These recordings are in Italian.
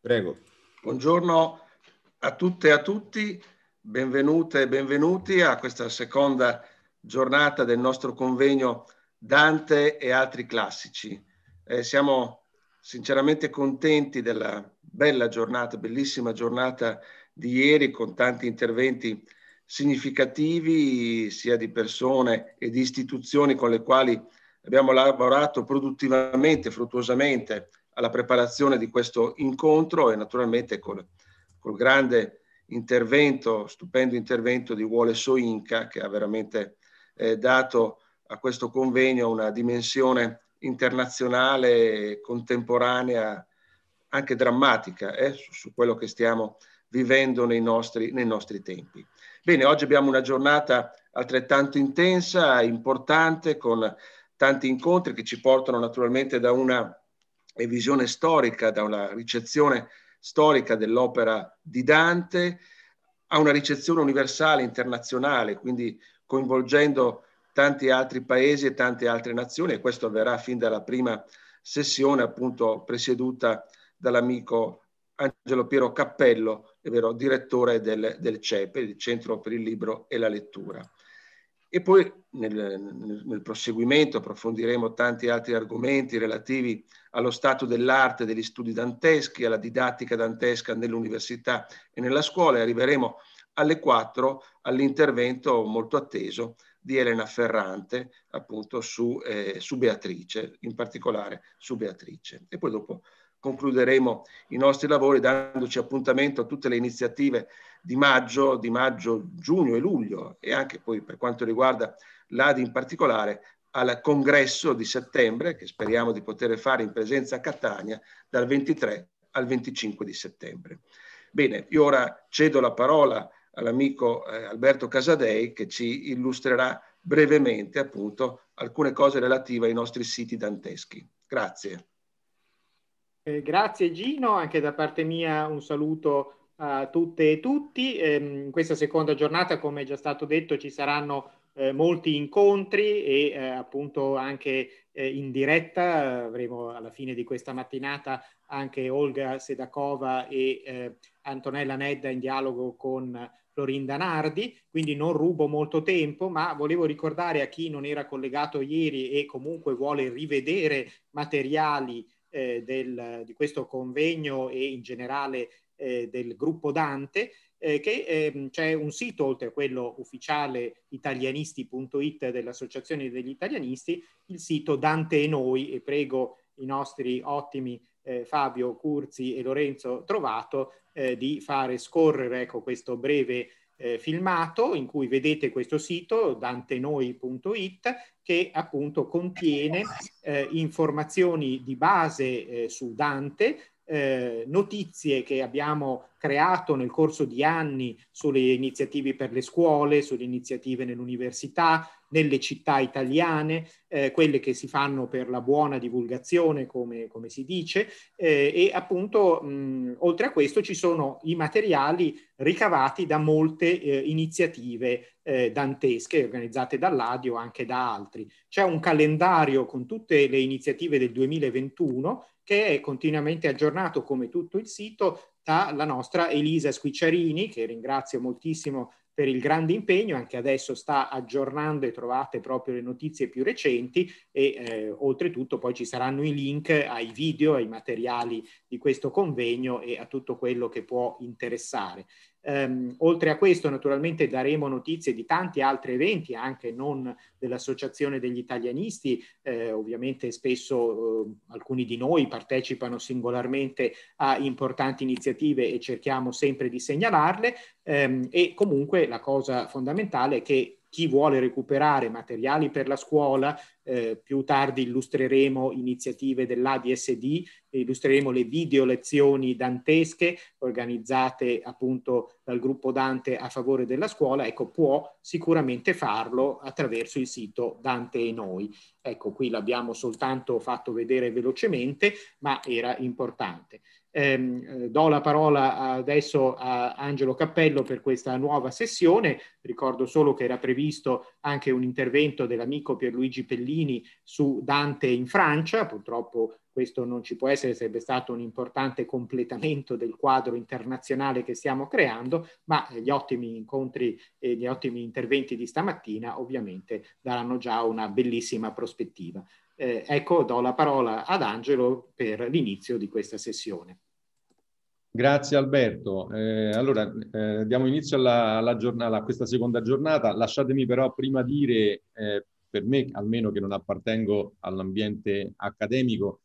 Prego. Buongiorno a tutte e a tutti, benvenute e benvenuti a questa seconda giornata del nostro convegno Dante e altri classici. Eh, siamo sinceramente contenti della bella giornata, bellissima giornata di ieri con tanti interventi significativi sia di persone e di istituzioni con le quali Abbiamo lavorato produttivamente, fruttuosamente alla preparazione di questo incontro e naturalmente col, col grande intervento, stupendo intervento di Wole Soinca che ha veramente eh, dato a questo convegno una dimensione internazionale, contemporanea, anche drammatica eh, su, su, quello che stiamo vivendo nei nostri, nei nostri tempi. Bene, oggi abbiamo una giornata altrettanto intensa, importante, con tanti incontri che ci portano naturalmente da una visione storica, da una ricezione storica dell'opera di Dante a una ricezione universale, internazionale, quindi coinvolgendo tanti altri paesi e tante altre nazioni e questo avverrà fin dalla prima sessione appunto presieduta dall'amico Angelo Piero Cappello, vero, direttore del, del CEPE, il Centro per il Libro e la Lettura. E poi nel, nel, nel, proseguimento approfondiremo tanti altri argomenti relativi allo stato dell'arte, degli studi danteschi, alla didattica dantesca nell'università e nella scuola e arriveremo alle 4 all'intervento molto atteso di Elena Ferrante appunto su, eh, su Beatrice, in particolare su Beatrice. E poi dopo concluderemo i nostri lavori dandoci appuntamento a tutte le iniziative di maggio, di maggio, giugno e luglio e anche poi per quanto riguarda l'ADI in particolare al congresso di settembre che speriamo di poter fare in presenza a Catania dal 23 al 25 di settembre. Bene, io ora cedo la parola all'amico eh, Alberto Casadei che ci illustrerà brevemente appunto alcune cose relative ai nostri siti danteschi. Grazie. Eh, grazie Gino, anche da parte mia un saluto a tutte e tutti. Eh, in questa seconda giornata, come già stato detto, ci saranno eh, molti incontri e eh, appunto anche eh, in diretta avremo alla fine di questa mattinata anche Olga Sedakova e eh, Antonella Nedda in dialogo con Florinda Nardi, quindi non rubo molto tempo, ma volevo ricordare a chi non era collegato ieri e comunque vuole rivedere materiali eh, del, di questo convegno e in generale eh, del gruppo Dante, eh, che ehm, c'è un sito, oltre a quello ufficiale italianisti.it dell'Associazione degli Italianisti, il sito Dante e Noi, e prego i nostri ottimi eh, Fabio Curzi e Lorenzo Trovato eh, di fare scorrere ecco, questo breve eh, filmato in cui vedete questo sito dantenoi.it che appunto contiene eh, informazioni di base eh, su Dante, eh, notizie che abbiamo creato nel corso di anni sulle iniziative per le scuole, sulle iniziative nell'università, nelle città italiane, eh, quelle che si fanno per la buona divulgazione, come, come si dice, eh, e appunto mh, oltre a questo ci sono i materiali ricavati da molte eh, iniziative eh, dantesche organizzate dall'Adio anche da altri. C'è un calendario con tutte le iniziative del 2021 che è continuamente aggiornato come tutto il sito dalla nostra Elisa Squicciarini, che ringrazio moltissimo per il grande impegno, anche adesso sta aggiornando e trovate proprio le notizie più recenti e eh, oltretutto poi ci saranno i link ai video, ai materiali di questo convegno e a tutto quello che può interessare. Ehm, oltre a questo naturalmente daremo notizie di tanti altri eventi, anche non dell'Associazione degli Italianisti, eh, ovviamente spesso eh, alcuni di noi partecipano singolarmente a importanti iniziative e cerchiamo sempre di segnalarle ehm, e comunque la cosa fondamentale è che chi vuole recuperare materiali per la scuola, eh, più tardi illustreremo iniziative dell'ADSD, illustreremo le video lezioni dantesche organizzate appunto dal gruppo Dante a favore della scuola, ecco può sicuramente farlo attraverso il sito Dante e noi. Ecco qui l'abbiamo soltanto fatto vedere velocemente, ma era importante. Ehm, eh, do la parola adesso a Angelo Cappello per questa nuova sessione. Ricordo solo che era previsto anche un intervento dell'amico Pierluigi Pellini su Dante in Francia, purtroppo questo non ci può essere, sarebbe stato un importante completamento del quadro internazionale che stiamo creando, ma gli ottimi incontri e gli ottimi interventi di stamattina ovviamente daranno già una bellissima prospettiva. Eh, ecco, do la parola ad Angelo per l'inizio di questa sessione. Grazie Alberto. Eh, allora, eh, diamo inizio alla, alla giornata, a questa seconda giornata. Lasciatemi però prima dire, eh, per me almeno che non appartengo all'ambiente accademico,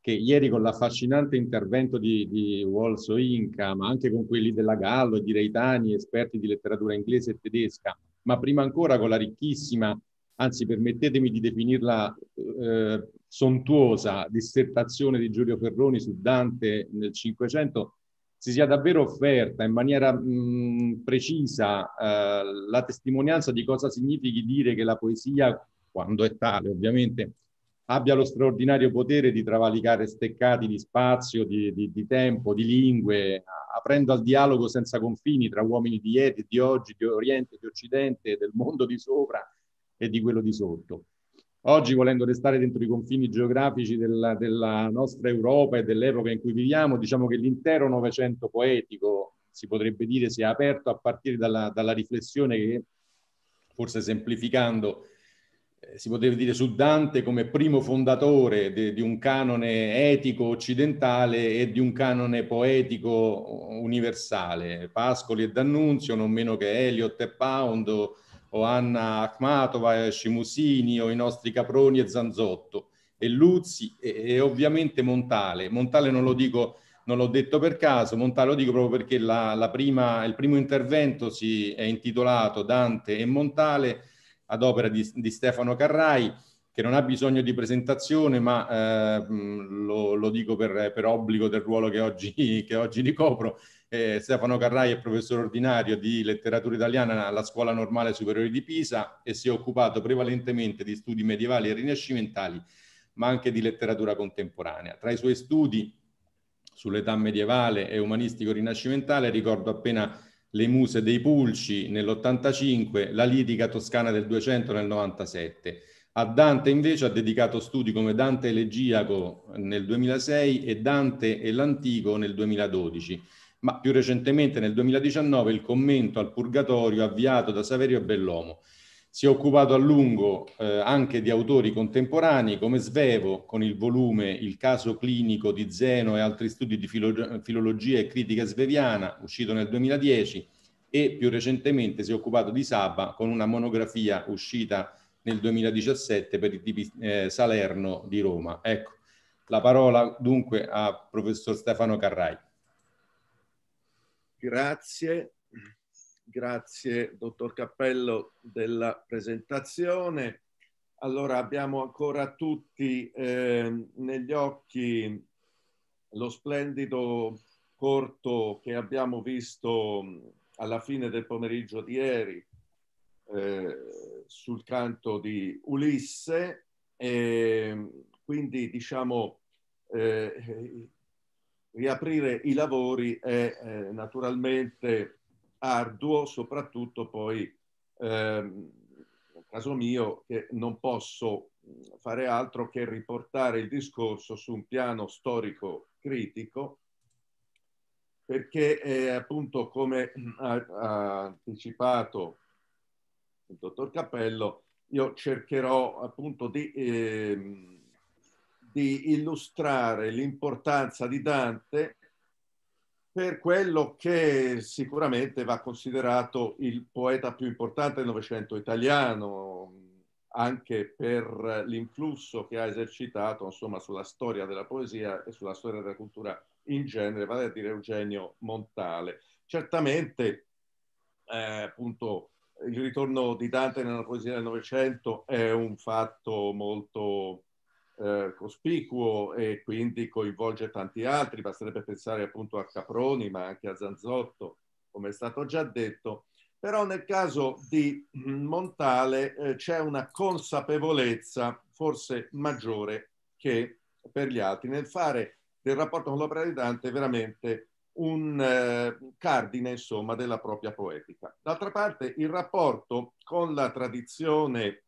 che ieri con l'affascinante intervento di, di Walso Inca, ma anche con quelli della Gallo e di Reitani, esperti di letteratura inglese e tedesca, ma prima ancora con la ricchissima anzi permettetemi di definirla eh, sontuosa, dissertazione di Giulio Ferroni su Dante nel Cinquecento, si sia davvero offerta in maniera mh, mm, precisa eh, la testimonianza di cosa significhi dire che la poesia, quando è tale ovviamente, abbia lo straordinario potere di travalicare steccati di spazio, di, di, di tempo, di lingue, aprendo al dialogo senza confini tra uomini di ieri di oggi, di Oriente di Occidente, del mondo di sopra, e di quello di sotto. Oggi, volendo restare dentro i confini geografici della, della nostra Europa e dell'epoca in cui viviamo, diciamo che l'intero Novecento poetico, si potrebbe dire, si è aperto a partire dalla, dalla riflessione che, forse semplificando, eh, si potrebbe dire su Dante come primo fondatore de, di un canone etico occidentale e di un canone poetico universale. Pascoli e D'Annunzio, non meno che Eliot e Pound o Anna Akhmatova, eh, Scimusini o i nostri Caproni e Zanzotto e Luzzi e, e ovviamente Montale. Montale non lo dico non l'ho detto per caso, Montale lo dico proprio perché la, la prima, il primo intervento si è intitolato Dante e Montale ad opera di, di Stefano Carrai, che non ha bisogno di presentazione, ma eh, lo, lo, dico per, per, obbligo del ruolo che oggi, che oggi ricopro eh, Stefano Carrai è professore ordinario di letteratura italiana alla Scuola Normale Superiore di Pisa e si è occupato prevalentemente di studi medievali e rinascimentali, ma anche di letteratura contemporanea. Tra i suoi studi sull'età medievale e umanistico-rinascimentale ricordo appena le muse dei Pulci nell'85, la Litica toscana del 200 nel 97. A Dante invece ha dedicato studi come Dante elegiaco nel 2006 e Dante e l'Antico nel 2012 ma più recentemente nel 2019 il commento al purgatorio avviato da Saverio Bellomo. Si è occupato a lungo eh, anche di autori contemporanei come Svevo con il volume Il caso clinico di Zeno e altri studi di filo- filologia e critica sveviana, uscito nel 2010, e più recentemente si è occupato di Saba con una monografia uscita nel 2017 per il tipi eh, Salerno di Roma. Ecco, la parola dunque a professor Stefano Carrai. Grazie, grazie dottor Cappello della presentazione. Allora abbiamo ancora tutti eh, negli occhi lo splendido corto che abbiamo visto alla fine del pomeriggio di ieri eh, sul canto di Ulisse e ehm, quindi diciamo eh, riaprire i lavori è eh, naturalmente arduo, soprattutto poi ehm, nel caso mio che non posso fare altro che riportare il discorso su un piano storico critico perché eh, appunto come ha, ha anticipato il dottor Cappello io cercherò appunto di eh, di illustrare l'importanza di Dante per quello che sicuramente va considerato il poeta più importante del Novecento italiano, anche per l'influsso che ha esercitato insomma, sulla storia della poesia e sulla storia della cultura in genere, vale a dire Eugenio Montale. Certamente eh, appunto, il ritorno di Dante nella poesia del Novecento è un fatto molto eh, cospicuo e quindi coinvolge tanti altri, basterebbe pensare appunto a Caproni ma anche a Zanzotto, come è stato già detto, però nel caso di Montale eh, c'è una consapevolezza forse maggiore che per gli altri nel fare del rapporto con l'opera di Dante veramente un eh, cardine insomma della propria poetica. D'altra parte il rapporto con la tradizione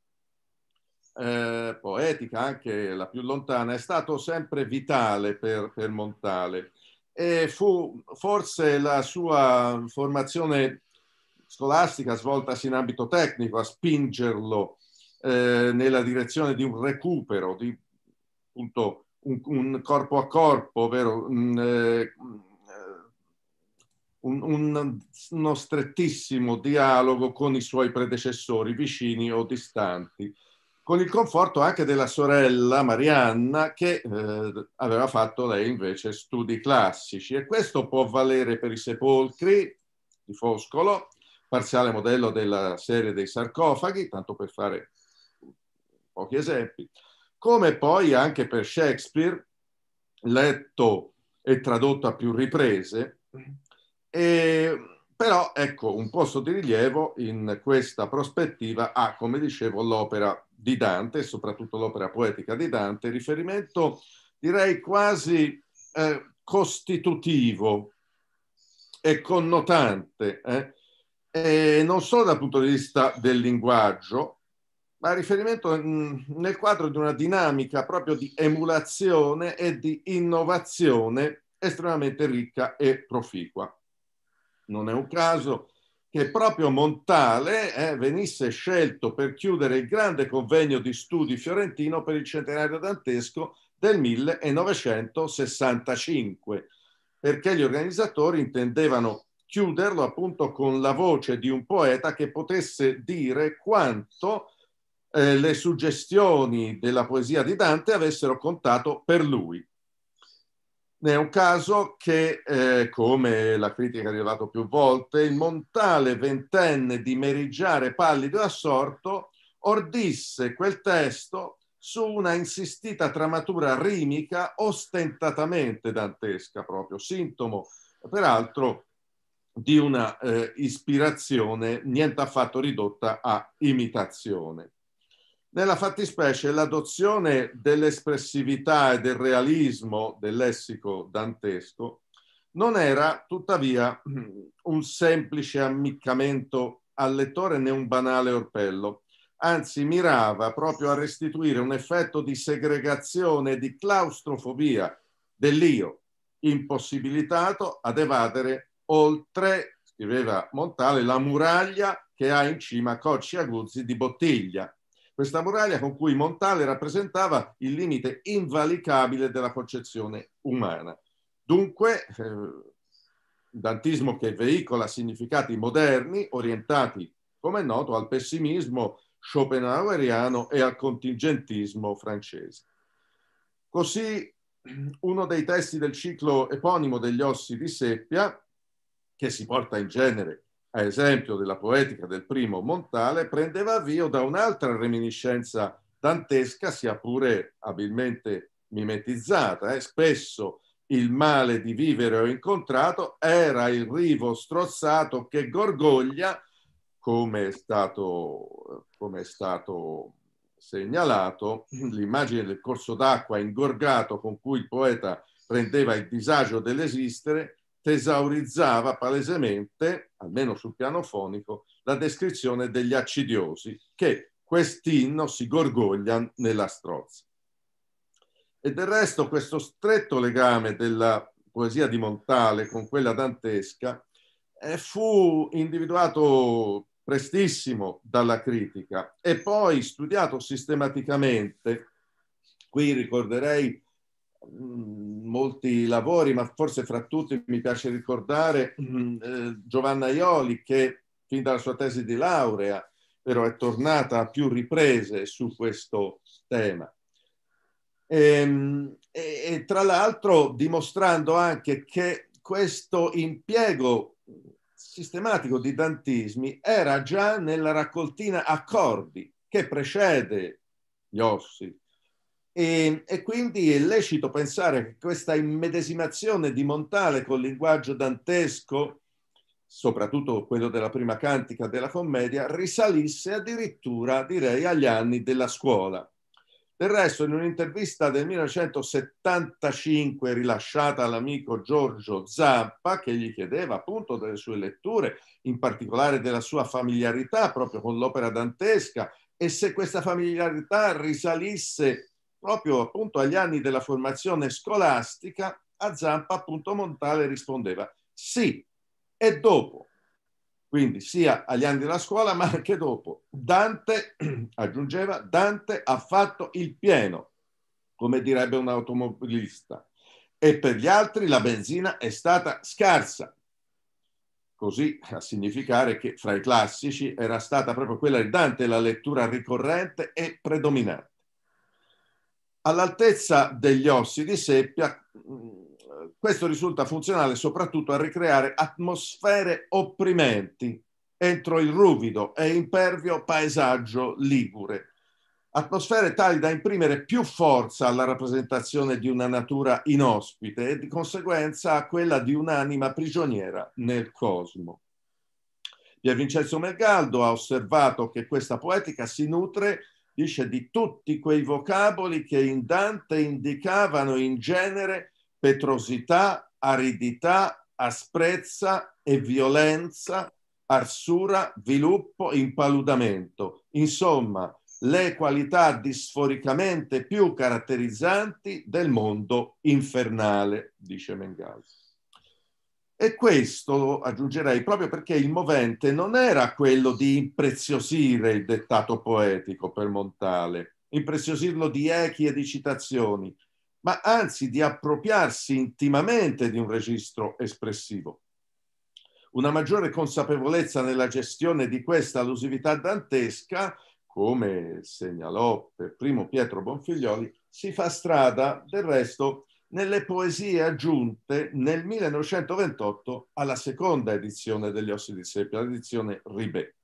eh, poetica, anche la più lontana, è stato sempre vitale per, per Montale e fu forse la sua formazione scolastica svoltasi in ambito tecnico a spingerlo eh, nella direzione di un recupero, di appunto un, un corpo a corpo, ovvero un, eh, un, uno strettissimo dialogo con i suoi predecessori vicini o distanti con il conforto anche della sorella Marianna che eh, aveva fatto lei invece studi classici e questo può valere per i sepolcri di Foscolo, parziale modello della serie dei sarcofaghi, tanto per fare pochi esempi, come poi anche per Shakespeare, letto e tradotto a più riprese, e, però ecco un posto di rilievo in questa prospettiva ha, come dicevo, l'opera di Dante, soprattutto l'opera poetica di Dante, riferimento direi quasi eh, costitutivo e connotante, eh? e non solo dal punto di vista del linguaggio, ma riferimento mm, nel quadro di una dinamica proprio di emulazione e di innovazione estremamente ricca e proficua. Non è un caso che proprio Montale eh, venisse scelto per chiudere il grande convegno di studi fiorentino per il centenario dantesco del 1965, perché gli organizzatori intendevano chiuderlo appunto con la voce di un poeta che potesse dire quanto eh, le suggestioni della poesia di Dante avessero contato per lui. Ne è un caso che, eh, come la critica ha rilevato più volte, il Montale ventenne di Meriggiare pallido e assorto ordisse quel testo su una insistita tramatura rimica ostentatamente dantesca proprio, sintomo peraltro di una eh, ispirazione niente affatto ridotta a imitazione. Nella fattispecie l'adozione dell'espressività e del realismo del lessico dantesco non era tuttavia un semplice ammiccamento al lettore né un banale orpello, anzi mirava proprio a restituire un effetto di segregazione e di claustrofobia dell'io, impossibilitato ad evadere oltre, scriveva Montale, la muraglia che ha in cima Cocci Aguzzi di Bottiglia, questa muraglia con cui Montale rappresentava il limite invalicabile della concezione umana. Dunque, eh, dantismo che veicola significati moderni orientati, come è noto, al pessimismo schopenhaueriano e al contingentismo francese. Così uno dei testi del ciclo eponimo degli ossi di seppia, che si porta in genere a esempio della poetica del primo Montale, prendeva avvio da un'altra reminiscenza dantesca, sia pure abilmente mimetizzata. Eh. Spesso il male di vivere ho incontrato era il rivo strozzato che gorgoglia, come è stato, come è stato segnalato, l'immagine del corso d'acqua ingorgato con cui il poeta prendeva il disagio dell'esistere, tesaurizzava palesemente, almeno sul piano fonico, la descrizione degli accidiosi che quest'inno si gorgoglia nella strozza. E del resto questo stretto legame della poesia di Montale con quella dantesca eh, fu individuato prestissimo dalla critica e poi studiato sistematicamente. Qui ricorderei Mm, molti lavori, ma forse fra tutti mi piace ricordare mm-hmm. mm, eh, Giovanna Ioli che fin dalla sua tesi di laurea però è tornata a più riprese su questo tema. Ehm, e, e tra l'altro dimostrando anche che questo impiego sistematico di dantismi era già nella raccoltina accordi che precede gli ossi e, e, quindi è lecito pensare che questa immedesimazione di Montale col linguaggio dantesco, soprattutto quello della prima cantica della commedia, risalisse addirittura, direi, agli anni della scuola. Del resto, in un'intervista del 1975 rilasciata all'amico Giorgio Zappa, che gli chiedeva appunto delle sue letture, in particolare della sua familiarità proprio con l'opera dantesca, e se questa familiarità risalisse proprio appunto agli anni della formazione scolastica, a Zampa appunto Montale rispondeva sì e dopo, quindi sia agli anni della scuola ma anche dopo. Dante, aggiungeva, Dante ha fatto il pieno, come direbbe un automobilista, e per gli altri la benzina è stata scarsa. Così a significare che fra i classici era stata proprio quella di Dante la lettura ricorrente e predominante. All'altezza degli ossi di seppia, questo risulta funzionale soprattutto a ricreare atmosfere opprimenti entro il ruvido e impervio paesaggio ligure. Atmosfere tali da imprimere più forza alla rappresentazione di una natura inospite e di conseguenza a quella di un'anima prigioniera nel cosmo. Pier Vincenzo Mergaldo ha osservato che questa poetica si nutre dice di tutti quei vocaboli che in Dante indicavano in genere petrosità, aridità, asprezza e violenza, arsura, viluppo, impaludamento. Insomma, le qualità disforicamente più caratterizzanti del mondo infernale, dice Mengalsi. E questo aggiungerei proprio perché il movente non era quello di impreziosire il dettato poetico per Montale, impreziosirlo di echi e di citazioni, ma anzi di appropriarsi intimamente di un registro espressivo. Una maggiore consapevolezza nella gestione di questa allusività dantesca, come segnalò per primo Pietro Bonfiglioli, si fa strada del resto nelle poesie aggiunte nel 1928 alla seconda edizione degli Ossi di Seppia, l'edizione Ribè.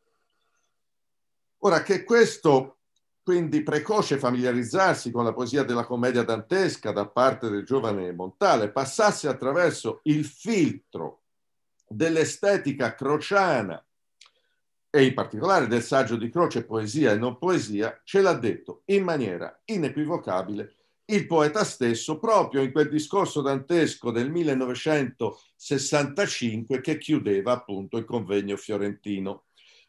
Ora, che questo quindi precoce familiarizzarsi con la poesia della commedia dantesca da parte del giovane Montale passasse attraverso il filtro dell'estetica crociana e in particolare del saggio di Croce Poesia e non poesia, ce l'ha detto in maniera inequivocabile il poeta stesso proprio in quel discorso dantesco del 1965 che chiudeva appunto il convegno fiorentino.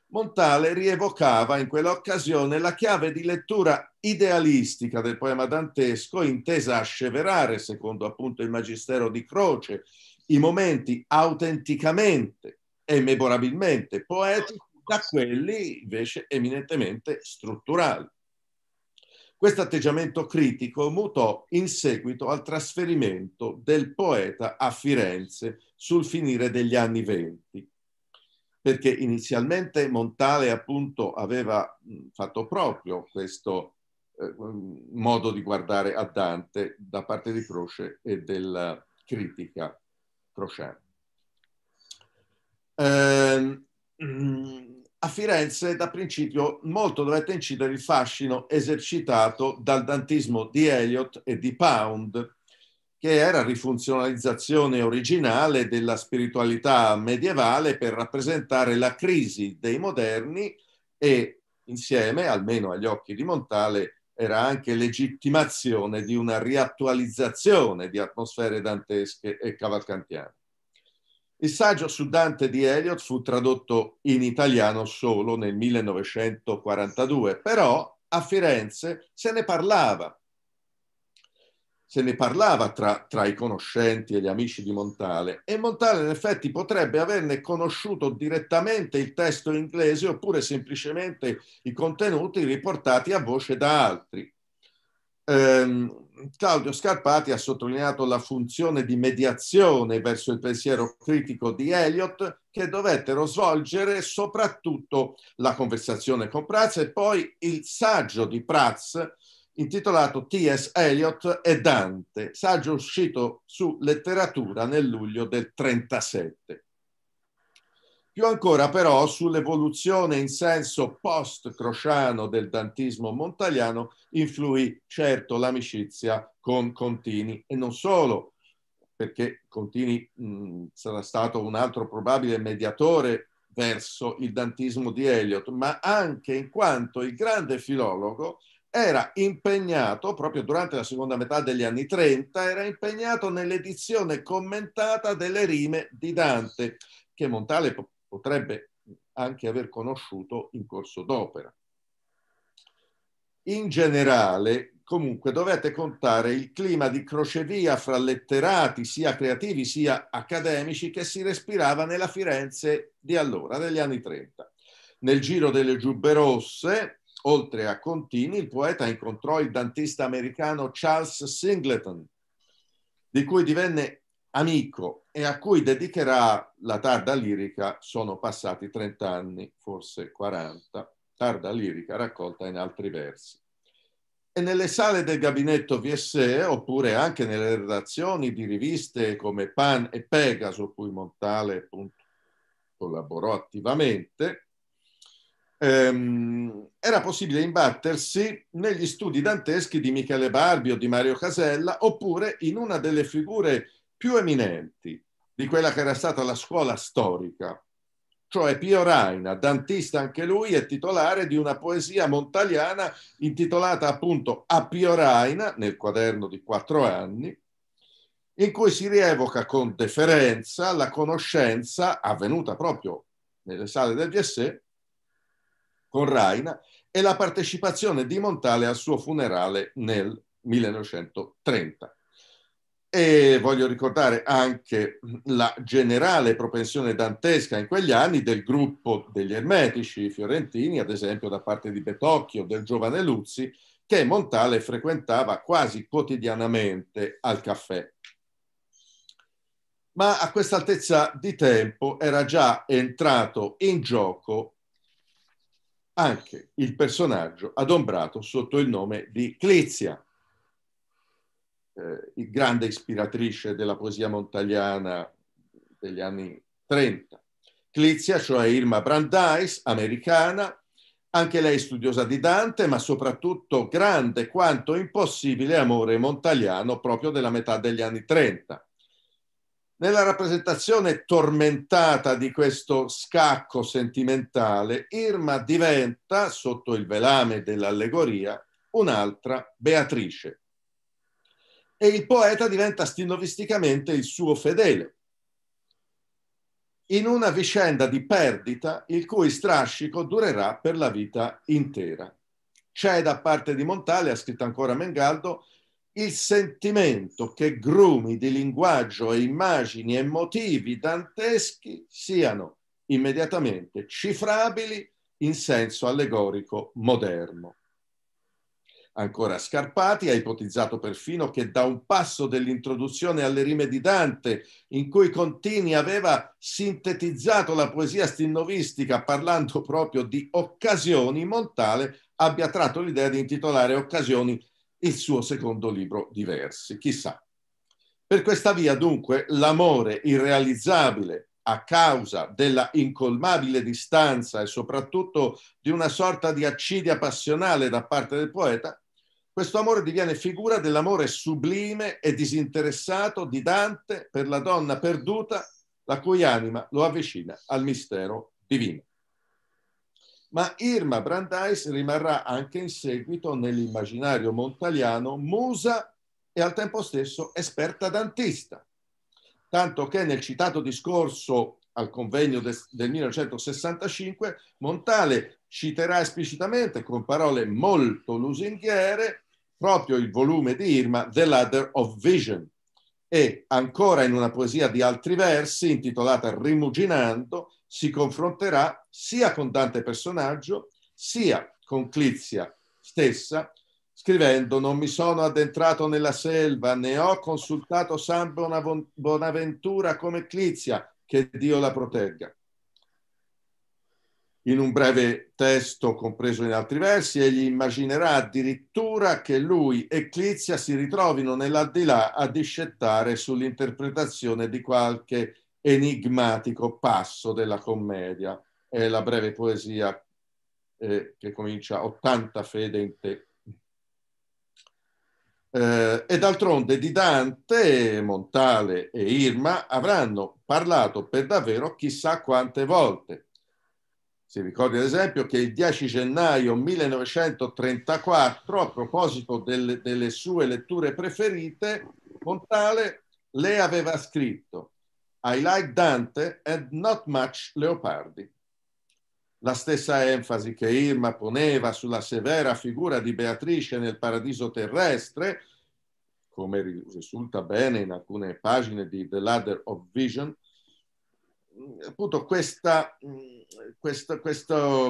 Montale rievocava in quell'occasione la chiave di lettura idealistica del poema dantesco intesa a sceverare, secondo appunto il magistero di Croce, i momenti autenticamente e memorabilmente poetici da quelli invece eminentemente strutturali. Questo atteggiamento critico mutò in seguito al trasferimento del poeta a Firenze sul finire degli anni venti, perché inizialmente Montale appunto aveva fatto proprio questo eh, modo di guardare a Dante da parte di Croce e della critica Crociano. Eh, a Firenze da principio molto dovette incidere il fascino esercitato dal dantismo di Eliot e di Pound, che era rifunzionalizzazione originale della spiritualità medievale per rappresentare la crisi dei moderni e insieme, almeno agli occhi di Montale, era anche legittimazione di una riattualizzazione di atmosfere dantesche e cavalcantiane. Il saggio su Dante di Eliot fu tradotto in italiano solo nel 1942, però a Firenze se ne parlava. Se ne parlava tra, tra, i conoscenti e gli amici di Montale e Montale in effetti potrebbe averne conosciuto direttamente il testo inglese oppure semplicemente i contenuti riportati a voce da altri. Ehm, Claudio Scarpati ha sottolineato la funzione di mediazione verso il pensiero critico di Eliot che dovettero svolgere soprattutto la conversazione con Prats e poi il saggio di Prats intitolato T.S. Eliot e Dante, saggio uscito su letteratura nel luglio del 1937 più ancora però sull'evoluzione in senso post-crociano del dantismo montagliano influì certo l'amicizia con Contini e non solo, perché Contini mh, sarà stato un altro probabile mediatore verso il dantismo di Eliot, ma anche in quanto il grande filologo era impegnato, proprio durante la seconda metà degli anni 30, era impegnato nell'edizione commentata delle rime di Dante, che Montale potrebbe anche aver conosciuto in corso d'opera. In generale, comunque, dovete contare il clima di crocevia fra letterati, sia creativi sia accademici, che si respirava nella Firenze di allora, degli anni 30. Nel giro delle giubbe rosse, oltre a Contini, il poeta incontrò il dantista americano Charles Singleton, di cui divenne amico e a cui dedicherà la tarda lirica Sono passati 30 anni, forse 40, tarda lirica raccolta in altri versi. E nelle sale del gabinetto VSE, oppure anche nelle redazioni di riviste come Pan e Pegaso, cui Montale appunto, collaborò attivamente, ehm, era possibile imbattersi negli studi danteschi di Michele Barbi o di Mario Casella, oppure in una delle figure più eminenti di quella che era stata la scuola storica. Cioè Pio Raina, dantista anche lui, è titolare di una poesia montaliana intitolata appunto A Pio Raina, nel quaderno di quattro anni, in cui si rievoca con deferenza la conoscenza avvenuta proprio nelle sale del GSE con Raina e la partecipazione di Montale al suo funerale nel 1930. E voglio ricordare anche la generale propensione dantesca in quegli anni del gruppo degli ermetici fiorentini, ad esempio da parte di Betocchio, del giovane Luzzi, che Montale frequentava quasi quotidianamente al caffè. Ma a questa altezza di tempo era già entrato in gioco anche il personaggio adombrato sotto il nome di Clizia eh, grande ispiratrice della poesia montagliana degli anni 30. Clizia, cioè Irma Brandeis, americana, anche lei studiosa di Dante, ma soprattutto grande quanto impossibile amore montagliano proprio della metà degli anni 30. Nella rappresentazione tormentata di questo scacco sentimentale, Irma diventa, sotto il velame dell'allegoria, un'altra Beatrice, e il poeta diventa stilisticamente il suo fedele. In una vicenda di perdita il cui strascico durerà per la vita intera. C'è da parte di Montale, ha scritto ancora Mengaldo, il sentimento che grumi di linguaggio e immagini e motivi danteschi siano immediatamente cifrabili in senso allegorico moderno. Ancora Scarpati ha ipotizzato perfino che da un passo dell'introduzione alle rime di Dante, in cui Contini aveva sintetizzato la poesia stinnovistica parlando proprio di occasioni, Montale abbia tratto l'idea di intitolare Occasioni il suo secondo libro di versi. Chissà. Per questa via, dunque, l'amore irrealizzabile a causa della incolmabile distanza e soprattutto di una sorta di accidia passionale da parte del poeta, questo amore diviene figura dell'amore sublime e disinteressato di Dante per la donna perduta, la cui anima lo avvicina al mistero divino. Ma Irma Brandeis rimarrà anche in seguito nell'immaginario montaliano musa e al tempo stesso esperta dantista, tanto che nel citato discorso al convegno de, del 1965 Montale citerà esplicitamente con parole molto lusinghiere proprio il volume di Irma, The Ladder of Vision. E ancora in una poesia di altri versi, intitolata Rimuginando, si confronterà sia con Dante personaggio, sia con Clizia stessa, scrivendo non mi sono addentrato nella selva, né ho consultato San Bonaventura come Clizia, che Dio la protegga. In un breve testo compreso in altri versi, egli immaginerà addirittura che lui e Clizia si ritrovino nell'aldilà a discettare sull'interpretazione di qualche enigmatico passo della commedia. È la breve poesia eh, che comincia 80 fede in te. Eh, e d'altronde di Dante, Montale e Irma avranno parlato per davvero chissà quante volte si ricordi ad esempio che il 10 gennaio 1934, a proposito delle, delle sue letture preferite, Montale le aveva scritto I like Dante and not much Leopardi. La stessa enfasi che Irma poneva sulla severa figura di Beatrice nel paradiso terrestre, come risulta bene in alcune pagine di The Ladder of Vision, appunto questa, questo, questo,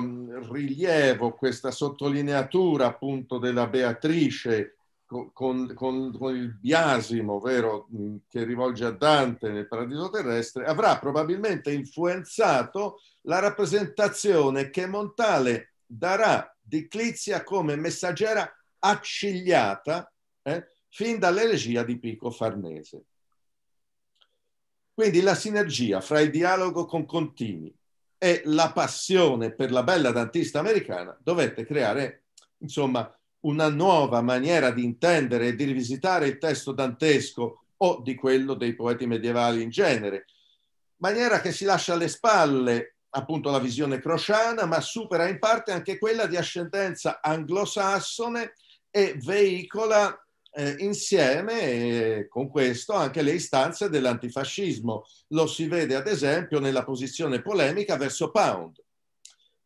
rilievo, questa sottolineatura appunto della Beatrice con, con, con, il biasimo vero, che rivolge a Dante nel paradiso terrestre, avrà probabilmente influenzato la rappresentazione che Montale darà di Clizia come messaggera accigliata eh, fin dall'elegia di Pico Farnese. Quindi la sinergia fra il dialogo con Contini e la passione per la bella dantista americana dovette creare, insomma, una nuova maniera di intendere e di rivisitare il testo dantesco o di quello dei poeti medievali in genere, maniera che si lascia alle spalle appunto la visione crociana, ma supera in parte anche quella di ascendenza anglosassone e veicola eh, insieme eh, con questo anche le istanze dell'antifascismo. Lo si vede ad esempio nella posizione polemica verso Pound.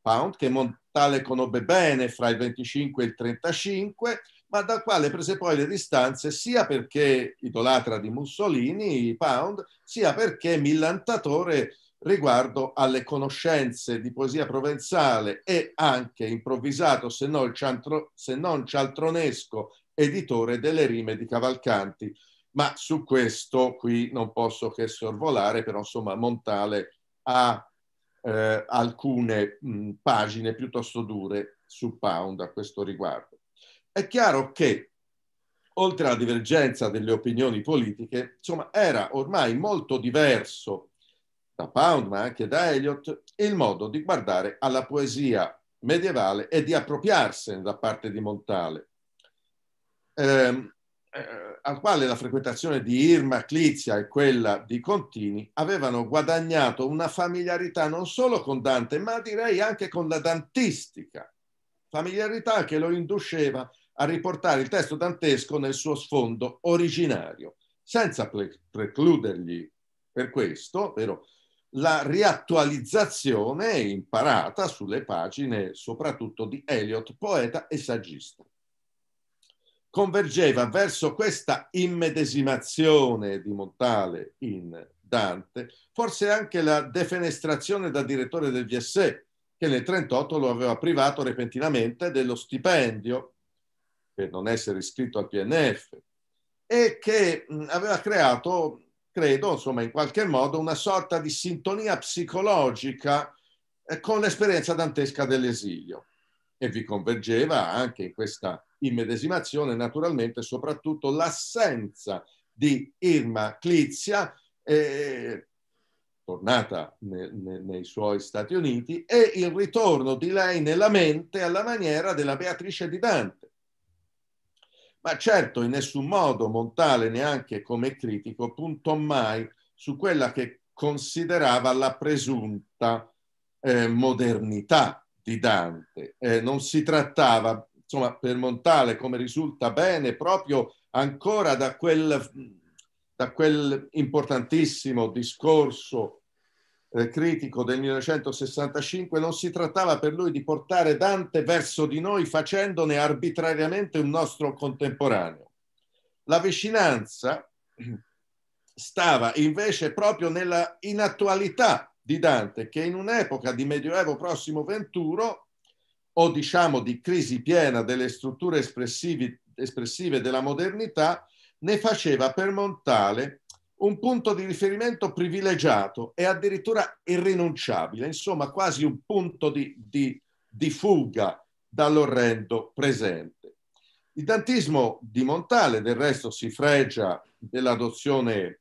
Pound che Montale conobbe bene fra il 25 e il 35, ma dal quale prese poi le distanze sia perché idolatra di Mussolini, Pound, sia perché millantatore riguardo alle conoscenze di poesia provenzale e anche improvvisato, se non, cialtronesco, editore delle rime di Cavalcanti. Ma su questo qui non posso che sorvolare, però insomma Montale ha eh, alcune mh, pagine piuttosto dure su Pound a questo riguardo. È chiaro che, oltre alla divergenza delle opinioni politiche, insomma, era ormai molto diverso da Pound, ma anche da Eliot, il modo di guardare alla poesia medievale e di appropriarsene da parte di Montale. Ehm, eh, al quale la frequentazione di Irma Clizia e quella di Contini avevano guadagnato una familiarità non solo con Dante, ma direi anche con la dantistica, familiarità che lo induceva a riportare il testo dantesco nel suo sfondo originario, senza pre- precludergli per questo, vero, la riattualizzazione imparata sulle pagine soprattutto di Eliot, poeta e saggista convergeva verso questa immedesimazione di Montale in Dante, forse anche la defenestrazione da direttore del VSE, che nel 1938 lo aveva privato repentinamente dello stipendio per non essere iscritto al PNF e che aveva creato, credo, insomma, in qualche modo una sorta di sintonia psicologica eh, con l'esperienza dantesca dell'esilio. E vi convergeva anche in questa immedesimazione, naturalmente, soprattutto l'assenza di Irma Clizia, eh, tornata ne, ne, nei suoi Stati Uniti, e il ritorno di lei nella mente alla maniera della Beatrice di Dante. Ma certo, in nessun modo Montale, neanche come critico, puntò mai su quella che considerava la presunta eh, modernità di Dante. Eh, non si trattava insomma, per Montale, come risulta bene, proprio ancora da quel, da quel importantissimo discorso eh, critico del 1965, non si trattava per lui di portare Dante verso di noi facendone arbitrariamente un nostro contemporaneo. La vicinanza stava invece proprio nella inattualità di Dante, che in un'epoca di Medioevo prossimo venturo o diciamo di crisi piena delle strutture espressive della modernità, ne faceva per Montale un punto di riferimento privilegiato e addirittura irrinunciabile, insomma quasi un punto di, di, di fuga dall'orrendo presente. Il dantismo di Montale del resto si fregia dell'adozione,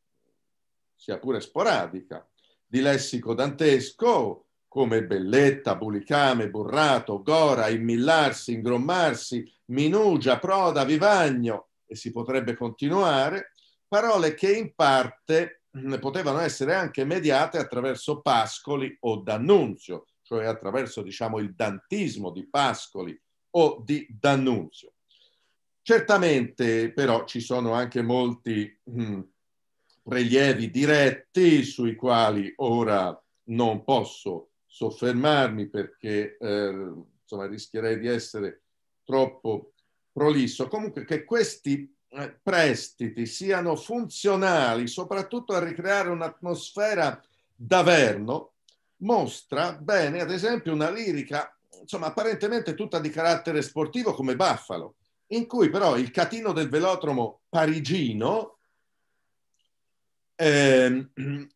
sia pure sporadica, di lessico dantesco, come Belletta, Bulicame, Burrato, Gora, Immillarsi, Ingrommarsi, Minugia, Proda, Vivagno, e si potrebbe continuare, parole che in parte mm, potevano essere anche mediate attraverso Pascoli o D'Annunzio, cioè attraverso diciamo, il dantismo di Pascoli o di D'Annunzio. Certamente però ci sono anche molti mh, mm, prelievi diretti sui quali ora non posso soffermarmi perché eh, insomma, rischierei di essere troppo prolisso. Comunque che questi eh, prestiti siano funzionali soprattutto a ricreare un'atmosfera d'averno mostra bene, ad esempio, una lirica, insomma, apparentemente tutta di carattere sportivo come Buffalo, in cui però il catino del velotromo parigino Ehm,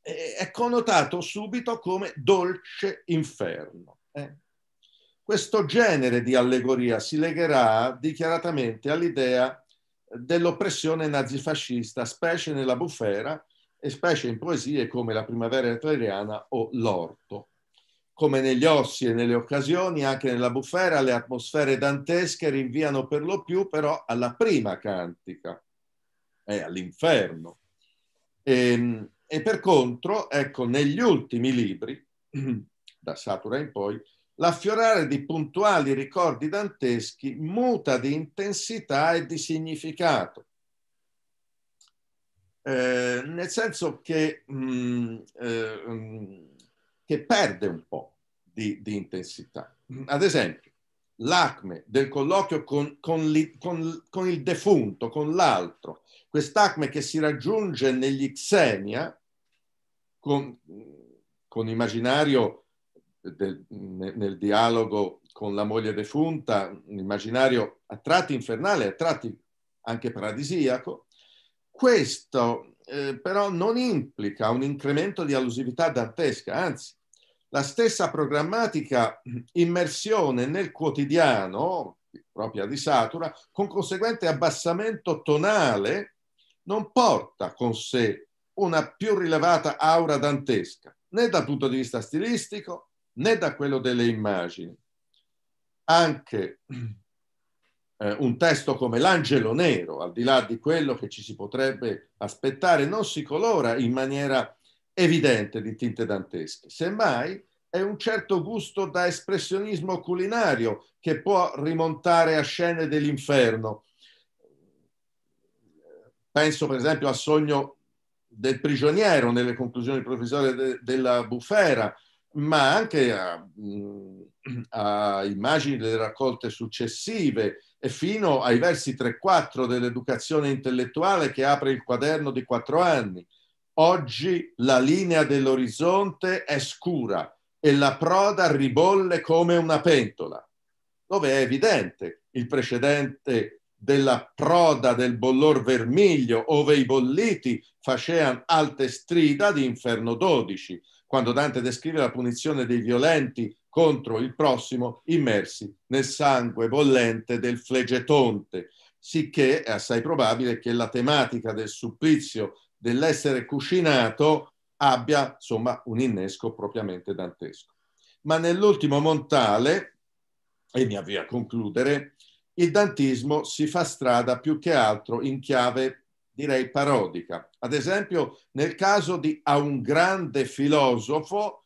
eh, è connotato subito come dolce inferno. Eh? Questo genere di allegoria si legherà dichiaratamente all'idea dell'oppressione nazifascista, specie nella bufera e specie in poesie come La primavera italiana o L'orto. Come negli ossi e nelle occasioni, anche nella bufera le atmosfere dantesche rinviano per lo più però alla prima cantica, eh, all'inferno, e, ehm, e per contro, ecco, negli ultimi libri, da Satura in poi, l'affiorare di puntuali ricordi danteschi muta di intensità e di significato. Eh, nel senso che, mh, mm, eh, mm, che, perde un po' di, di intensità. Ad esempio, l'acme del colloquio con, con, li, con, con il defunto, con l'altro, quest'acme che si raggiunge negli Xenia con, con immaginario del, nel dialogo con la moglie defunta, un immaginario a tratti infernale, a tratti anche paradisiaco, questo eh, però non implica un incremento di allusività dantesca, anzi la stessa programmatica immersione nel quotidiano, propria di Satura, con conseguente abbassamento tonale non porta con sé una più rilevata aura dantesca, né dal punto di vista stilistico né da quello delle immagini. Anche eh, un testo come L'Angelo Nero, al di là di quello che ci si potrebbe aspettare, non si colora in maniera evidente di tinte dantesche, semmai è un certo gusto da espressionismo culinario che può rimontare a scene dell'inferno Penso per esempio al sogno del prigioniero nelle conclusioni del de, della Bufera, ma anche a, mm, a, immagini delle raccolte successive e fino ai versi 3-4 dell'educazione intellettuale che apre il quaderno di quattro anni. Oggi la linea dell'orizzonte è scura e la proda ribolle come una pentola, dove è evidente il precedente della proda del bollor vermiglio, ove i bolliti facean alte strida di Inferno 12, quando Dante descrive la punizione dei violenti contro il prossimo immersi nel sangue bollente del flegetonte, sicché è assai probabile che la tematica del supplizio dell'essere cucinato abbia insomma un innesco propriamente dantesco. Ma nell'ultimo montale, e mi avvio a concludere, il dantismo si fa strada più che altro in chiave, direi, parodica. Ad esempio, nel caso di A un grande filosofo,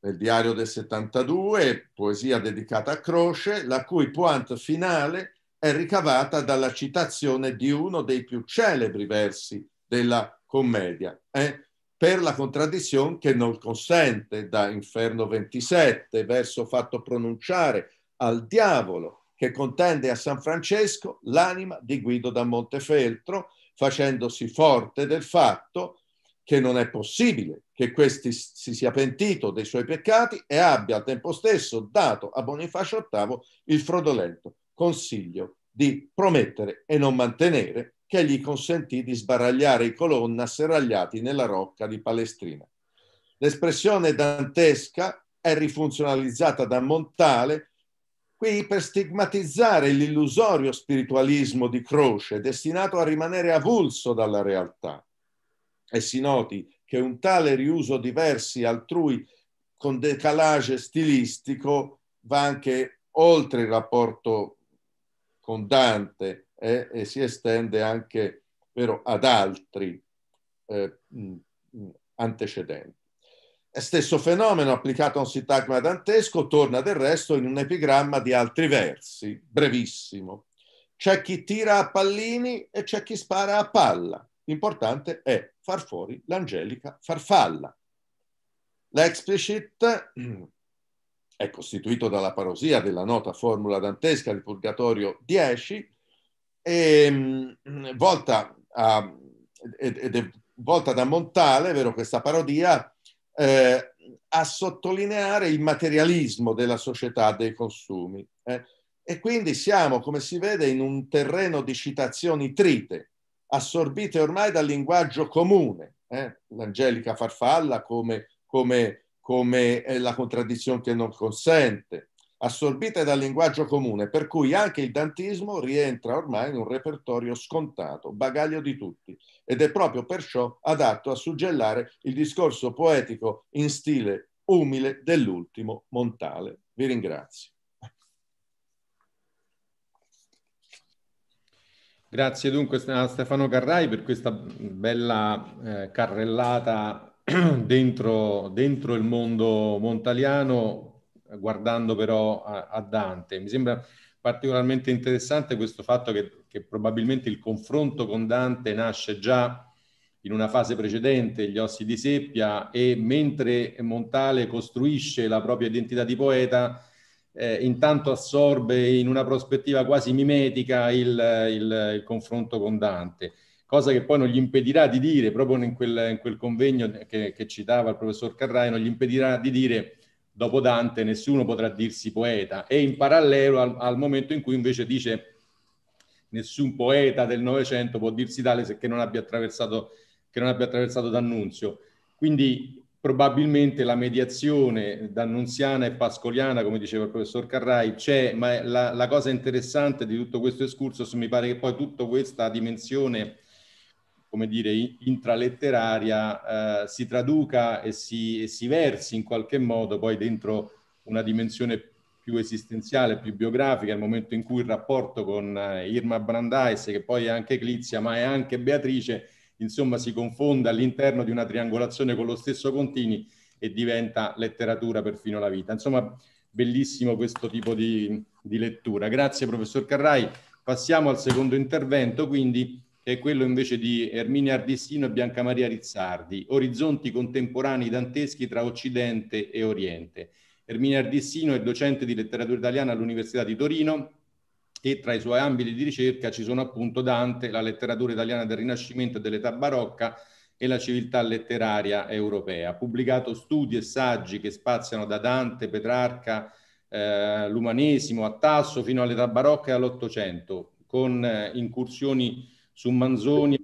nel diario del 72, poesia dedicata a Croce, la cui pointe finale è ricavata dalla citazione di uno dei più celebri versi della commedia, eh? per la contraddizione che non consente da Inferno 27, verso fatto pronunciare al diavolo che contende a San Francesco l'anima di Guido da Montefeltro, facendosi forte del fatto che non è possibile che questi si sia pentito dei suoi peccati e abbia al tempo stesso dato a Bonifacio VIII il frodolento consiglio di promettere e non mantenere, che gli consentì di sbaragliare i colonna serragliati nella rocca di Palestrina. L'espressione dantesca è rifunzionalizzata da Montale Qui per stigmatizzare l'illusorio spiritualismo di Croce, destinato a rimanere avulso dalla realtà. E si noti che un tale riuso di versi altrui con decalage stilistico va anche oltre il rapporto con Dante eh, e si estende anche però, ad altri eh, antecedenti. Stesso fenomeno applicato a un sintagma dantesco torna del resto in un epigramma di altri versi, brevissimo. C'è chi tira a pallini e c'è chi spara a palla. L'importante è far fuori l'angelica farfalla. L'explicit è costituito dalla parosia della nota formula dantesca di Purgatorio 10 e, ehm, volta, a, ed, ed, volta da Montale, vero questa parodia, eh, a sottolineare il materialismo della società dei consumi. Eh? E quindi siamo, come si vede, in un terreno di citazioni trite, assorbite ormai dal linguaggio comune. Eh? L'Angelica Farfalla come, come, come eh, la contraddizione che non consente, assorbite dal linguaggio comune, per cui anche il dantismo rientra ormai in un repertorio scontato, bagaglio di tutti, ed è proprio perciò adatto a suggellare il discorso poetico in stile umile dell'ultimo Montale. Vi ringrazio. Grazie dunque a Stefano Carrai per questa bella eh, carrellata dentro, dentro il mondo montaliano, guardando però a, a Dante. Mi sembra particolarmente interessante questo fatto che, che, probabilmente il confronto con Dante nasce già in una fase precedente, gli Ossi di Seppia, e mentre Montale costruisce la propria identità di poeta, eh, intanto assorbe in una prospettiva quasi mimetica il, il, il, confronto con Dante, cosa che poi non gli impedirà di dire, proprio in quel, in quel convegno che, che citava il professor Carrai, non gli impedirà di dire dopo Dante nessuno potrà dirsi poeta e in parallelo al, al momento in cui invece dice nessun poeta del Novecento può dirsi tale se che non abbia attraversato, che non abbia attraversato D'Annunzio. Quindi probabilmente la mediazione d'annunziana e pascoliana, come diceva il professor Carrai, c'è, ma la, la cosa interessante di tutto questo escursus mi pare che poi tutta questa dimensione come dire, intraletteraria eh, si traduca e si, e si, versi in qualche modo poi dentro una dimensione più esistenziale, più biografica, nel momento in cui il rapporto con eh, Irma Brandeis, che poi è anche Clizia, ma è anche Beatrice, insomma si confonde all'interno di una triangolazione con lo stesso Contini e diventa letteratura perfino la vita. Insomma, bellissimo questo tipo di, di lettura. Grazie professor Carrai. Passiamo al secondo intervento, quindi è quello invece di Erminia Ardissino e Bianca Maria Rizzardi, Orizzonti contemporanei danteschi tra Occidente e Oriente. Erminia Ardissino è docente di letteratura italiana all'Università di Torino e tra i suoi ambiti di ricerca ci sono appunto Dante, la letteratura italiana del Rinascimento e dell'età barocca e la civiltà letteraria europea. Ha pubblicato studi e saggi che spaziano da Dante, Petrarca, eh, l'umanesimo a Tasso fino all'età barocca e all'Ottocento, con eh, incursioni su Manzoni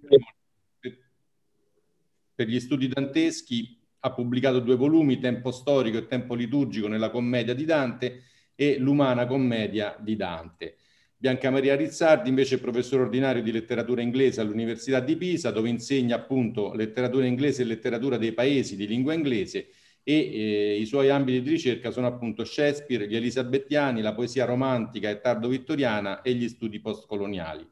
per gli studi danteschi ha pubblicato due volumi, Tempo storico e Tempo liturgico nella commedia di Dante e L'umana commedia di Dante. Bianca Maria Rizzardi invece è professore ordinario di letteratura inglese all'Università di Pisa dove insegna appunto letteratura inglese e letteratura dei paesi di lingua inglese e eh, i suoi ambiti di ricerca sono appunto Shakespeare, gli elisabettiani, la poesia romantica e tardo vittoriana e gli studi postcoloniali.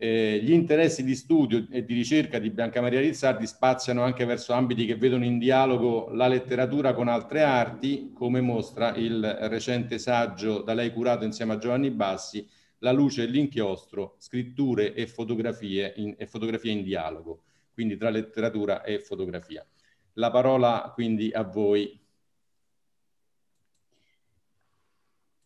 Eh, gli interessi di studio e di ricerca di Bianca Maria Rizzardi spaziano anche verso ambiti che vedono in dialogo la letteratura con altre arti, come mostra il recente saggio da lei curato insieme a Giovanni Bassi, La luce e l'inchiostro, scritture e fotografie in, e fotografie in dialogo, quindi tra letteratura e fotografia. La parola quindi a voi.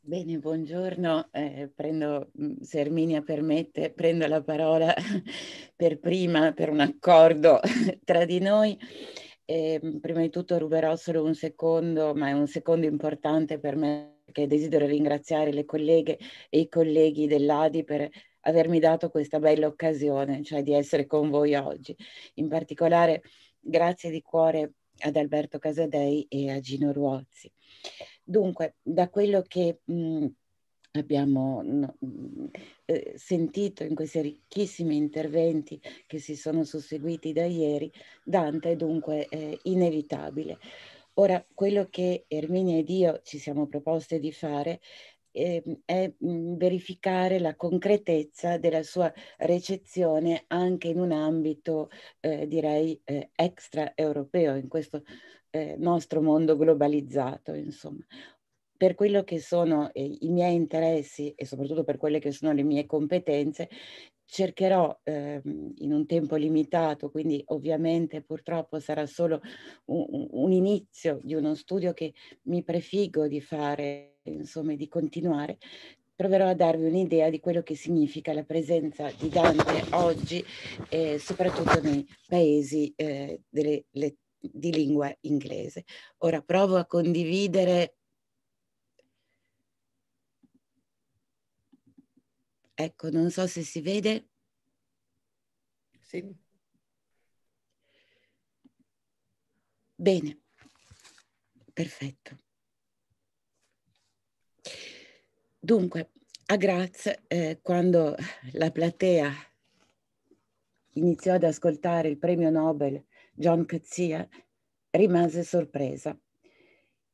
Bene, buongiorno. Eh, prendo, mm, se Erminia permette, prendo la parola per prima, per un accordo tra di noi. Eh, prima di tutto ruberò solo un secondo, ma è un secondo importante per me perché desidero ringraziare le colleghe e i colleghi dell'ADI per avermi dato questa bella occasione, cioè di essere con voi oggi. In particolare grazie di cuore ad Alberto Casadei e a Gino Ruozzi. Dunque, da quello che mh, abbiamo no, eh, sentito in questi ricchissimi interventi che si sono susseguiti da ieri, Dante è dunque eh, inevitabile. Ora, quello che Erminia ed io ci siamo proposte di fare ehm, è verificare la concretezza della sua recezione anche in un ambito, eh, direi, eh, extraeuropeo, in questo eh, nostro mondo globalizzato, insomma. Per quello che sono eh, i miei interessi e soprattutto per quelle che sono le mie competenze, cercherò ehm, in un tempo limitato, quindi ovviamente purtroppo sarà solo un, un, inizio di uno studio che mi prefigo di fare, insomma, di continuare, proverò a darvi un'idea di quello che significa la presenza di Dante oggi, eh, soprattutto nei paesi eh, delle, lettere di lingua inglese. Ora provo a condividere Ecco, non so se si vede. Sì. Bene, perfetto. Dunque, a Graz, eh, quando la platea iniziò ad ascoltare il premio Nobel John Coetzee, rimase sorpresa.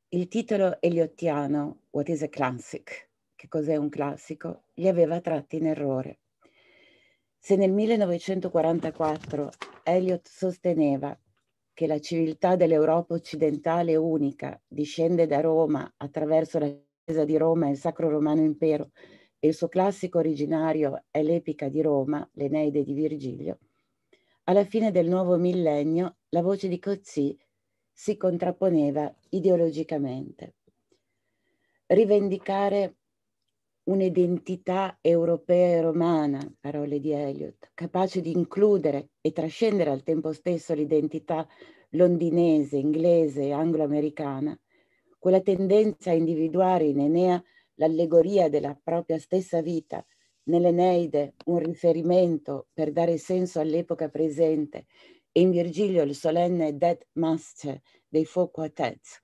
Il titolo eliottiano What is a Classic? Che cos'è un classico? gli aveva tratti in errore. Se nel 1944 Eliot sosteneva che la civiltà dell'Europa occidentale unica discende da Roma attraverso la Chiesa di Roma e il Sacro Romano Impero e il suo classico originario è l'Epica di Roma, l'Eneide di Virgilio, alla fine del nuovo millennio la voce di Cozzi si contrapponeva ideologicamente. Rivendicare un'identità europea e romana, parole di Eliot, capace di includere e trascendere al tempo stesso l'identità londinese, inglese e anglo-americana, quella tendenza a individuare in Enea l'allegoria della propria stessa vita – nell'Eneide un riferimento per dare senso all'epoca presente e in Virgilio il solenne Dead Master dei Four Quartets,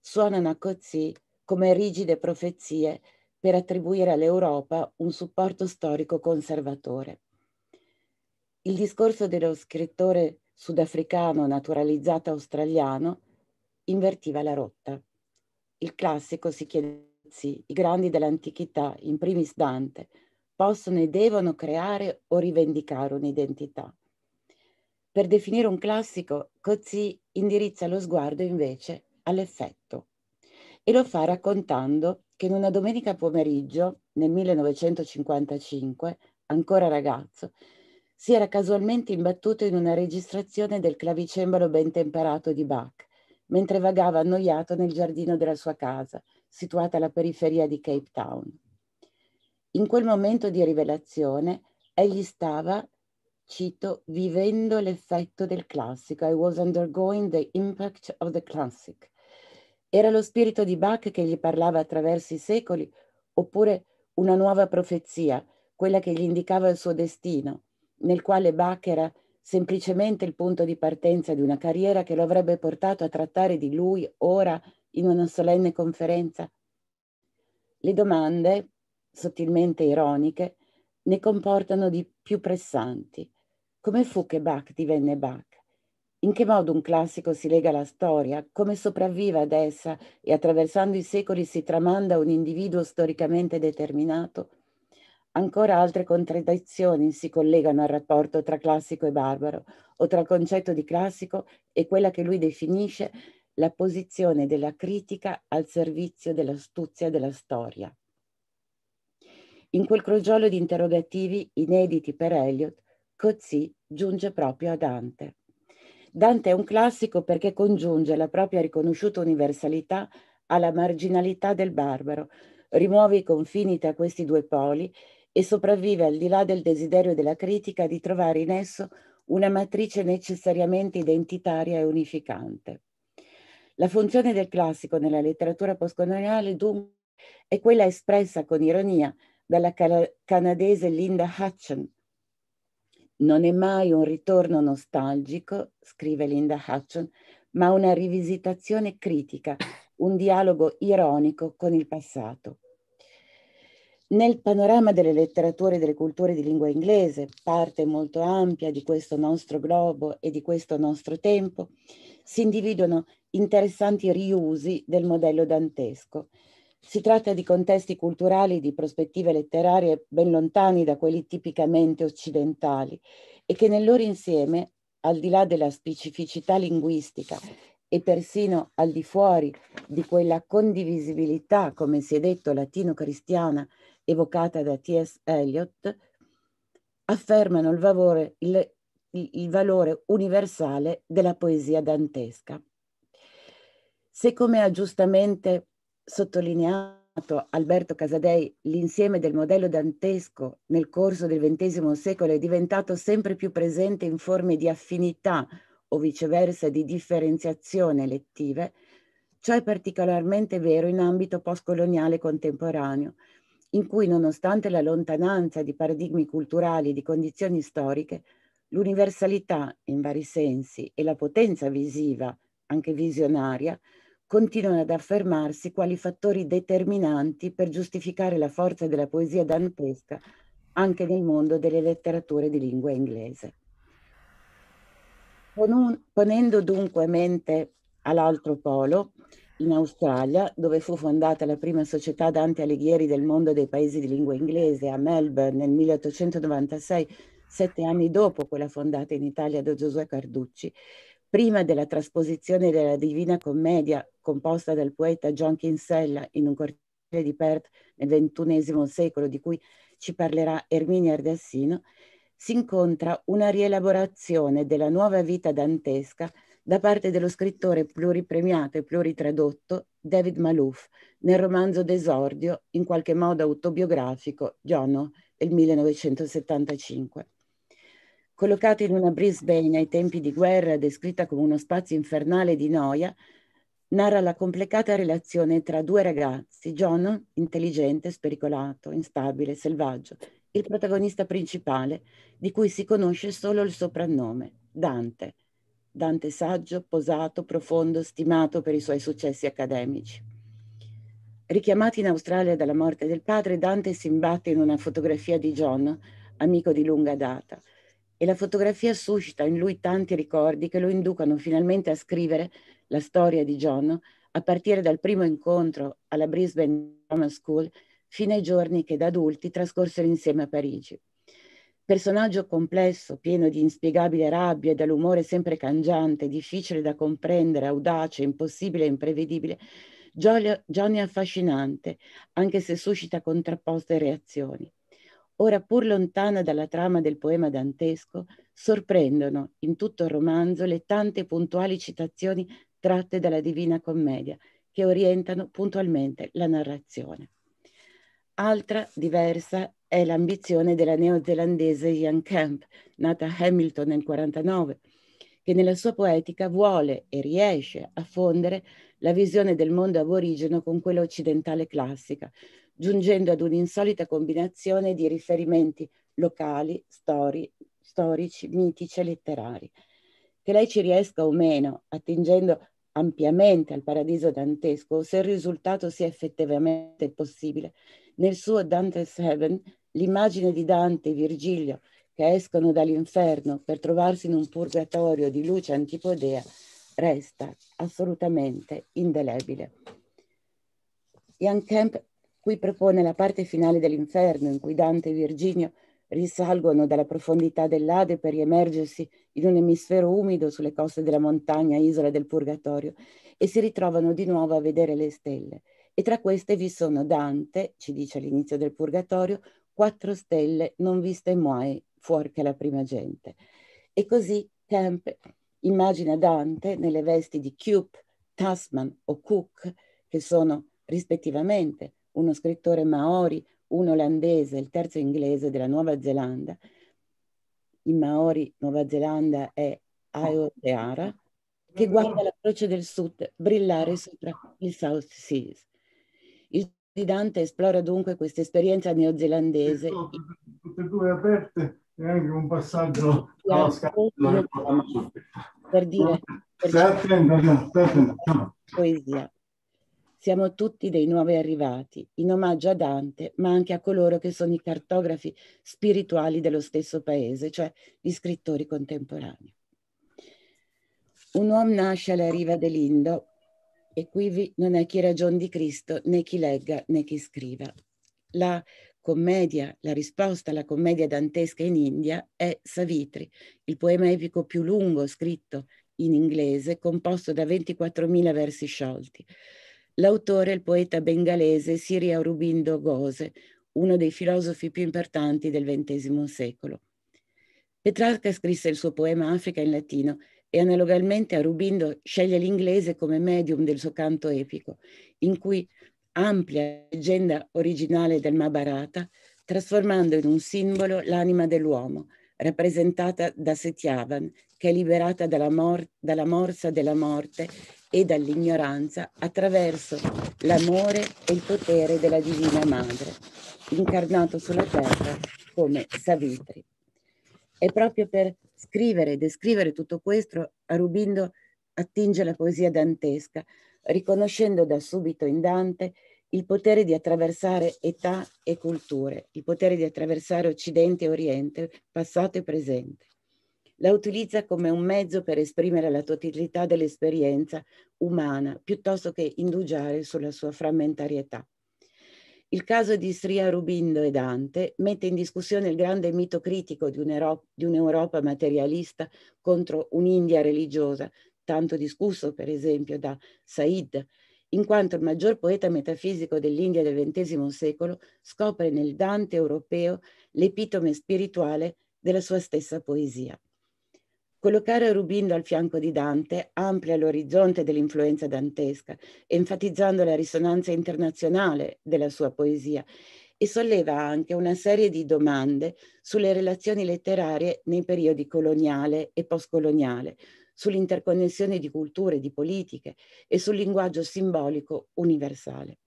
suonano così come rigide profezie per attribuire all'Europa un supporto storico conservatore. Il discorso dello scrittore sudafricano naturalizzato australiano invertiva la rotta. Il classico si chiede, sì, i grandi dell'antichità, in primis Dante, possono e devono creare o rivendicare un'identità. Per definire un classico, Cozzi indirizza lo sguardo invece all'effetto e lo fa raccontando che in una domenica pomeriggio nel 1955, ancora ragazzo, si era casualmente imbattuto in una registrazione del clavicembalo ben temperato di Bach, mentre vagava annoiato nel giardino della sua casa, situata alla periferia di Cape Town. In quel momento di rivelazione egli stava, cito, vivendo l'effetto del classico. I was undergoing the impact of the classic. Era lo spirito di Bach che gli parlava attraverso i secoli, oppure una nuova profezia, quella che gli indicava il suo destino, nel quale Bach era semplicemente il punto di partenza di una carriera che lo avrebbe portato a trattare di lui ora in una solenne conferenza? Le domande sottilmente ironiche, ne comportano di più pressanti. Come fu che Bach divenne Bach? In che modo un classico si lega alla storia? Come sopravviva ad essa e attraversando i secoli si tramanda un individuo storicamente determinato? Ancora altre contraddizioni si collegano al rapporto tra classico e barbaro, o tra il concetto di classico e quella che lui definisce la posizione della critica al servizio dell'astuzia della storia. In quel crogiolo di interrogativi inediti per Eliot, Cozzi giunge proprio a Dante. Dante è un classico perché congiunge la propria riconosciuta universalità alla marginalità del barbaro, rimuove i confini tra questi due poli e sopravvive al di là del desiderio della critica di trovare in esso una matrice necessariamente identitaria e unificante. La funzione del classico nella letteratura postcoloniale dunque è quella espressa con ironia dalla canadese Linda Hutchin. Non è mai un ritorno nostalgico, scrive Linda Hutchin, ma una rivisitazione critica, un dialogo ironico con il passato. Nel panorama delle letterature e delle culture di lingua inglese, parte molto ampia di questo nostro globo e di questo nostro tempo, si individuano interessanti riusi del modello dantesco, si tratta di contesti culturali di prospettive letterarie ben lontani da quelli tipicamente occidentali e che nel loro insieme, al di là della specificità linguistica e persino al di fuori di quella condivisibilità, come si è detto, latino-cristiana evocata da T.S. Eliot, affermano il valore, il, il valore universale della poesia dantesca. Se come ha giustamente sottolineato Alberto Casadei l'insieme del modello dantesco nel corso del XX secolo è diventato sempre più presente in forme di affinità o viceversa di differenziazione lettive, ciò è particolarmente vero in ambito postcoloniale contemporaneo, in cui nonostante la lontananza di paradigmi culturali e di condizioni storiche, l'universalità in vari sensi e la potenza visiva, anche visionaria, continuano ad affermarsi quali fattori determinanti per giustificare la forza della poesia dantesca anche nel mondo delle letterature di lingua inglese. ponendo dunque mente all'altro polo, in Australia, dove fu fondata la prima società Dante Alighieri del mondo dei paesi di lingua inglese a Melbourne nel 1896, sette anni dopo quella fondata in Italia da Giosuè Carducci, prima della trasposizione della Divina Commedia composta dal poeta John Kinsella in un cortile di Perth nel XXI secolo, di cui ci parlerà Erminia Ardassino, si incontra una rielaborazione della nuova vita dantesca da parte dello scrittore pluripremiato e pluritradotto David Malouf nel romanzo d'esordio, in qualche modo autobiografico, Giono del 1975. Collocato in una Brisbane ai tempi di guerra descritta come uno spazio infernale di noia, narra la complicata relazione tra due ragazzi, John, intelligente, spericolato, instabile, selvaggio, il protagonista principale, di cui si conosce solo il soprannome, Dante. Dante saggio, posato, profondo, stimato per i suoi successi accademici. Richiamati in Australia dalla morte del padre, Dante si imbatte in una fotografia di John, amico di lunga data, e la fotografia suscita in lui tanti ricordi che lo inducono finalmente a scrivere la storia di John a partire dal primo incontro alla Brisbane Drama School fino ai giorni che da adulti trascorsero insieme a Parigi. Personaggio complesso, pieno di inspiegabile rabbia e dall'umore sempre cangiante, difficile da comprendere, audace, impossibile e imprevedibile, Johnny è affascinante, anche se suscita contrapposte reazioni. Ora pur lontana dalla trama del poema dantesco, sorprendono in tutto il romanzo le tante puntuali citazioni tratte dalla Divina Commedia, che orientano puntualmente la narrazione. Altra diversa è l'ambizione della neozelandese Ian Camp, nata a Hamilton nel 49, che nella sua poetica vuole e riesce a fondere la visione del mondo aborigeno con quella occidentale classica, giungendo ad un'insolita combinazione di riferimenti locali, stori, storici, mitici e letterari. Che lei ci riesca o meno, attingendo ampiamente al paradiso dantesco se il risultato sia effettivamente possibile. Nel suo Dante's Heaven, l'immagine di Dante e Virgilio che escono dall'inferno per trovarsi in un purgatorio di luce antipodea resta assolutamente indelebile. Ian Kemp qui propone la parte finale dell'inferno in cui Dante e Virgilio risalgono dalla profondità dell'Ade per riemergersi in un emisfero umido sulle coste della montagna isola del Purgatorio e si ritrovano di nuovo a vedere le stelle. E tra queste vi sono Dante, ci dice all'inizio del Purgatorio, quattro stelle non viste mai fuori che la prima gente. E così Kemp immagina Dante nelle vesti di Cube, Tasman o Cook, che sono rispettivamente uno scrittore maori, un olandese il terzo inglese della Nuova Zelanda. In Maori Nuova Zelanda è Aotearoa, che guarda la croce del sud brillare sopra il South Seas. Il Dante esplora dunque questa esperienza neozelandese. Tutte e due aperte e anche un passaggio alla scatola. Per dire... Stai attento, stai attento. Poesia siamo tutti dei nuovi arrivati, in omaggio a Dante, ma anche a coloro che sono i cartografi spirituali dello stesso paese, cioè gli scrittori contemporanei. Un uomo nasce alla riva dell'Indo e qui non è chi ragion di Cristo, né chi legga, né chi scriva. La commedia, la risposta alla commedia dantesca in India è Savitri, il poema epico più lungo scritto in inglese, composto da 24.000 versi sciolti l'autore è il poeta bengalese Siri Aurobindo Ghose, uno dei filosofi più importanti del XX secolo. Petrarca scrisse il suo poema Africa in latino e analogamente Aurobindo sceglie l'inglese come medium del suo canto epico, in cui amplia la leggenda originale del Mahabharata, trasformando in un simbolo l'anima dell'uomo, rappresentata da Setiavan, che è liberata dalla, mor- dalla morsa della morte e dall'ignoranza attraverso l'amore e il potere della Divina Madre, incarnato sulla terra come Savitri. E proprio per scrivere e descrivere tutto questo, Arubindo attinge la poesia dantesca, riconoscendo da subito in Dante il potere di attraversare età e culture, il potere di attraversare Occidente e Oriente, passato e presente la utilizza come un mezzo per esprimere la totalità dell'esperienza umana, piuttosto che indugiare sulla sua frammentarietà. Il caso di Sri Rubindo e Dante mette in discussione il grande mito critico di un'Europa materialista contro un'India religiosa, tanto discusso per esempio da Said, in quanto il maggior poeta metafisico dell'India del XX secolo scopre nel Dante europeo l'epitome spirituale della sua stessa poesia. Collocare Rubindo al fianco di Dante amplia l'orizzonte dell'influenza dantesca, enfatizzando la risonanza internazionale della sua poesia e solleva anche una serie di domande sulle relazioni letterarie nei periodi coloniale e postcoloniale, sull'interconnessione di culture, e di politiche e sul linguaggio simbolico universale.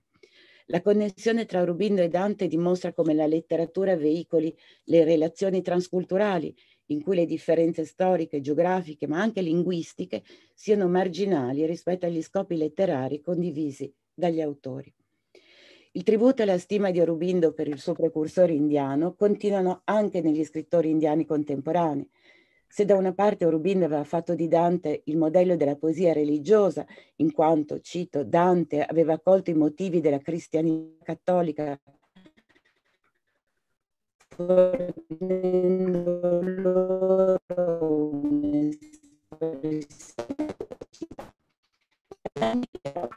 La connessione tra Rubindo e Dante dimostra come la letteratura veicoli le relazioni transculturali in cui le differenze storiche, geografiche, ma anche linguistiche siano marginali rispetto agli scopi letterari condivisi dagli autori. Il tributo e la stima di Aurobindo per il suo precursore indiano continuano anche negli scrittori indiani contemporanei. Se da una parte Aurobindo aveva fatto di Dante il modello della poesia religiosa, in quanto, cito, Dante aveva colto i motivi della cristianità cattolica Thank you.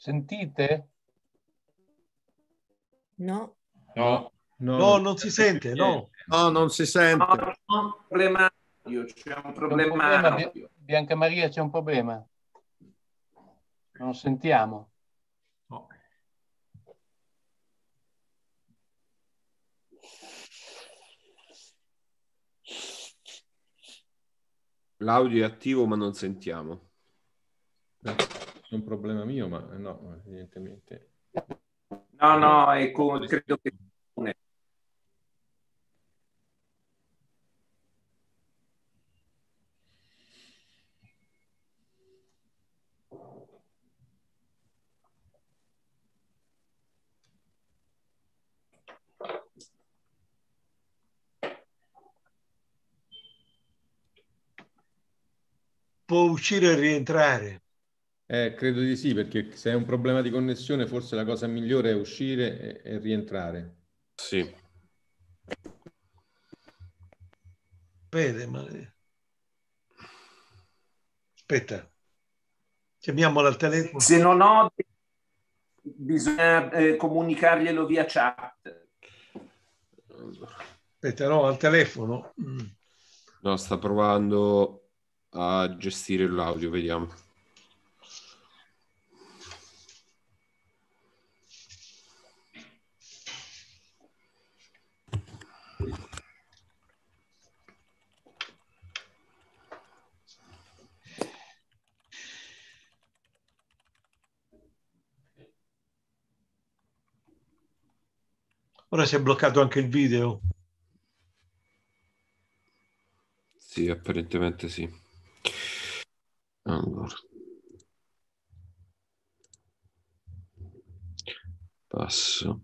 Sentite? No. No. No, no non si sente, no. No, non si sente. No, problema audio, c'è un problema, un problema Bianca Maria, c'è un problema. Non sentiamo. L'audio è attivo ma non sentiamo è un problema mio, ma eh, no, evidentemente. No, no, è con, credo che può uscire e rientrare. Eh, credo di sì, perché se è un problema di connessione forse la cosa migliore è uscire e, e rientrare. Sì. Bene, ma... Eh. Aspetta, chiamiamola al telefono. Se non ho, bisogna eh, comunicarglielo via chat. Aspetta, no, al telefono. Mm. No, sta provando a gestire l'audio, vediamo. Ora si è bloccato anche il video. Sì, apparentemente sì. Allora. Passo.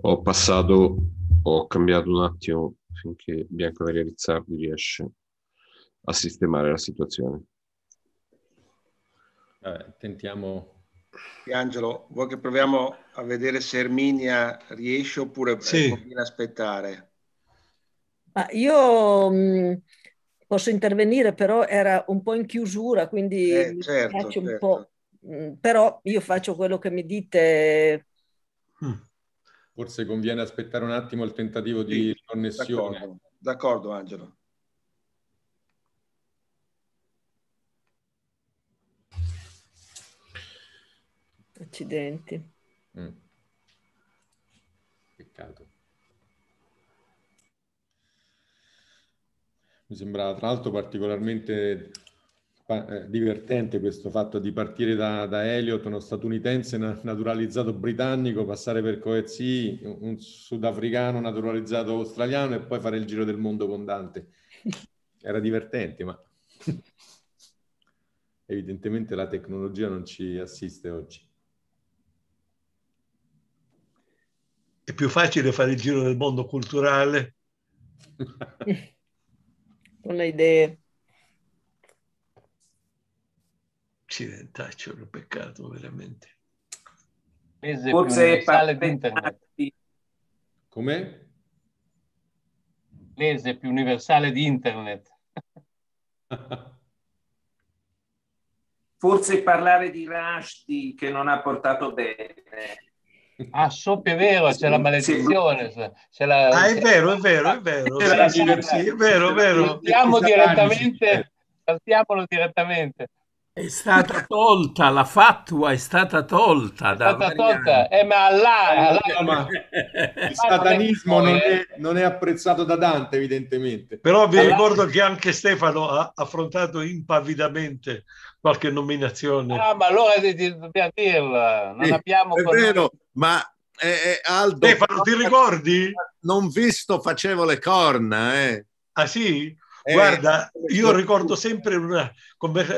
Ho passato, ho cambiato un attimo finché Bianco Maria Rizzardi riesce a sistemare la situazione. Vabbè, tentiamo. Angelo, vuoi che proviamo a vedere se Erminia riesce oppure sì. conviene aspettare? Ma io mh, mm, posso intervenire, però era un po' in chiusura, quindi eh, certo, certo. Mh, mm, Però io faccio quello che mi dite. Mm forse conviene aspettare un attimo il tentativo di sì, connessione. D'accordo, Angelo. Accidenti. Mm. Peccato. Mi sembrava tra l'altro particolarmente eh, divertente questo fatto di partire da, da Elliot, uno statunitense naturalizzato britannico, passare per Coetzee, un sudafricano naturalizzato australiano e poi fare il giro del mondo con Dante. Era divertente, ma evidentemente la tecnologia non ci assiste oggi. È più facile fare il giro del mondo culturale. Con le idee. Accidentaccio, ah, un peccato veramente. Mese Forse universale di internet. Come? Mese più universale di internet. Forse parlare di Rashti che non ha portato bene. Ah, soppi è vero, c'è la maledizione. C'è la, ah, è vero, è vero, è vero. Sì, sì, è vero, è vero. Saltiamo direttamente, saltiamolo direttamente. È stata tolta, la fatua è stata tolta. È stata tolta, eh, ma Allah, eh, Allah il satanismo non è, non è, apprezzato da Dante evidentemente. Però vi ricordo che anche Stefano ha affrontato impavidamente qualche nominazione. Ah, ma allora dobbiamo dirla, non eh, abbiamo... È vero, ma è Aldo... Stefano, ti ricordi? Non visto facevo le corna, eh. Ah sì? Eh, Guarda, io ricordo sempre una,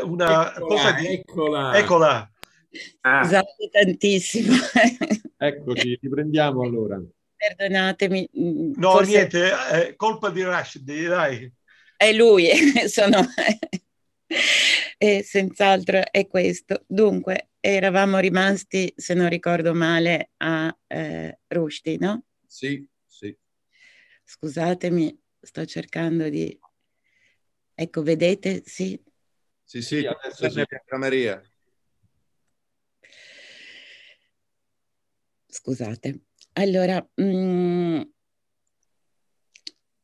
una eccola, cosa di... Eccola! Eccola! Ah. Scusate tantissimo. Eccoci, riprendiamo allora. Perdonatemi. Mm, no, forse... niente, è colpa di Rashid, dai. È lui, sono... e senz'altro è questo. Dunque, eravamo rimasti, se non ricordo male, a eh, Rushdie, no? Sì, sì. Scusatemi, sto cercando di Ecco, vedete, sì. Sì, sì, adesso sì. Maria. Scusate. Allora, mh, mm,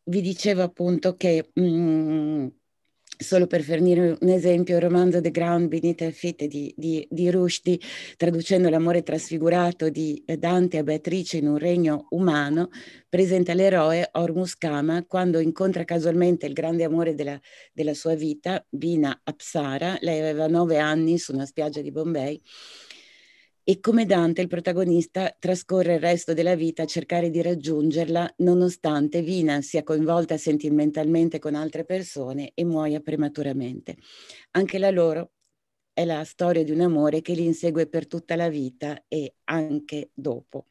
vi dicevo appunto che mh, mm, solo per fornire un esempio, il romanzo The Ground Beneath the Feet di, di, di Rushdie, traducendo l'amore trasfigurato di Dante a Beatrice in un regno umano, presenta l'eroe Ormus Kama quando incontra casualmente il grande amore della, della sua vita, Bina Apsara, lei aveva nove anni su una spiaggia di Bombay, e come Dante il protagonista trascorre il resto della vita a cercare di raggiungerla nonostante Vina sia coinvolta sentimentalmente con altre persone e muoia prematuramente. Anche la loro è la storia di un amore che li insegue per tutta la vita e anche dopo.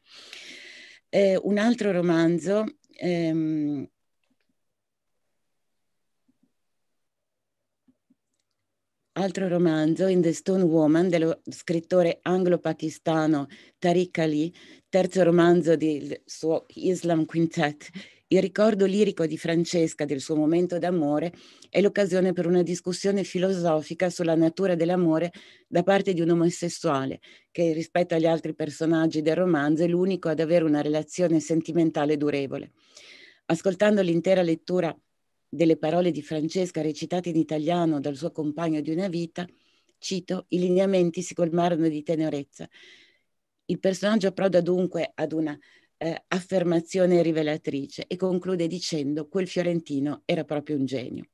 Eh, un altro romanzo ehm, altro romanzo, In the Stone Woman, dello scrittore anglo-pakistano Tariq Ali, terzo romanzo del suo Islam Quintet. Il ricordo lirico di Francesca del suo momento d'amore è l'occasione per una discussione filosofica sulla natura dell'amore da parte di un omosessuale, che rispetto agli altri personaggi del romanzo è l'unico ad avere una relazione sentimentale durevole. Ascoltando l'intera lettura delle parole di Francesca recitate in italiano dal suo compagno di una vita, cito, i lineamenti si colmarono di tenerezza. Il personaggio approda dunque ad una eh, affermazione rivelatrice e conclude dicendo quel fiorentino era proprio un genio.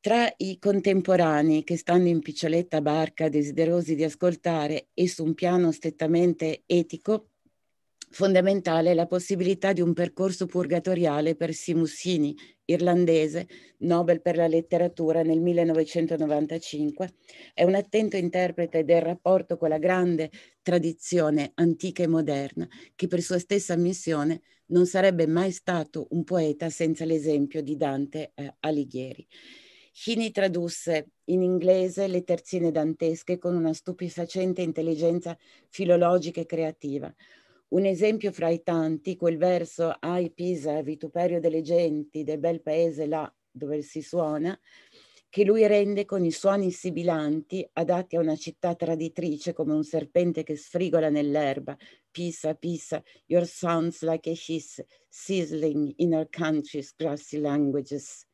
Tra i contemporanei che stanno in piccioletta barca desiderosi di ascoltare e su un piano strettamente etico, fondamentale la possibilità di un percorso purgatoriale per Simusini, irlandese, Nobel per la letteratura nel 1995. È un attento interprete del rapporto con la grande tradizione antica e moderna, che per sua stessa missione non sarebbe mai stato un poeta senza l'esempio di Dante eh, Alighieri. Chini tradusse in inglese le terzine dantesche con una stupefacente intelligenza filologica e creativa un esempio fra i tanti, quel verso Ai Pisa, vituperio delle genti, del bel paese là dove si suona, che lui rende con i suoni sibilanti adatti a una città traditrice come un serpente che sfrigola nell'erba. Pisa, Pisa, your sounds like a hiss, sizzling in our country's grassy languages.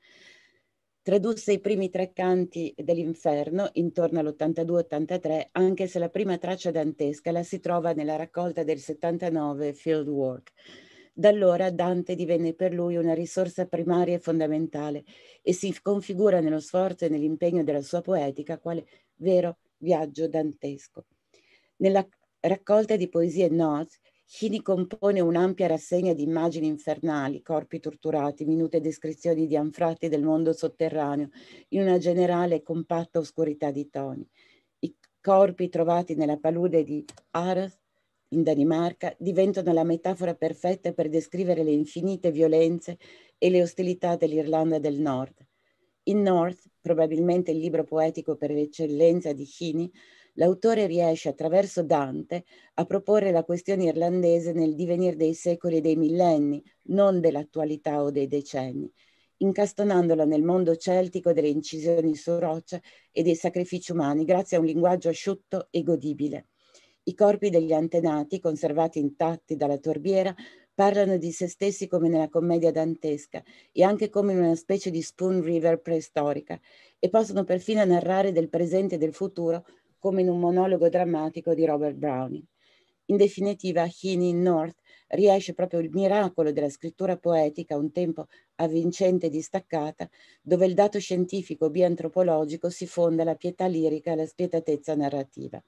Tradusse i primi tre canti dell'inferno intorno all'82-83, anche se la prima traccia dantesca la si trova nella raccolta del 79 Fieldwork. Da allora Dante divenne per lui una risorsa primaria e fondamentale e si configura nello sforzo e nell'impegno della sua poetica quale vero viaggio dantesco. Nella raccolta di poesie Noz Chini compone un'ampia rassegna di immagini infernali, corpi torturati, minute descrizioni di anfratti del mondo sotterraneo, in una generale e compatta oscurità di toni. I corpi trovati nella palude di Arth, in Danimarca, diventano la metafora perfetta per descrivere le infinite violenze e le ostilità dell'Irlanda del Nord. In North, probabilmente il libro poetico per eccellenza di Chini, l'autore riesce attraverso Dante a proporre la questione irlandese nel divenire dei secoli e dei millenni, non dell'attualità o dei decenni, incastonandola nel mondo celtico delle incisioni su roccia e dei sacrifici umani grazie a un linguaggio asciutto e godibile. I corpi degli antenati, conservati intatti dalla torbiera, parlano di se stessi come nella commedia dantesca e anche come in una specie di Spoon River preistorica e possono perfino narrare del presente e del futuro come in un monologo drammatico di Robert Browning. In definitiva, Heaney North riesce proprio il miracolo della scrittura poetica, un tempo avvincente e distaccata, dove il dato scientifico biantropologico si fonda la pietà lirica e la spietatezza narrativa.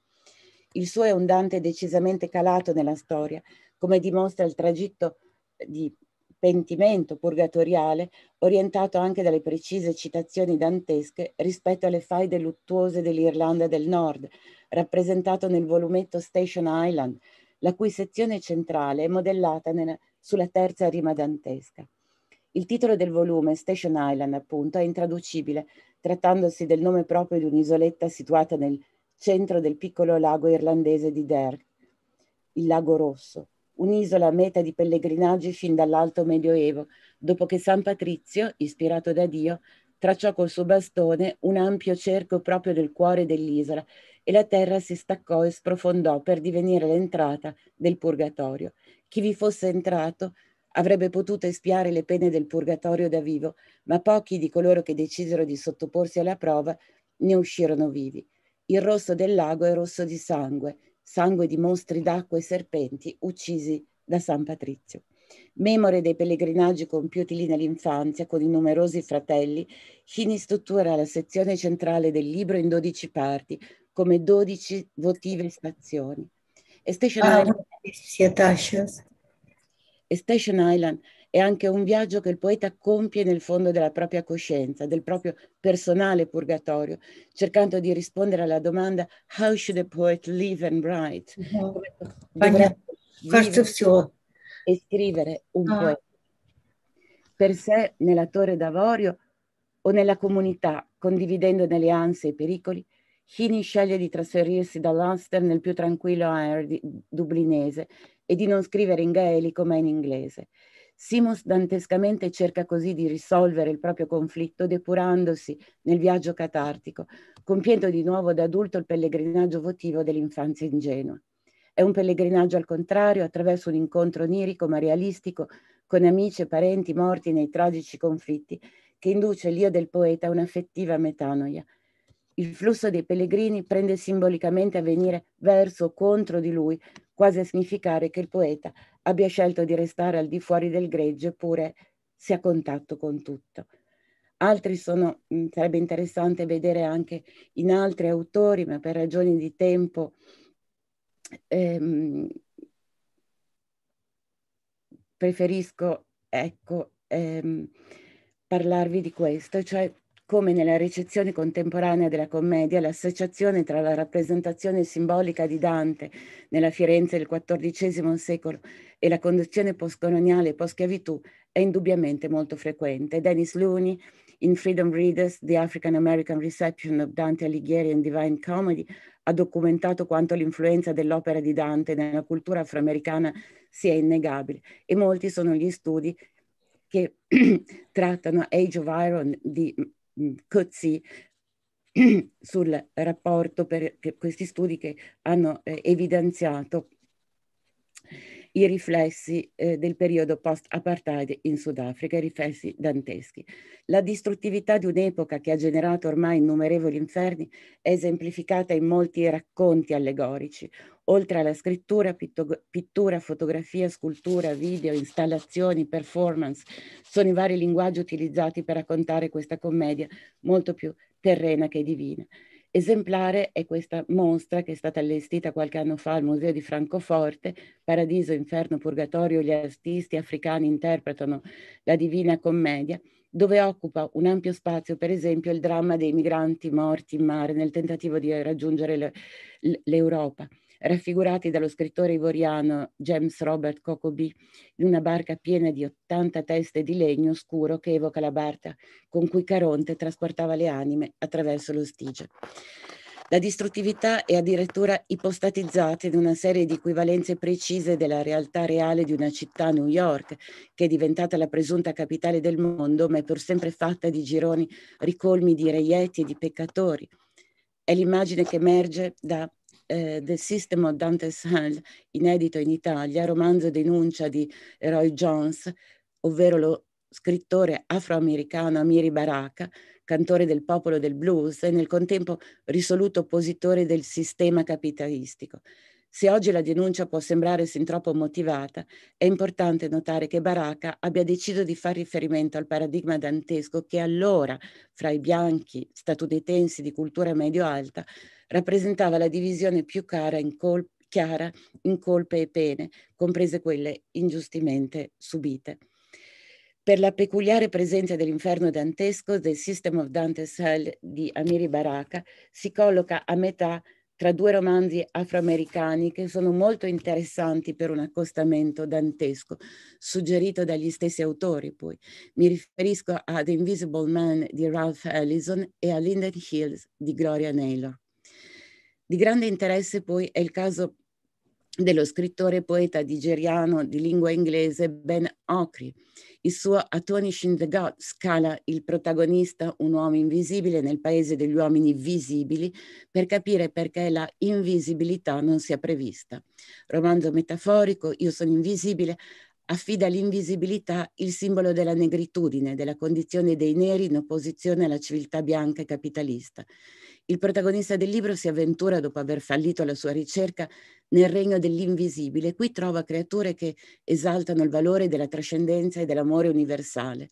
Il suo è un Dante decisamente calato nella storia, come dimostra il tragitto di pentimento purgatoriale orientato anche dalle precise citazioni dantesche rispetto alle faide luttuose dell'Irlanda del Nord, rappresentato nel volumetto Station Island, la cui sezione centrale è modellata nella, sulla terza rima dantesca. Il titolo del volume, Station Island, appunto, è intraducibile, trattandosi del nome proprio di un'isoletta situata nel centro del piccolo lago irlandese di Derg, il Lago Rosso, un'isola meta di pellegrinaggi fin dall'alto Medioevo, dopo che San Patrizio, ispirato da Dio, tracciò col suo bastone un ampio cerco proprio nel cuore dell'isola e la terra si staccò e sprofondò per divenire l'entrata del purgatorio. Chi vi fosse entrato avrebbe potuto espiare le pene del purgatorio da vivo, ma pochi di coloro che decisero di sottoporsi alla prova ne uscirono vivi. Il rosso del lago è rosso di sangue, sangue di mostri d'acqua e serpenti uccisi da San Patrizio. Memore dei pellegrinaggi compiuti lì nell'infanzia con i numerosi fratelli, Chini struttura la sezione centrale del libro in 12 parti, come 12 votive stazioni. E Station, ah, sì, e Station Island è anche un viaggio che il poeta compie nel fondo della propria coscienza, del proprio personale purgatorio, cercando di rispondere alla domanda How should a poet live and write? Mhm. E scrivere un uh poeta per sé nella torre d'avorio o nella comunità, condividendo le ansie e i pericoli, Heaney sceglie di trasferirsi da Lanster nel più tranquillo aereo dublinese e di non scrivere in gaelico ma in inglese. Simus dantescamente cerca così di risolvere il proprio conflitto depurandosi nel viaggio catartico, compiendo di nuovo da adulto il pellegrinaggio votivo dell'infanzia ingenua. È un pellegrinaggio al contrario attraverso un incontro onirico ma realistico con amici e parenti morti nei tragici conflitti che induce l'io del poeta a un'affettiva metanoia. Il flusso dei pellegrini prende simbolicamente a venire verso o contro di lui, quasi a significare che il poeta abbia scelto di restare al di fuori del gregge eppure sia a contatto con tutto. Altri sono, sarebbe interessante vedere anche in altri autori, ma per ragioni di tempo ehm, preferisco ecco, ehm, parlarvi di questo, cioè come nella ricezione contemporanea della commedia l'associazione tra la rappresentazione simbolica di Dante nella Firenze del XIV secolo e la conduzione postcoloniale e post-schiavitù è indubbiamente molto frequente. Dennis Looney in Freedom Readers, The African American Reception of Dante Alighieri and Divine Comedy, ha documentato quanto l'influenza dell'opera di Dante nella cultura afroamericana sia innegabile e molti sono gli studi che trattano Age of Iron di Mm, cozzi sul rapporto per questi studi che hanno eh, evidenziato i riflessi eh, del periodo post-apartheid in Sudafrica, i riflessi danteschi. La distruttività di un'epoca che ha generato ormai innumerevoli inferni è esemplificata in molti racconti allegorici, oltre alla scrittura, pittura, fotografia, scultura, video, installazioni, performance, sono i vari linguaggi utilizzati per raccontare questa commedia molto più terrena che divina. Esemplare è questa mostra che è stata allestita qualche anno fa al Museo di Francoforte, Paradiso, Inferno, Purgatorio, gli artisti africani interpretano la Divina Commedia, dove occupa un ampio spazio, per esempio, il dramma dei migranti morti in mare nel tentativo di raggiungere l'Europa. Le, raffigurati dallo scrittore ivoriano James Robert Cocoby in una barca piena di 80 teste di legno scuro che evoca la barca con cui Caronte trasportava le anime attraverso lo Stige. La distruttività è addirittura ipostatizzata in una serie di equivalenze precise della realtà reale di una città, New York, che è diventata la presunta capitale del mondo, ma è pur sempre fatta di gironi ricolmi di reietti e di peccatori. È l'immagine che emerge da eh, del sistema Dante Hall, inedito in Italia, romanzo denuncia di Roy Jones, ovvero lo scrittore afroamericano Amiri Baraka, cantore del popolo del blues e nel contempo risoluto oppositore del sistema capitalistico. Se oggi la denuncia può sembrare sin troppo motivata, è importante notare che Baraka abbia deciso di far riferimento al paradigma dantesco che allora, fra i bianchi statunitensi di cultura medio-alta, rappresentava la divisione più in colp- chiara in colpe e pene, comprese quelle ingiustamente subite per la peculiare presenza dell'inferno dantesco The System of Dante's Hell di Amiri Baraka, si colloca a metà tra due romanzi afroamericani che sono molto interessanti per un accostamento dantesco, suggerito dagli stessi autori poi. Mi riferisco a The Invisible Man di Ralph Ellison e a Linden Hills di Gloria Naylor. Di grande interesse poi è il caso dello scrittore e poeta nigeriano di lingua inglese Ben Okri, il suo Atonishing the God scala il protagonista, un uomo invisibile, nel paese degli uomini visibili, per capire perché la invisibilità non sia prevista. Romanzo metaforico, Io sono invisibile, affida all'invisibilità il simbolo della negritudine, della condizione dei neri in opposizione alla civiltà bianca e capitalista. Il protagonista del libro si avventura, dopo aver fallito la sua ricerca, nel regno dell'invisibile. Qui trova creature che esaltano il valore della trascendenza e dell'amore universale.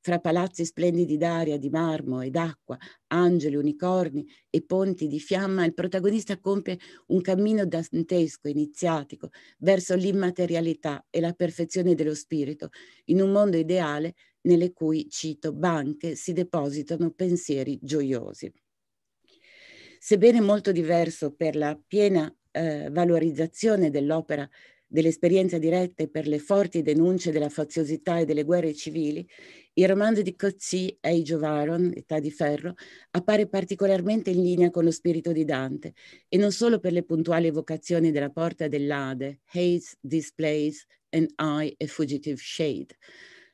Fra palazzi splendidi d'aria, di marmo e d'acqua, angeli, unicorni e ponti di fiamma, il protagonista compie un cammino dantesco, iniziatico, verso l'immaterialità e la perfezione dello spirito, in un mondo ideale nelle cui, cito, banche si depositano pensieri gioiosi sebbene molto diverso per la piena eh, valorizzazione dell'opera dell'esperienza diretta e per le forti denunce della faziosità e delle guerre civili, il romanzo di Cozzi, Eige of Aaron, Età di Ferro, appare particolarmente in linea con lo spirito di Dante, e non solo per le puntuali evocazioni della porta dell'Ade, Haze, Displays, and I, a Fugitive Shade,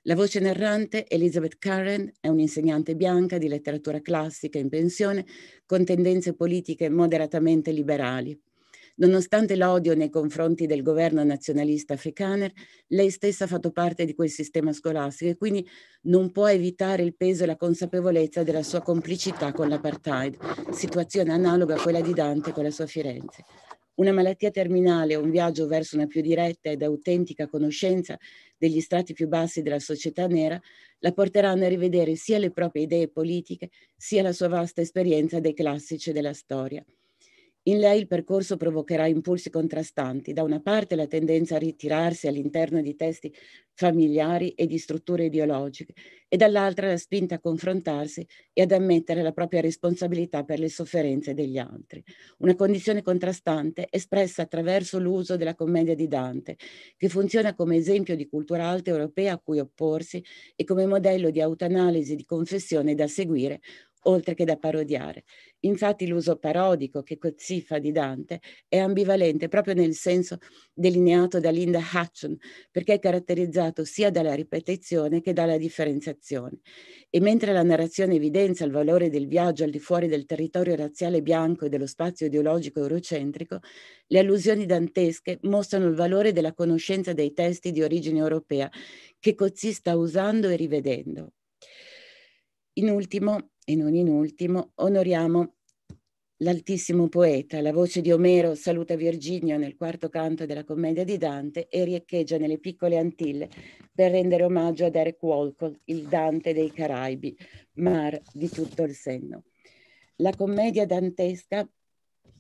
la voce narrante Elizabeth Curran, è un'insegnante bianca di letteratura classica in pensione con tendenze politiche moderatamente liberali. Nonostante l'odio nei confronti del governo nazionalista afrikaner, lei stessa ha fatto parte di quel sistema scolastico e quindi non può evitare il peso e la consapevolezza della sua complicità con l'apartheid, situazione analoga a quella di Dante con la sua Firenze. Una malattia terminale o un viaggio verso una più diretta ed autentica conoscenza degli strati più bassi della società nera la porteranno a rivedere sia le proprie idee politiche sia la sua vasta esperienza dei classici della storia. In lei il percorso provocherà impulsi contrastanti, da una parte la tendenza a ritirarsi all'interno di testi familiari e di strutture ideologiche e dall'altra la spinta a confrontarsi e ad ammettere la propria responsabilità per le sofferenze degli altri. Una condizione contrastante espressa attraverso l'uso della commedia di Dante, che funziona come esempio di cultura alta europea a cui opporsi e come modello di autoanalisi di confessione da seguire oltre che da parodiare. Infatti l'uso parodico che Cozzi fa di Dante è ambivalente proprio nel senso delineato da Linda Hutchon, perché è caratterizzato sia dalla ripetizione che dalla differenziazione. E mentre la narrazione evidenzia il valore del viaggio al di fuori del territorio razziale bianco e dello spazio ideologico eurocentrico, le allusioni dantesche mostrano il valore della conoscenza dei testi di origine europea che Cozzi sta usando e rivedendo. In ultimo, e non in ultimo, onoriamo l'altissimo poeta. La voce di Omero saluta Virginio nel quarto canto della commedia di Dante e riecheggia nelle piccole Antille per rendere omaggio a Derek Walcott, il Dante dei Caraibi, mar di tutto il senno. La commedia dantesca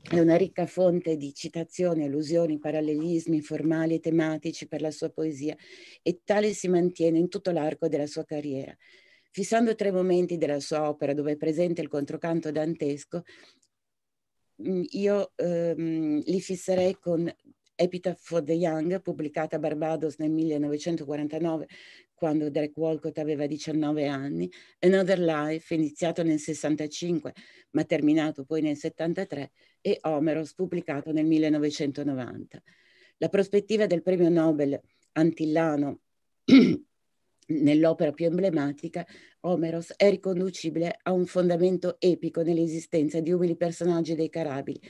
è una ricca fonte di citazioni, allusioni, parallelismi formali e tematici per la sua poesia e tale si mantiene in tutto l'arco della sua carriera fissando tre momenti della sua opera dove è presente il controcanto dantesco, mm, io ehm, li fisserei con Epitaph for the Young, pubblicata a Barbados nel 1949, quando Derek Walcott aveva 19 anni, Another Life, iniziato nel 65, ma terminato poi nel 73, e Homeros, pubblicato nel 1990. La prospettiva del premio Nobel antillano nell'opera più emblematica, Omeros è riconducibile a un fondamento epico nell'esistenza di umili personaggi dei Carabili,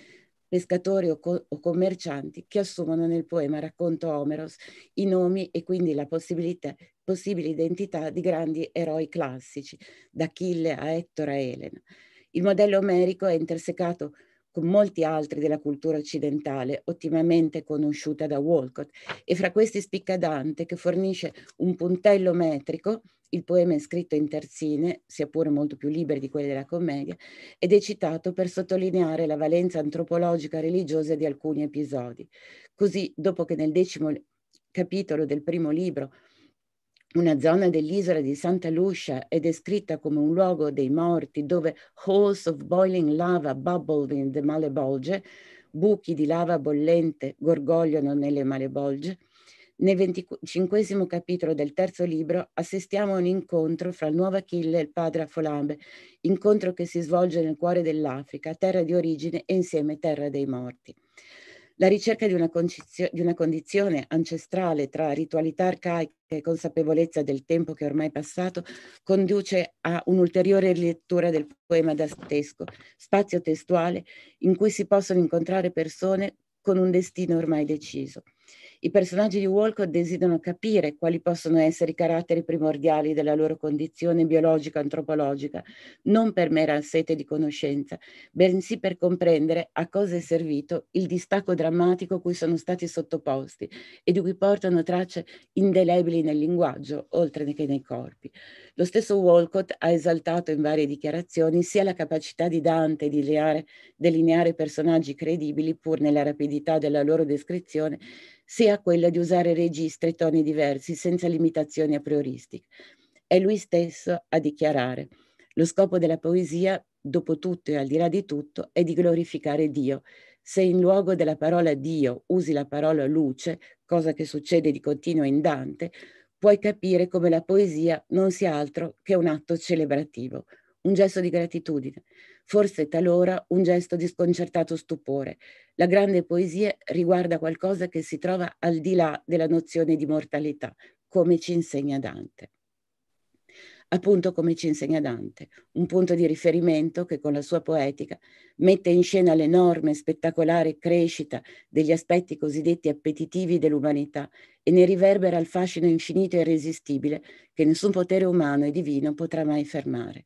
pescatori o, co- o, commercianti che assumono nel poema Racconto Omeros i nomi e quindi la possibilità, possibile identità di grandi eroi classici, da Achille a Ettore a Elena. Il modello omerico è intersecato con molti altri della cultura occidentale, ottimamente conosciuta da Walcott, e fra questi spicca Dante che fornisce un puntello metrico, il poema è scritto in terzine, sia pure molto più liberi di quelli della commedia, ed è citato per sottolineare la valenza antropologica religiosa di alcuni episodi. Così, dopo che nel decimo capitolo del primo libro una zona dell'isola di Santa Lucia è descritta come un luogo dei morti dove halls of boiling lava bubbled in the malebolge, buchi di lava bollente gorgogliano nelle malebolge. Nel venticinquesimo capitolo del terzo libro assistiamo a un incontro fra il nuovo Achille e il padre Afolambe, incontro che si svolge nel cuore dell'Africa, terra di origine e insieme terra dei morti. La ricerca di una, di una condizione ancestrale tra ritualità arcaica e consapevolezza del tempo che è ormai passato conduce a un'ulteriore lettura del poema d'Astesco, spazio testuale in cui si possono incontrare persone con un destino ormai deciso. I personaggi di Walcott desiderano capire quali possono essere i caratteri primordiali della loro condizione biologica antropologica, non per mera sete di conoscenza, bensì per comprendere a cosa è servito il distacco drammatico cui sono stati sottoposti e di cui portano tracce indelebili nel linguaggio, oltre che nei corpi. Lo stesso Walcott ha esaltato in varie dichiarazioni sia la capacità di Dante di delineare personaggi credibili pur nella rapidità della loro descrizione, sia quella di usare registri e toni diversi senza limitazioni a prioristiche. È lui stesso a dichiarare lo scopo della poesia, dopo tutto e al di là di tutto, è di glorificare Dio. Se in luogo della parola Dio usi la parola luce, cosa che succede di continuo in Dante, puoi capire come la poesia non sia altro che un atto celebrativo, un gesto di gratitudine forse talora un gesto di sconcertato stupore. La grande poesia riguarda qualcosa che si trova al di là della nozione di mortalità, come ci insegna Dante. Appunto come ci insegna Dante, un punto di riferimento che con la sua poetica mette in scena l'enorme e spettacolare crescita degli aspetti cosiddetti appetitivi dell'umanità e ne riverbera il fascino infinito e irresistibile che nessun potere umano e divino potrà mai fermare.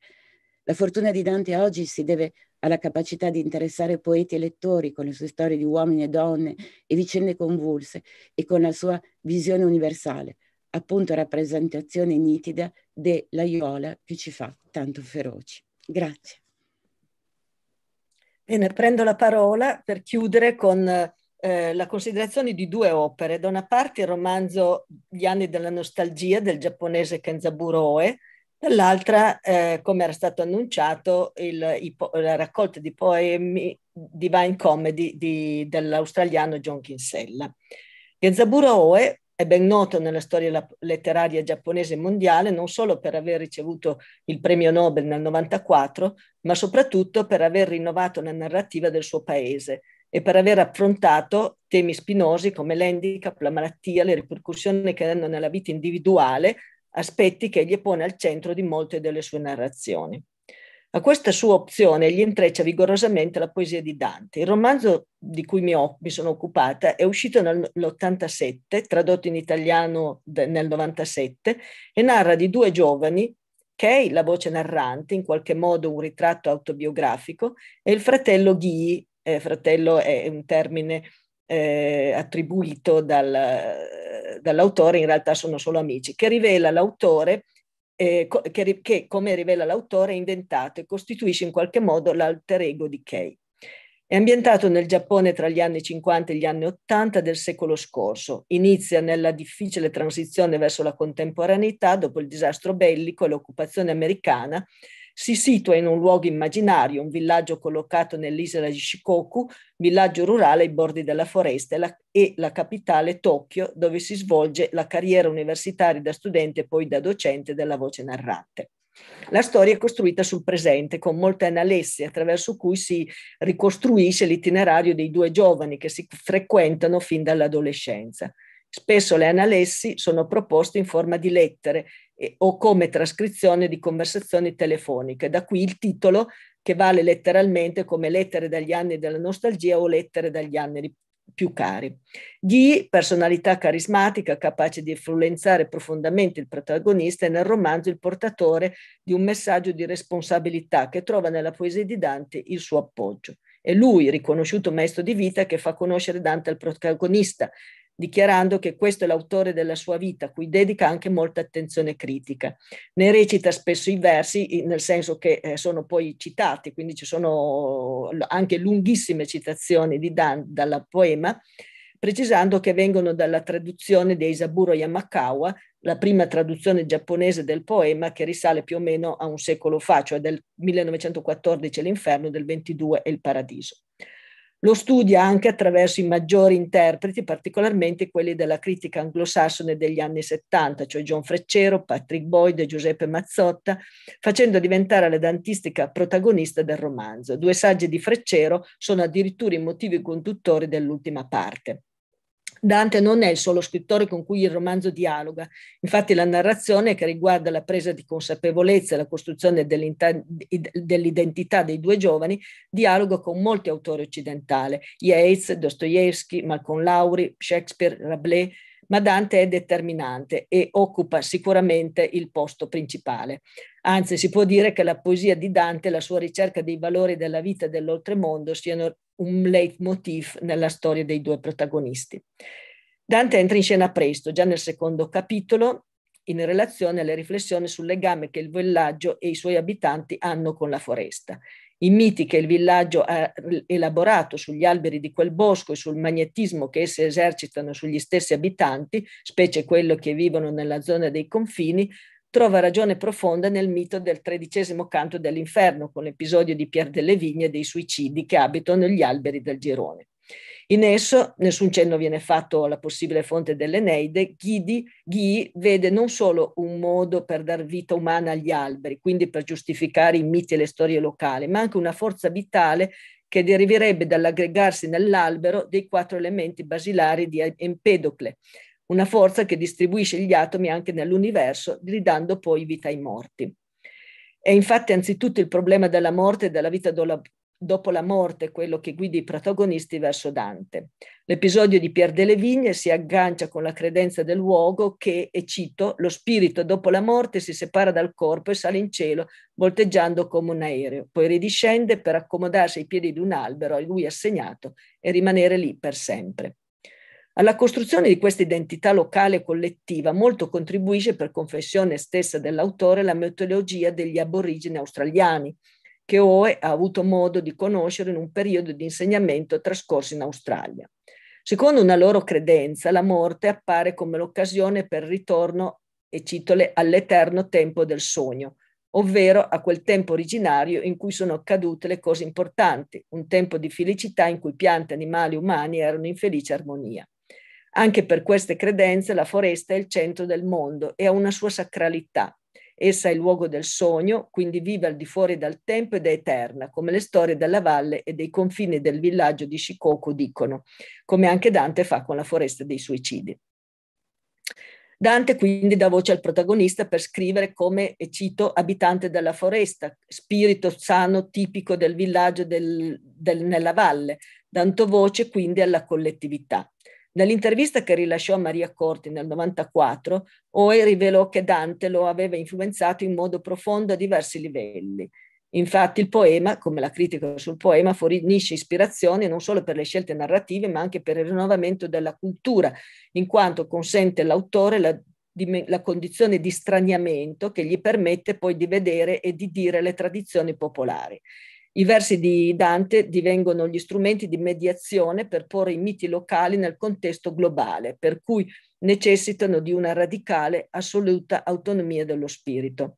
La fortuna di Dante oggi si deve alla capacità di interessare poeti e lettori con le sue storie di uomini e donne e vicende convulse e con la sua visione universale, appunto rappresentazione nitida della Iola che ci fa tanto feroci. Grazie. Bene, prendo la parola per chiudere con eh, la considerazione di due opere. Da una parte il romanzo Gli anni della nostalgia del giapponese Kenzaburo Oe, dall'altra, eh, come era stato annunciato, il, i, la raccolta di poemi Divine Comedy di, dell'australiano John Kinsella. Genzaburo Oe è ben noto nella storia letteraria giapponese mondiale non solo per aver ricevuto il premio Nobel nel 1994, ma soprattutto per aver rinnovato la narrativa del suo paese e per aver affrontato temi spinosi come l'handicap, la malattia, le ripercussioni che hanno nella vita individuale, aspetti che egli pone al centro di molte delle sue narrazioni. A questa sua opzione egli intreccia vigorosamente la poesia di Dante. Il romanzo di cui mi, ho, mi sono occupata è uscito nell'87, tradotto in italiano nel 97, e narra di due giovani, Kay, la voce narrante, in qualche modo un ritratto autobiografico, e il fratello Guy, eh, fratello è un termine eh, attribuito dal, dall'autore, in realtà sono solo amici, che rivela l'autore, eh, che, che, come rivela l'autore è inventato e costituisce in qualche modo l'alter ego di Kei. È ambientato nel Giappone tra gli anni 50 e gli anni 80 del secolo scorso. Inizia nella difficile transizione verso la contemporaneità dopo il disastro bellico e l'occupazione americana si situa in un luogo immaginario, un villaggio collocato nell'isola di Shikoku, villaggio rurale ai bordi della foresta e la, e la capitale Tokyo, dove si svolge la carriera universitaria da studente e poi da docente della voce narrante. La storia è costruita sul presente con molte analessi attraverso cui si ricostruisce l'itinerario dei due giovani che si frequentano fin dall'adolescenza. Spesso le analessi sono proposte in forma di lettere eh, o come trascrizione di conversazioni telefoniche. Da qui il titolo che vale letteralmente come lettere dagli anni della nostalgia o lettere dagli anni più cari. Ghi, personalità carismatica, capace di influenzare profondamente il protagonista, è nel romanzo il portatore di un messaggio di responsabilità che trova nella poesia di Dante il suo appoggio. È lui, riconosciuto maestro di vita, che fa conoscere Dante al protagonista, dichiarando che questo è l'autore della sua vita, cui dedica anche molta attenzione critica. Ne recita spesso i versi, nel senso che eh, sono poi citati, quindi ci sono anche lunghissime citazioni di Dan dalla poema, precisando che vengono dalla traduzione di Isaburo Yamakawa, la prima traduzione giapponese del poema che risale più o meno a un secolo fa, cioè del 1914 l'Inferno, del 22 e il Paradiso. Lo studia anche attraverso i maggiori interpreti, particolarmente quelli della critica anglosassone degli anni 70, cioè John Freccero, Patrick Boyd e Giuseppe Mazzotta, facendo diventare la dantistica protagonista del romanzo. Due saggi di Freccero sono addirittura i motivi conduttori dell'ultima parte. Dante non è il solo scrittore con cui il romanzo dialoga, infatti la narrazione che riguarda la presa di consapevolezza e la costruzione dell'identità dei due giovani dialoga con molti autori occidentali, Yeats, Dostoevsky, Malcolm Lauri, Shakespeare, Rabelais, ma Dante è determinante e occupa sicuramente il posto principale. Anzi, si può dire che la poesia di Dante e la sua ricerca dei valori della vita e dell'oltremondo siano un leitmotiv nella storia dei due protagonisti. Dante entra in scena presto, già nel secondo capitolo, in relazione alle riflessioni sul legame che il villaggio e i suoi abitanti hanno con la foresta. I miti che il villaggio ha elaborato sugli alberi di quel bosco e sul magnetismo che essi esercitano sugli stessi abitanti, specie quelli che vivono nella zona dei confini, trova ragione profonda nel mito del tredicesimo canto dell'inferno, con l'episodio di Pier delle Vigne e dei suicidi che abitano gli alberi del girone. In esso, nessun cenno viene fatto alla possibile fonte dell'Eneide, Ghidi, Ghi vede non solo un modo per dar vita umana agli alberi, quindi per giustificare i miti e le storie locali, ma anche una forza vitale che deriverebbe dall'aggregarsi nell'albero dei quattro elementi basilari di Empedocle, una forza che distribuisce gli atomi anche nell'universo, ridando poi vita ai morti. È infatti anzitutto il problema della morte e della vita dopo la morte quello che guida i protagonisti verso Dante. L'episodio di Pier delle Vigne si aggancia con la credenza del luogo che, e cito, lo spirito dopo la morte si separa dal corpo e sale in cielo volteggiando come un aereo, poi ridiscende per accomodarsi ai piedi di un albero a lui assegnato e rimanere lì per sempre. Alla costruzione di questa identità locale collettiva molto contribuisce per confessione stessa dell'autore la metodologia degli aborigeni australiani, che Oe ha avuto modo di conoscere in un periodo di insegnamento trascorso in Australia. Secondo una loro credenza, la morte appare come l'occasione per il ritorno, e citole, all'eterno tempo del sogno, ovvero a quel tempo originario in cui sono accadute le cose importanti, un tempo di felicità in cui piante, animali, umani erano in felice armonia. Anche per queste credenze la foresta è il centro del mondo e ha una sua sacralità. Essa è il luogo del sogno, quindi vive al di fuori dal tempo ed è eterna, come le storie della valle e dei confini del villaggio di Shikoku dicono, come anche Dante fa con la foresta dei suicidi. Dante quindi dà voce al protagonista per scrivere come, e cito, abitante della foresta, spirito sano tipico del villaggio del, del, nella valle, dando voce quindi alla collettività. Nell'intervista che rilasciò a Maria Corti nel 1994, Oe rivelò che Dante lo aveva influenzato in modo profondo a diversi livelli. Infatti il poema, come la critica sul poema, fornisce ispirazione non solo per le scelte narrative, ma anche per il rinnovamento della cultura, in quanto consente all'autore la, la condizione di straniamento che gli permette poi di vedere e di dire le tradizioni popolari. I versi di Dante divengono gli strumenti di mediazione per porre i miti locali nel contesto globale, per cui necessitano di una radicale, assoluta autonomia dello spirito.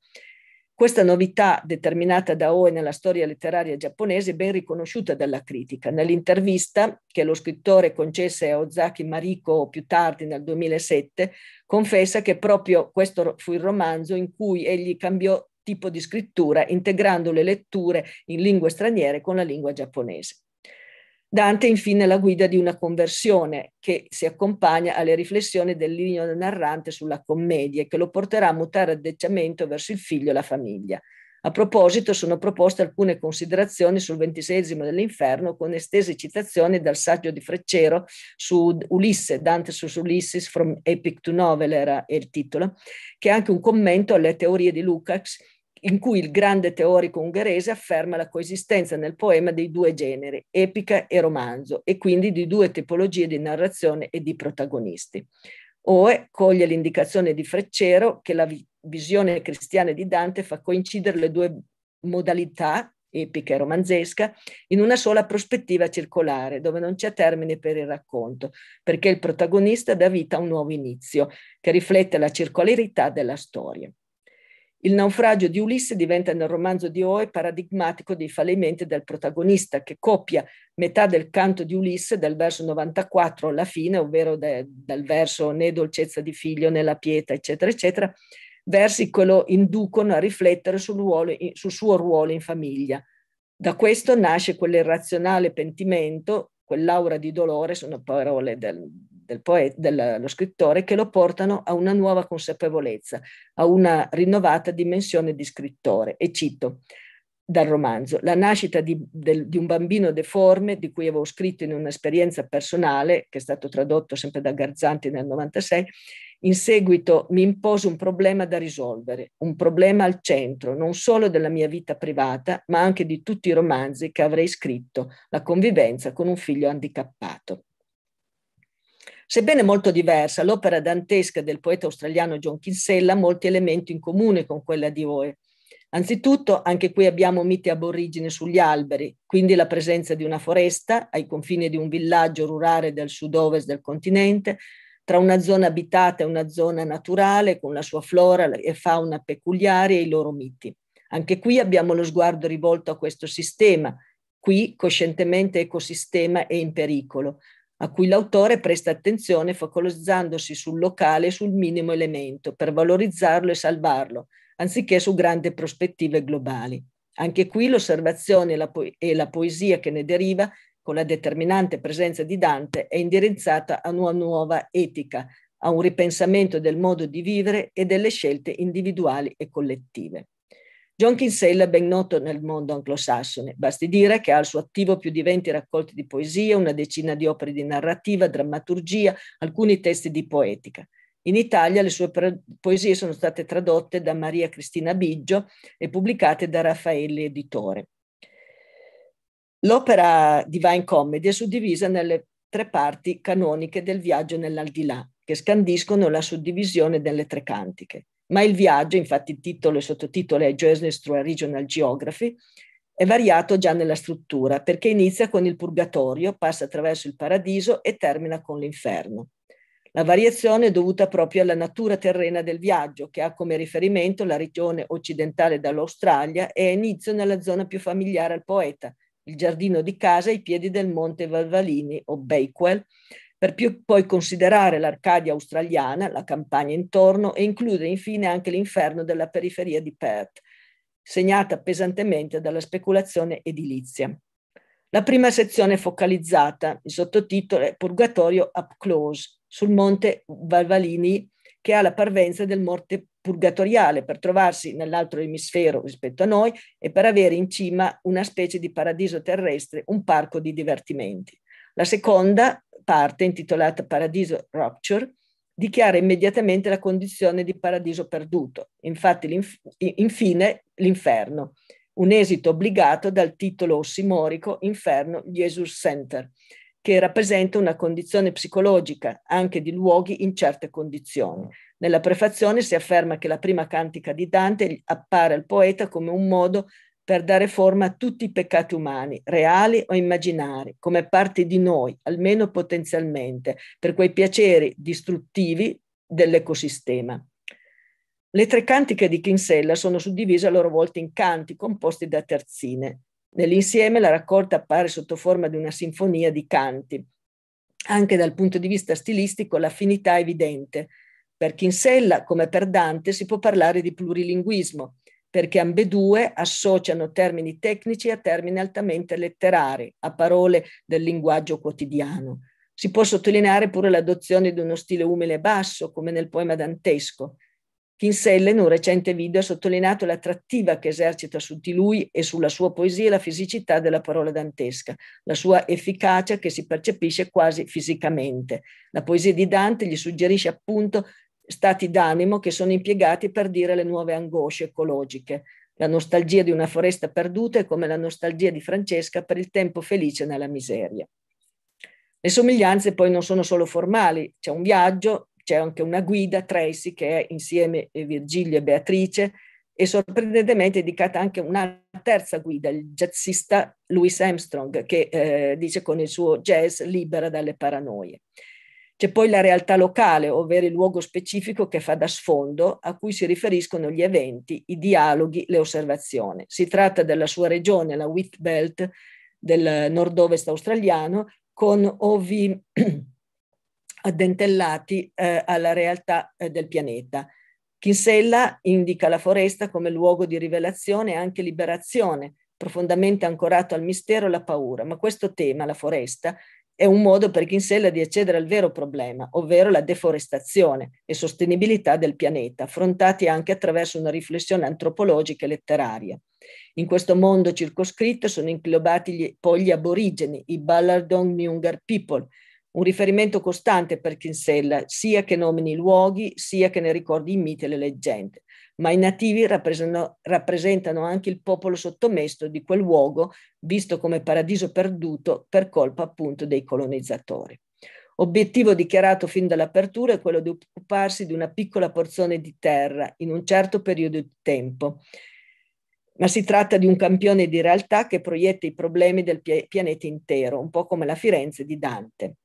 Questa novità determinata da Oe nella storia letteraria giapponese è ben riconosciuta dalla critica. Nell'intervista che lo scrittore concesse a Ozaki Mariko più tardi nel 2007, confessa che proprio questo fu il romanzo in cui egli cambiò tipo di scrittura, integrando le letture in lingue straniere con la lingua giapponese. Dante infine la guida di una conversione che si accompagna alle riflessioni del lineo narrante sulla commedia e che lo porterà a mutare atteggiamento verso il figlio e la famiglia. A proposito sono proposte alcune considerazioni sul ventisesimo dell'inferno con estese citazioni dal saggio di Freccero su Ulisse, Dante su Ulysses from Epic to Novel era il titolo, che è anche un commento alle teorie di Lukács in cui il grande teorico ungherese afferma la coesistenza nel poema dei due generi, epica e romanzo, e quindi di due tipologie di narrazione e di protagonisti. Oe coglie l'indicazione di Freccero che la visione cristiana di Dante fa coincidere le due modalità, epica e romanzesca, in una sola prospettiva circolare, dove non c'è termine per il racconto, perché il protagonista dà vita a un nuovo inizio, che riflette la circolarità della storia. Il naufragio di Ulisse diventa nel romanzo di Oe paradigmatico dei fallimenti del protagonista, che copia metà del canto di Ulisse dal verso 94 alla fine, ovvero de, dal verso né dolcezza di figlio né la pietà, eccetera, eccetera, versi che lo inducono a riflettere sul, ruolo, sul suo ruolo in famiglia. Da questo nasce quell'irrazionale pentimento, quell'aura di dolore, sono parole del, del poeta, dello scrittore che lo portano a una nuova consapevolezza, a una rinnovata dimensione di scrittore. E cito dal romanzo, la nascita di, del, di un bambino deforme, di cui avevo scritto in un'esperienza personale, che è stato tradotto sempre da Garzanti nel 96, in seguito mi impose un problema da risolvere, un problema al centro non solo della mia vita privata, ma anche di tutti i romanzi che avrei scritto, la convivenza con un figlio handicappato. Sebbene molto diversa, l'opera dantesca del poeta australiano John Kinsella ha molti elementi in comune con quella di Oe. Anzitutto, anche qui abbiamo miti aborigine sugli alberi, quindi la presenza di una foresta ai confini di un villaggio rurale del sud-ovest del continente, tra una zona abitata e una zona naturale, con la sua flora e fauna peculiari e i loro miti. Anche qui abbiamo lo sguardo rivolto a questo sistema, qui coscientemente ecosistema è in pericolo, a cui l'autore presta attenzione focalizzandosi sul locale e sul minimo elemento per valorizzarlo e salvarlo, anziché su grandi prospettive globali. Anche qui l'osservazione e la, poesia che ne deriva, con la determinante presenza di Dante, è indirizzata a una nuova etica, a un ripensamento del modo di vivere e delle scelte individuali e collettive. John Kinsella è ben noto nel mondo anglosassone, basti dire che ha al suo attivo più di 20 raccolti di poesie, una decina di opere di narrativa, drammaturgia, alcuni testi di poetica. In Italia le sue poesie sono state tradotte da Maria Cristina Biggio e pubblicate da Raffaelli Editore. L'opera Divine Comedy è suddivisa nelle tre parti canoniche del viaggio nell'aldilà, che scandiscono la suddivisione delle tre cantiche ma il viaggio, infatti il titolo e sottotitolo è Journeys through a Regional Geography, è variato già nella struttura perché inizia con il purgatorio, passa attraverso il paradiso e termina con l'inferno. La variazione è dovuta proprio alla natura terrena del viaggio, che ha come riferimento la regione occidentale dall'Australia e ha inizio nella zona più familiare al poeta, il giardino di casa ai piedi del monte Valvalini o Bakewell, per più poi considerare l'Arcadia australiana, la campagna intorno e include infine anche l'inferno della periferia di Perth, segnata pesantemente dalla speculazione edilizia. La prima sezione è focalizzata, il sottotitolo è Purgatorio up close, sul monte Valvalini che ha la parvenza del monte purgatoriale per trovarsi nell'altro emisfero rispetto a noi e per avere in cima una specie di paradiso terrestre, un parco di divertimenti. La seconda, parte, intitolata Paradiso Rupture, dichiara immediatamente la condizione di paradiso perduto, infatti l'inf- infine l'inferno, un esito obbligato dal titolo ossimorico Inferno Jesus Center, che rappresenta una condizione psicologica anche di luoghi in certe condizioni. Nella prefazione si afferma che la prima cantica di Dante appare al poeta come un modo per dare forma a tutti i peccati umani, reali o immaginari, come parte di noi, almeno potenzialmente, per quei piaceri distruttivi dell'ecosistema. Le tre cantiche di Kinsella sono suddivise a loro volta in canti composti da terzine. Nell'insieme la raccolta appare sotto forma di una sinfonia di canti. Anche dal punto di vista stilistico l'affinità è evidente. Per Kinsella, come per Dante, si può parlare di plurilinguismo, perché ambedue associano termini tecnici a termini altamente letterari, a parole del linguaggio quotidiano. Si può sottolineare pure l'adozione di uno stile umile e basso, come nel poema dantesco. Kinsella in un recente video ha sottolineato l'attrattiva che esercita su di lui e sulla sua poesia la fisicità della parola dantesca, la sua efficacia che si percepisce quasi fisicamente. La poesia di Dante gli suggerisce appunto stati d'animo che sono impiegati per dire le nuove angosce ecologiche. La nostalgia di una foresta perduta è come la nostalgia di Francesca per il tempo felice nella miseria. Le somiglianze poi non sono solo formali, c'è un viaggio, c'è anche una guida, Tracy, che è insieme a Virgilio e Beatrice, e sorprendentemente è dedicata anche una terza guida, il jazzista Louis Armstrong, che eh, dice con il suo jazz libera dalle paranoie. C'è poi la realtà locale, ovvero il luogo specifico che fa da sfondo a cui si riferiscono gli eventi, i dialoghi, le osservazioni. Si tratta della sua regione, la Wheat Belt del nord-ovest australiano, con ovi addentellati eh, alla realtà eh, del pianeta. Kinsella indica la foresta come luogo di rivelazione e anche liberazione, profondamente ancorato al mistero e alla paura, ma questo tema, la foresta, è un modo per Kinsella di accedere al vero problema, ovvero la deforestazione e sostenibilità del pianeta, affrontati anche attraverso una riflessione antropologica e letteraria. In questo mondo circoscritto sono inglobati gli, poi gli aborigeni, i Ballardong Nyungar People, un riferimento costante per Kinsella, sia che nomini i luoghi, sia che ne ricordi i miti e le leggende ma i nativi rappresentano anche il popolo sottomesto di quel luogo, visto come paradiso perduto per colpa appunto dei colonizzatori. Obiettivo dichiarato fin dall'apertura è quello di occuparsi di una piccola porzione di terra in un certo periodo di tempo, ma si tratta di un campione di realtà che proietta i problemi del pianeta intero, un po' come la Firenze di Dante.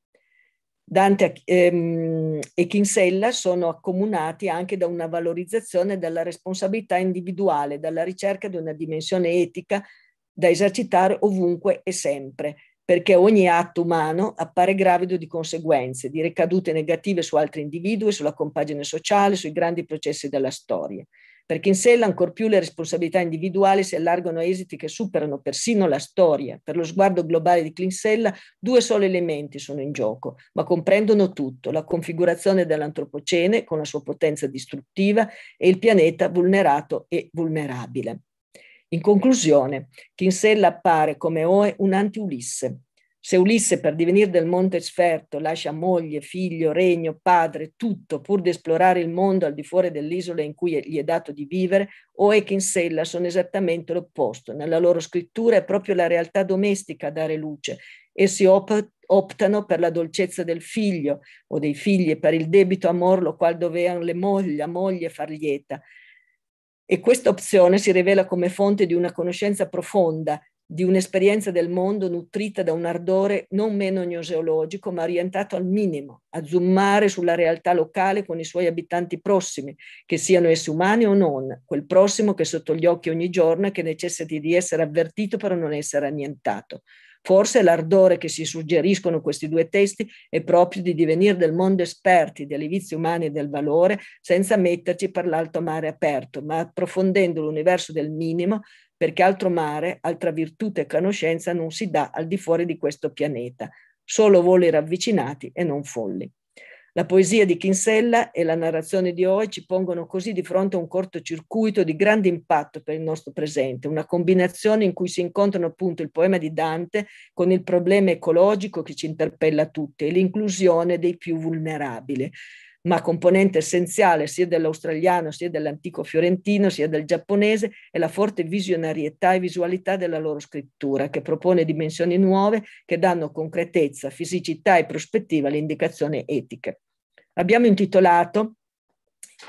Dante ehm, e Kinsella sono accomunati anche da una valorizzazione della responsabilità individuale, dalla ricerca di una dimensione etica da esercitare ovunque e sempre, perché ogni atto umano appare gravido di conseguenze, di ricadute negative su altri individui, sulla compagine sociale, sui grandi processi della storia perché in sé ancor più le responsabilità individuali si allargano a esiti che superano persino la storia. Per lo sguardo globale di Clinsella due soli elementi sono in gioco, ma comprendono tutto, la configurazione dell'antropocene con la sua potenza distruttiva e il pianeta vulnerato e vulnerabile. In conclusione, Kinsella appare come Oe un anti-Ulisse, se Ulisse per divenire del monte sferto lascia moglie, figlio, regno, padre, tutto pur di esplorare il mondo al di fuori dell'isola in cui gli è dato di vivere, o è che in Sella sono esattamente l'opposto. Nella loro scrittura è proprio la realtà domestica a dare luce. Essi op- optano per la dolcezza del figlio o dei figli e per il debito amor lo qual dovean le mogli, la moglie far lieta. E questa opzione si rivela come fonte di una conoscenza profonda di un'esperienza del mondo nutrita da un ardore non meno gnoseologico, ma orientato al minimo, a zoomare sulla realtà locale con i suoi abitanti prossimi, che siano essi umani o non, quel prossimo che è sotto gli occhi ogni giorno e che necessiti di essere avvertito per non essere annientato. Forse l'ardore che si suggeriscono questi due testi è proprio di divenire del mondo esperti delle vizi umane e del valore senza metterci per l'alto mare aperto, ma approfondendo l'universo del minimo perché altro mare, altra virtù e conoscenza non si dà al di fuori di questo pianeta, solo voli ravvicinati e non folli. La poesia di Kinsella e la narrazione di Oe ci pongono così di fronte a un cortocircuito di grande impatto per il nostro presente, una combinazione in cui si incontrano appunto il poema di Dante con il problema ecologico che ci interpella tutti e l'inclusione dei più vulnerabili ma componente essenziale sia dell'australiano, sia dell'antico fiorentino, sia del giapponese, è la forte visionarietà e visualità della loro scrittura, che propone dimensioni nuove che danno concretezza, fisicità e prospettiva alle indicazioni etiche. Abbiamo intitolato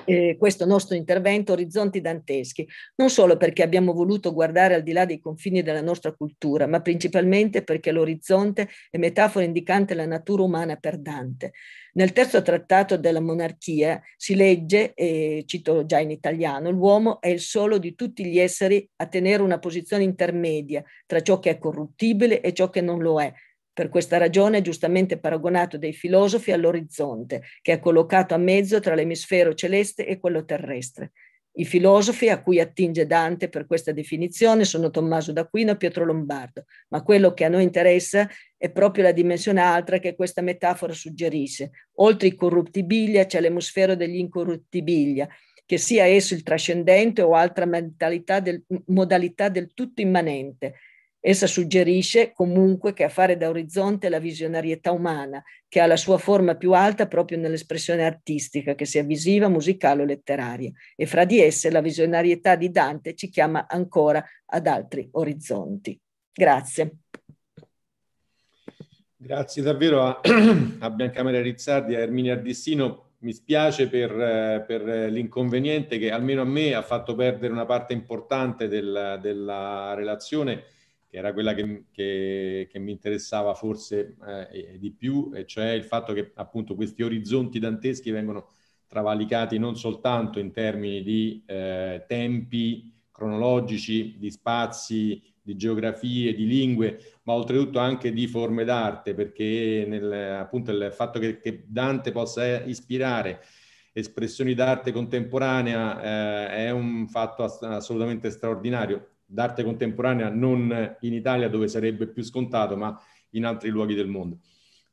eh, questo nostro intervento orizzonti danteschi, non solo perché abbiamo voluto guardare al di là dei confini della nostra cultura, ma principalmente perché l'orizzonte è metafora indicante la natura umana per Dante. Nel terzo trattato della monarchia si legge, e cito già in italiano, l'uomo è il solo di tutti gli esseri a tenere una posizione intermedia tra ciò che è corruttibile e ciò che non lo è, per questa ragione è giustamente paragonato dai filosofi all'orizzonte, che è collocato a mezzo tra l'emisfero celeste e quello terrestre. I filosofi a cui attinge Dante per questa definizione sono Tommaso d'Aquino e Pietro Lombardo, ma quello che a noi interessa è proprio la dimensione altra che questa metafora suggerisce. Oltre i corruttibilia c'è l'emisfero degli incorruttibilia, che sia esso il trascendente o altra del, modalità del tutto immanente, Essa suggerisce comunque che a fare da orizzonte la visionarietà umana, che ha la sua forma più alta proprio nell'espressione artistica, che sia visiva, musicale o letteraria. E fra di esse la visionarietà di Dante ci chiama ancora ad altri orizzonti. Grazie. Grazie davvero a, a Maria Rizzardi e a Erminia Ardissino. Mi spiace per, per l'inconveniente che almeno a me ha fatto perdere una parte importante del, della relazione che era quella che, che, che mi interessava forse eh, di più, e cioè il fatto che appunto questi orizzonti danteschi vengono travalicati non soltanto in termini di eh, tempi cronologici, di spazi, di geografie, di lingue, ma oltretutto anche di forme d'arte, perché nel, appunto il fatto che, che Dante possa eh, ispirare espressioni d'arte contemporanea eh, è un fatto ass- assolutamente straordinario d'arte contemporanea non in Italia dove sarebbe più scontato, ma in altri luoghi del mondo.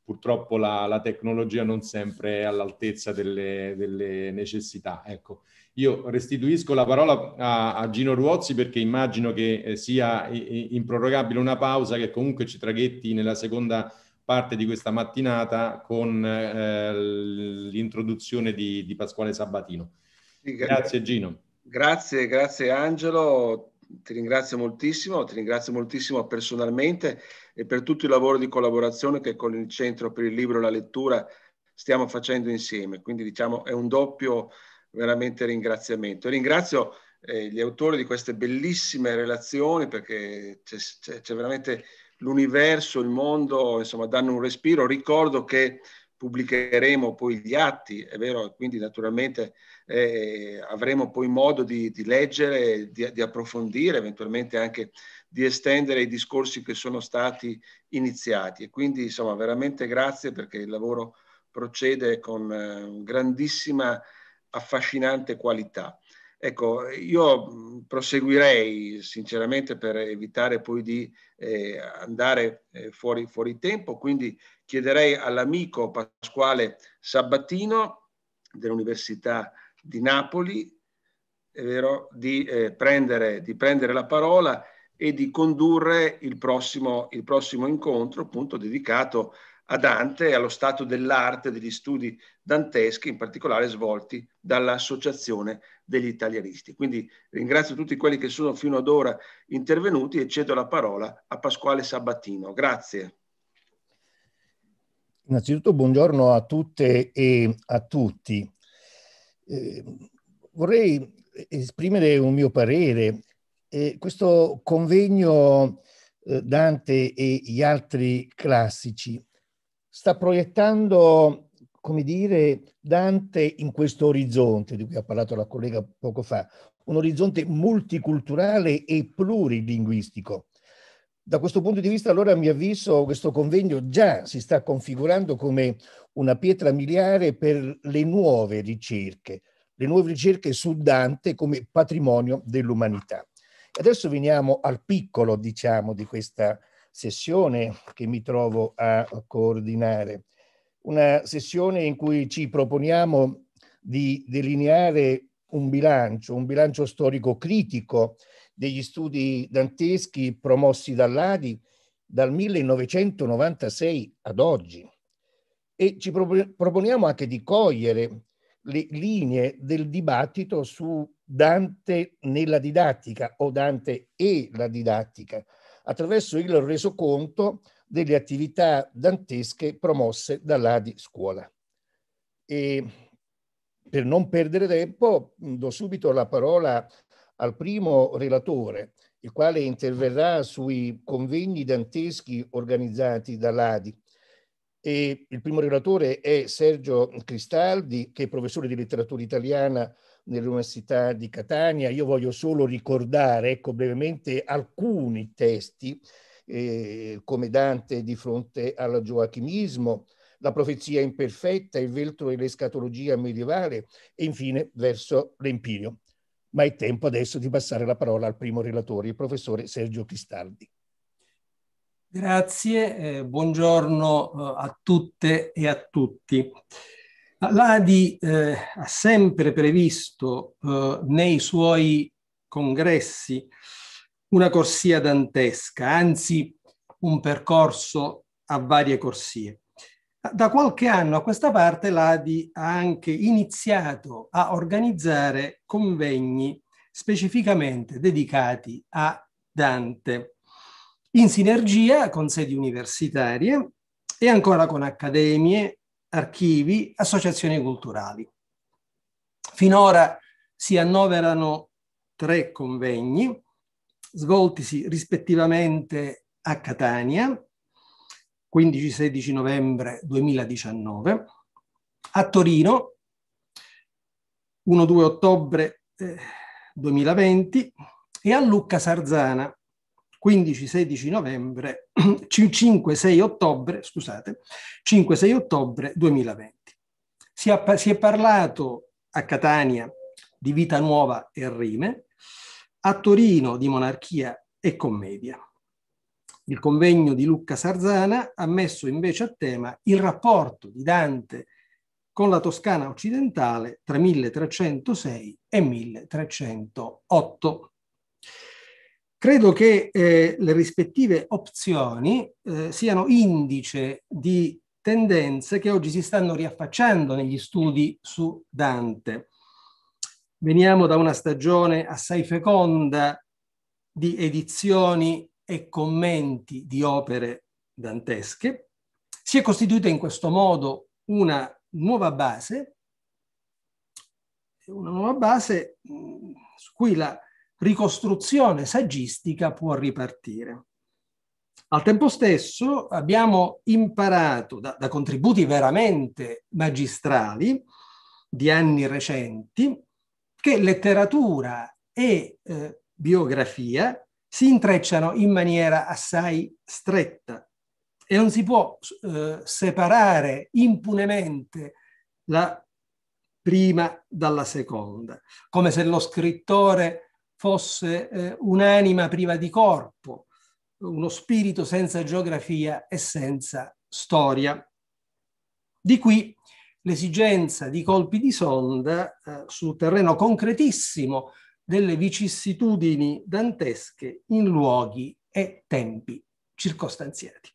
Purtroppo la, la tecnologia non sempre è all'altezza delle, delle, necessità. Ecco, io restituisco la parola a, a Gino Ruozzi perché immagino che eh, sia improrogabile una pausa che comunque ci traghetti nella seconda parte di questa mattinata con eh, l'introduzione di, di Pasquale Sabatino. Grazie Gino. Grazie, grazie Angelo ti ringrazio moltissimo, ti ringrazio moltissimo personalmente e per tutto il lavoro di collaborazione che con il Centro per il Libro e la Lettura stiamo facendo insieme. Quindi diciamo è un doppio veramente ringraziamento. ringrazio eh, gli autori di queste bellissime relazioni perché c'è veramente l'universo, il mondo, insomma danno un respiro. Ricordo che pubblicheremo poi gli atti, è vero, quindi naturalmente eh, avremo poi modo di, di leggere, di, di, approfondire, eventualmente anche di estendere i discorsi che sono stati iniziati. E quindi insomma veramente grazie perché il lavoro procede con eh, grandissima affascinante qualità. Ecco, io proseguirei sinceramente per evitare poi di eh, andare eh, fuori, fuori tempo, quindi chiederei all'amico Pasquale Sabatino dell'Università di Napoli, è vero, di, eh, prendere, di prendere la parola e di condurre il prossimo, il prossimo incontro appunto dedicato a a Dante e allo stato dell'arte degli studi danteschi, in particolare svolti dall'Associazione degli Italianisti. Quindi ringrazio tutti quelli che sono fino ad ora intervenuti e cedo la parola a Pasquale Sabatino. Grazie. Innanzitutto buongiorno a tutte e a tutti. Eh, vorrei esprimere un mio parere. Eh, questo convegno eh, Dante e gli altri classici sta proiettando, come dire, Dante in questo orizzonte di cui ha parlato la collega poco fa, un orizzonte multiculturale e plurilinguistico. Da questo punto di vista, allora, a mio avviso, questo convegno già si sta configurando come una pietra miliare per le nuove ricerche, le nuove ricerche su Dante come patrimonio dell'umanità. Adesso veniamo al piccolo, diciamo, di questa sessione che mi trovo a coordinare. Una sessione in cui ci proponiamo di delineare un bilancio, un bilancio storico critico degli studi danteschi promossi dall'ADI dal 1996 ad oggi. E ci proponiamo anche di cogliere le linee del dibattito su Dante nella didattica o Dante e la didattica, attraverso il resoconto delle attività dantesche promosse dall'Adi Scuola. E per non perdere tempo do subito la parola al primo relatore, il quale interverrà sui convegni danteschi organizzati dall'Adi. E il primo relatore è Sergio Cristaldi, che è professore di letteratura italiana nell'Università di Catania. Io voglio solo ricordare, ecco, brevemente alcuni testi, eh, come Dante di fronte al Gioachimismo, la profezia imperfetta, il veltro e l'escatologia medievale e infine verso l'empirio. Ma è tempo adesso di passare la parola al primo relatore, il professore Sergio Cristaldi. Grazie, eh, buongiorno eh, a tutte e a tutti. L'ADI eh, ha sempre previsto eh, nei suoi congressi una corsia dantesca, anzi un percorso a varie corsie. Da qualche anno a questa parte l'ADI ha anche iniziato a organizzare convegni specificamente dedicati a Dante, in sinergia con sedi universitarie e ancora con accademie, archivi, associazioni culturali. Finora si annoverano tre convegni, svoltisi rispettivamente a Catania, 15-16 novembre 2019, a Torino, 1-2 ottobre 2020 eh, e a Lucca Sarzana, 15-16 novembre 5-6 ottobre, scusate, 5-6 ottobre 2020. Si, è, si è parlato a Catania di Vita Nuova e Rime, a Torino di Monarchia e Commedia. Il convegno di Lucca Sarzana ha messo invece a tema il rapporto di Dante con la Toscana occidentale tra 1306 e 1308. Credo che eh, le rispettive opzioni eh, siano indice di tendenze che oggi si stanno riaffacciando negli studi su Dante. Veniamo da una stagione assai feconda di edizioni e commenti di opere dantesche. Si è costituita in questo modo una nuova base, una nuova base mm, su cui la ricostruzione saggistica può ripartire. Al tempo stesso abbiamo imparato da, da contributi veramente magistrali di anni recenti che letteratura e eh, biografia si intrecciano in maniera assai stretta e non si può eh, separare impunemente la prima dalla seconda, come se lo scrittore fosse eh, un'anima priva di corpo, uno spirito senza geografia e senza storia. Di qui l'esigenza di colpi di sonda eh, sul terreno concretissimo delle vicissitudini dantesche in luoghi e tempi circostanziati.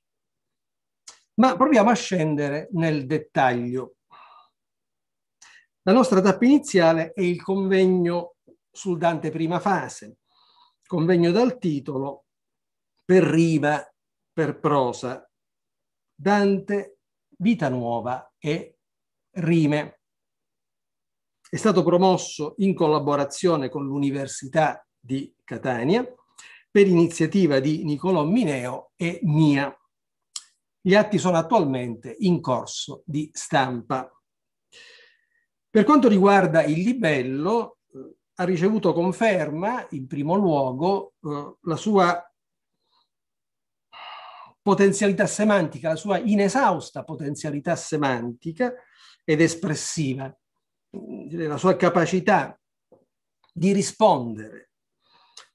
Ma proviamo a scendere nel dettaglio. La nostra tappa iniziale è il convegno sul Dante prima fase, convegno dal titolo Per rima, per prosa, Dante, vita nuova e rime. È stato promosso in collaborazione con l'Università di Catania per iniziativa di Nicolò Mineo e mia. Gli atti sono attualmente in corso di stampa. Per quanto riguarda il libello, ha ricevuto conferma, in primo luogo, eh, la sua potenzialità semantica, la sua inesausta potenzialità semantica ed espressiva, mm, la sua capacità di rispondere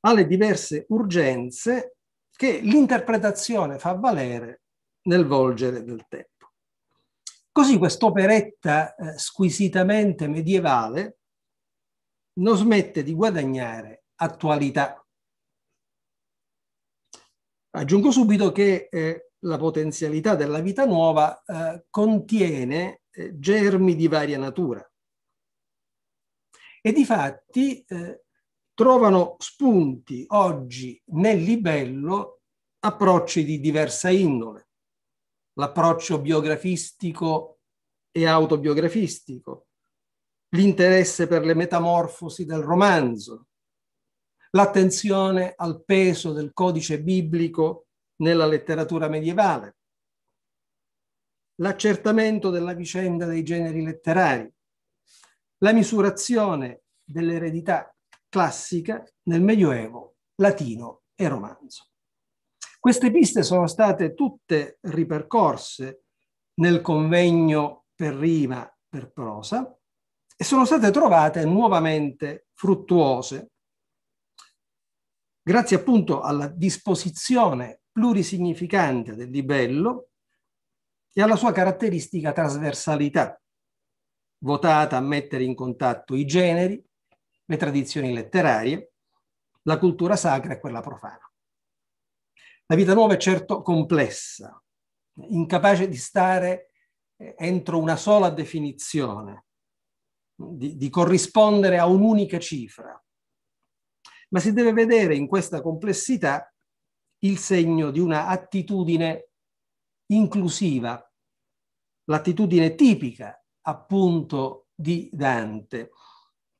alle diverse urgenze che l'interpretazione fa valere nel volgere del tempo. Così quest'operetta eh, squisitamente medievale non smette di guadagnare attualità. Aggiungo subito che eh, la potenzialità della vita nuova eh, contiene eh, germi di varia natura e di fatti eh, trovano spunti oggi nel libello approcci di diversa indole. L'approccio biografistico e autobiografistico, l'interesse per le metamorfosi del romanzo, l'attenzione al peso del codice biblico nella letteratura medievale, l'accertamento della vicenda dei generi letterari, la misurazione dell'eredità classica nel Medioevo latino e romanzo. Queste piste sono state tutte ripercorse nel convegno per rima per prosa, e sono state trovate nuovamente fruttuose, grazie appunto alla disposizione plurisignificante del libello e alla sua caratteristica trasversalità, votata a mettere in contatto i generi, le tradizioni letterarie, la cultura sacra e quella profana. La vita nuova è certo complessa, incapace di stare eh, entro una sola definizione, di, di corrispondere a un'unica cifra, ma si deve vedere in questa complessità il segno di una attitudine inclusiva, l'attitudine tipica appunto di Dante,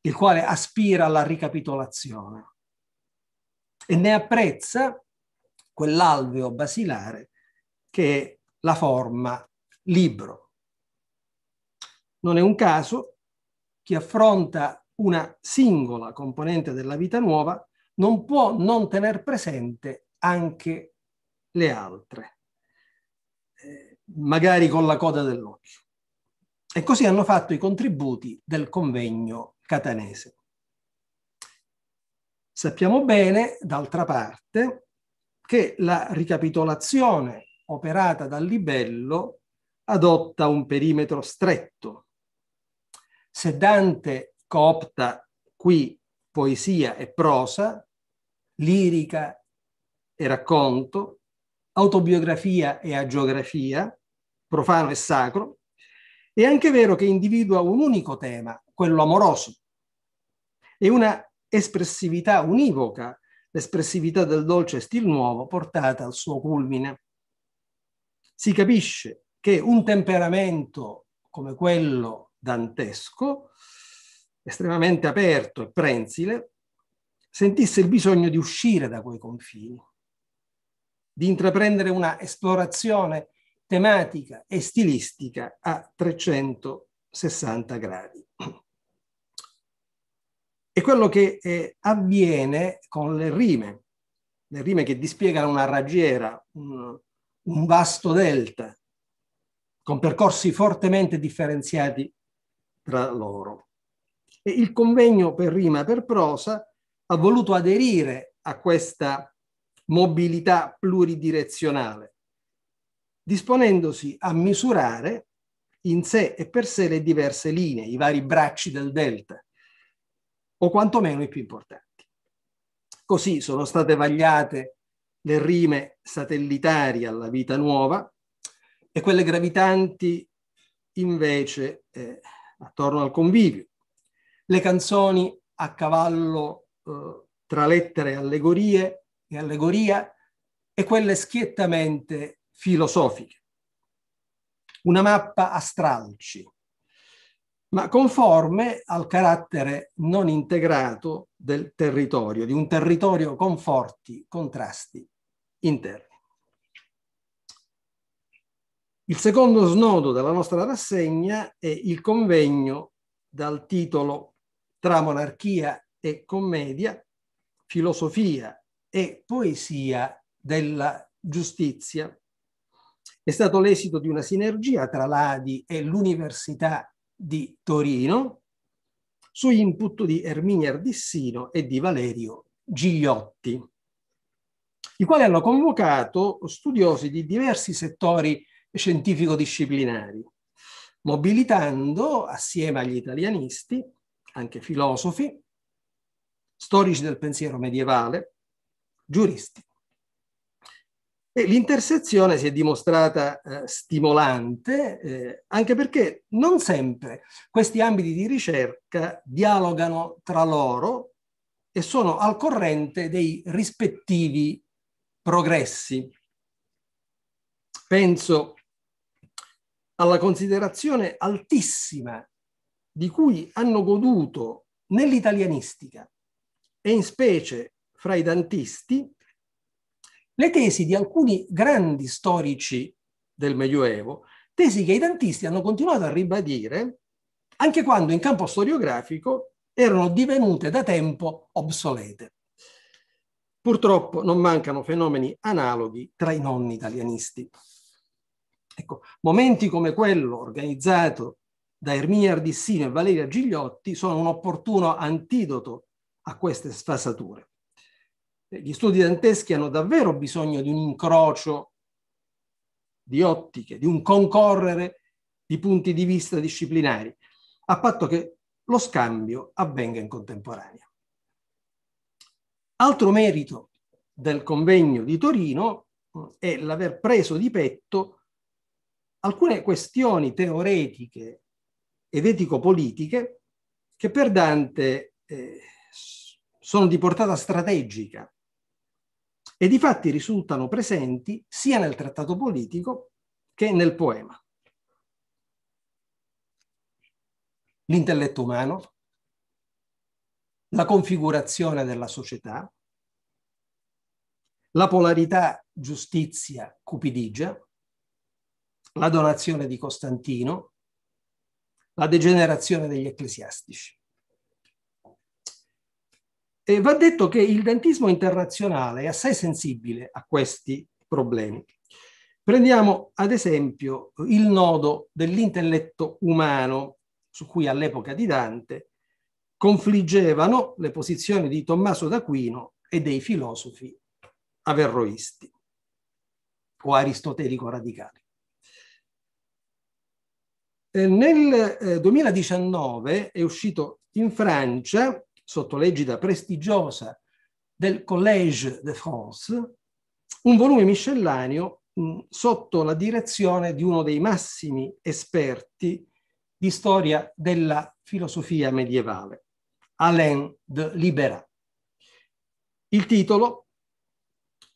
il quale aspira alla ricapitolazione e ne apprezza quell'alveo basilare che è la forma libro. Non è un caso chi affronta una singola componente della vita nuova non può non tener presente anche le altre, eh, magari con la coda dell'occhio. E così hanno fatto i contributi del convegno catanese. Sappiamo bene, d'altra parte, che la ricapitolazione operata dal libello adotta un perimetro stretto, se Dante coopta qui poesia e prosa, lirica e racconto, autobiografia e agiografia, profano e sacro, è anche vero che individua un unico tema, quello amoroso, e una espressività univoca, l'espressività del dolce stil nuovo portata al suo culmine. Si capisce che un temperamento come quello dantesco, estremamente aperto e prensile, sentisse il bisogno di uscire da quei confini, di intraprendere una esplorazione tematica e stilistica a 360 gradi. E quello che eh, avviene con le rime, le rime che dispiegano una raggiera, un, un vasto delta, con percorsi fortemente differenziati tra loro. E il convegno per rima per prosa ha voluto aderire a questa mobilità pluridirezionale, disponendosi a misurare in sé e per sé le diverse linee, i vari bracci del delta, o quantomeno i più importanti. Così sono state vagliate le rime satellitari alla vita nuova e quelle gravitanti invece eh, attorno al convivio, le canzoni a cavallo eh, tra lettere e allegorie e allegoria e quelle schiettamente filosofiche. Una mappa a stralci, ma conforme al carattere non integrato del territorio, di un territorio con forti contrasti interni. Il secondo snodo della nostra rassegna è il convegno dal titolo Tra monarchia e commedia, filosofia e poesia della giustizia. È stato l'esito di una sinergia tra l'ADI e l'Università di Torino su input di Erminia Ardissino e di Valerio Gigliotti, i quali hanno convocato studiosi di diversi settori scientifico-disciplinari, mobilitando assieme agli italianisti, anche filosofi, storici del pensiero medievale, giuristi. E l'intersezione si è dimostrata eh, stimolante, eh, anche perché non sempre questi ambiti di ricerca dialogano tra loro e sono al corrente dei rispettivi progressi. Penso alla considerazione altissima di cui hanno goduto nell'italianistica e in specie fra i dantisti le tesi di alcuni grandi storici del Medioevo, tesi che i dantisti hanno continuato a ribadire anche quando in campo storiografico erano divenute da tempo obsolete. Purtroppo non mancano fenomeni analoghi tra i non italianisti. Ecco, momenti come quello organizzato da Erminia Ardissino e Valeria Gigliotti sono un opportuno antidoto a queste sfasature. Eh, gli studi danteschi hanno davvero bisogno di un incrocio di ottiche, di un concorrere di punti di vista disciplinari, a patto che lo scambio avvenga in contemporanea. Altro merito del convegno di Torino eh, è l'aver preso di petto alcune questioni teoretiche ed etico-politiche che per Dante eh, sono di portata strategica e di fatti risultano presenti sia nel trattato politico che nel poema. L'intelletto umano, la configurazione della società, la polarità giustizia-cupidigia, la donazione di Costantino, la degenerazione degli ecclesiastici. E va detto che il dentismo internazionale è assai sensibile a questi problemi. Prendiamo ad esempio il nodo dell'intelletto umano, su cui all'epoca di Dante confliggevano le posizioni di Tommaso d'Aquino e dei filosofi averroisti o aristotelico radicali. Eh, nel eh, 2019 è uscito in Francia, sotto l'egida prestigiosa del Collège de France, un volume miscellaneo mh, sotto la direzione di uno dei massimi esperti di storia della filosofia medievale, Alain de Libera. Il titolo,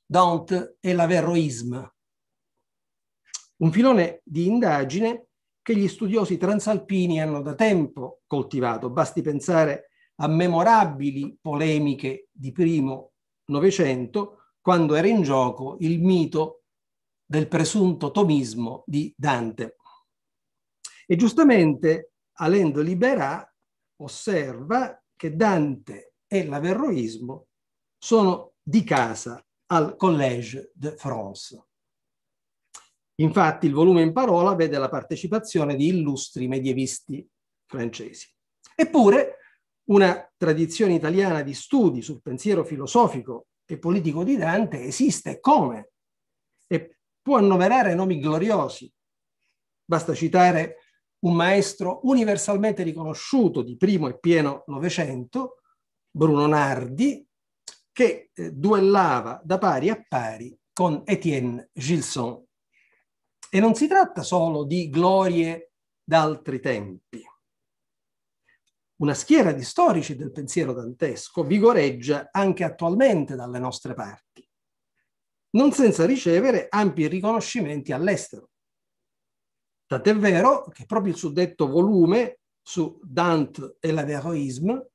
Dante e l'averroisme, un filone di indagine che gli studiosi transalpini hanno da tempo coltivato. Basti pensare a memorabili polemiche di primo Novecento, quando era in gioco il mito del presunto tomismo di Dante. E giustamente Alendo Liberà osserva che Dante e l'Averroismo sono di casa al Collège de France. Infatti il volume in parola vede la partecipazione di illustri medievisti francesi. Eppure una tradizione italiana di studi sul pensiero filosofico e politico di Dante esiste come e può annoverare nomi gloriosi. Basta citare un maestro universalmente riconosciuto di primo e pieno Novecento, Bruno Nardi, che eh, duellava da pari a pari con Étienne Gilson e non si tratta solo di glorie d'altri tempi. Una schiera di storici del pensiero dantesco vigoreggia anche attualmente dalle nostre parti, non senza ricevere ampi riconoscimenti all'estero. Tant'è vero che proprio il suddetto volume su Dante e l'Averoisme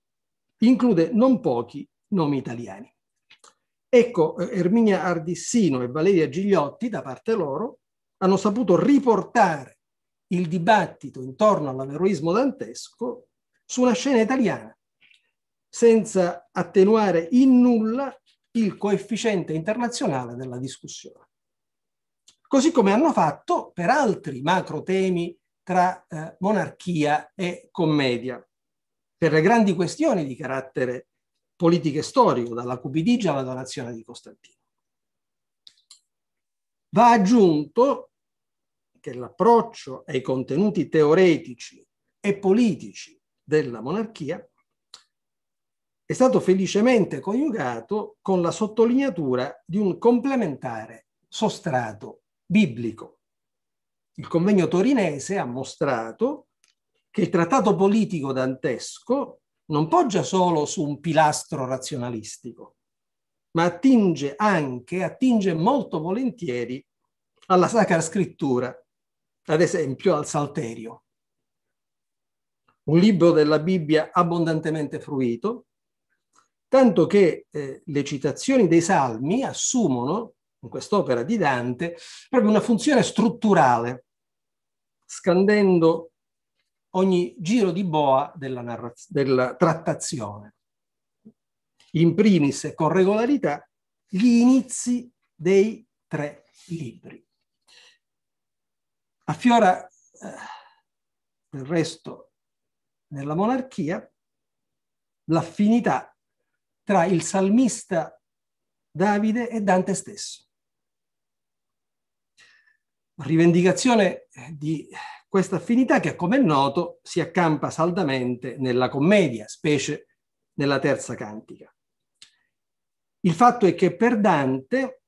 include non pochi nomi italiani. Ecco, eh, Erminia Ardissino e Valeria Gigliotti, da parte loro, hanno saputo riportare il dibattito intorno all'averoismo dantesco su una scena italiana, senza attenuare in nulla il coefficiente internazionale della discussione. Così come hanno fatto per altri macro temi tra eh, monarchia e commedia, per le grandi questioni di carattere politico e storico, dalla cupidigia alla donazione di Costantino. Va aggiunto che l'approccio ai contenuti teoretici e politici della monarchia è stato felicemente coniugato con la sottolineatura di un complementare sostrato biblico. Il convegno torinese ha mostrato che il trattato politico dantesco non poggia solo su un pilastro razionalistico, ma attinge anche, attinge molto volentieri alla Sacra Scrittura ad esempio al Salterio, un libro della Bibbia abbondantemente fruito, tanto che eh, le citazioni dei salmi assumono, in quest'opera di Dante, proprio una funzione strutturale, scandendo ogni giro di boa della, narraz- della trattazione. In primis e con regolarità gli inizi dei tre libri affiora eh, del resto nella monarchia l'affinità tra il salmista Davide e Dante stesso. Rivendicazione di questa affinità che, come è noto, si accampa saldamente nella commedia, specie nella terza cantica. Il fatto è che per Dante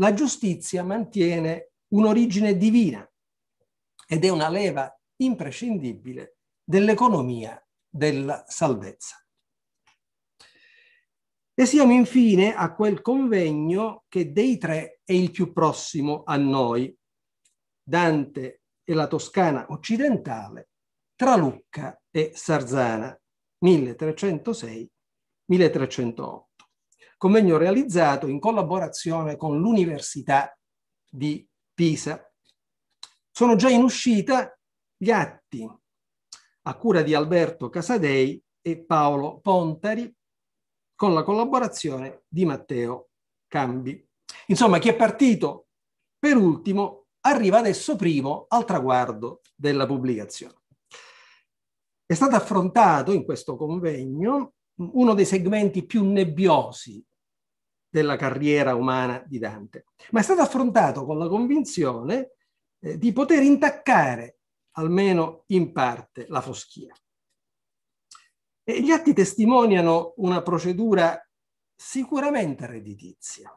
la giustizia mantiene un'origine divina, ed è una leva imprescindibile dell'economia della salvezza. E siamo infine a quel convegno che dei tre è il più prossimo a noi. Dante e la Toscana occidentale, tra Lucca e Sarzana, 1306-1308. Convegno realizzato in collaborazione con l'Università di Pisa sono già in uscita gli atti a cura di Alberto Casadei e Paolo Pontari con la collaborazione di Matteo Cambi. Insomma, chi è partito per ultimo arriva adesso primo al traguardo della pubblicazione. È stato affrontato in questo convegno uno dei segmenti più nebbiosi della carriera umana di Dante, ma è stato affrontato con la convinzione eh, di poter intaccare almeno in parte la foschia. E gli atti testimoniano una procedura sicuramente redditizia.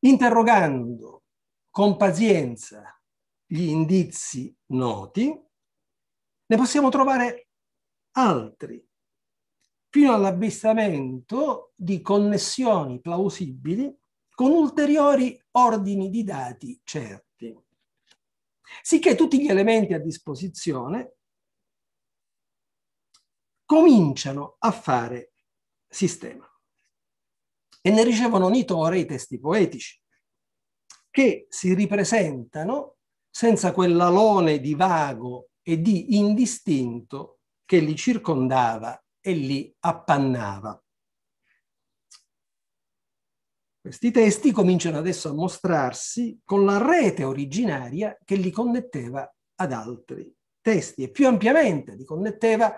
Interrogando con pazienza gli indizi noti, ne possiamo trovare altri, fino all'avvistamento di connessioni plausibili con ulteriori ordini di dati certi sicché tutti gli elementi a disposizione cominciano a fare sistema e ne ricevono nitore i testi poetici, che si ripresentano senza quell'alone di vago e di indistinto che li circondava e li appannava. Questi testi cominciano adesso a mostrarsi con la rete originaria che li connetteva ad altri testi e più ampiamente li connetteva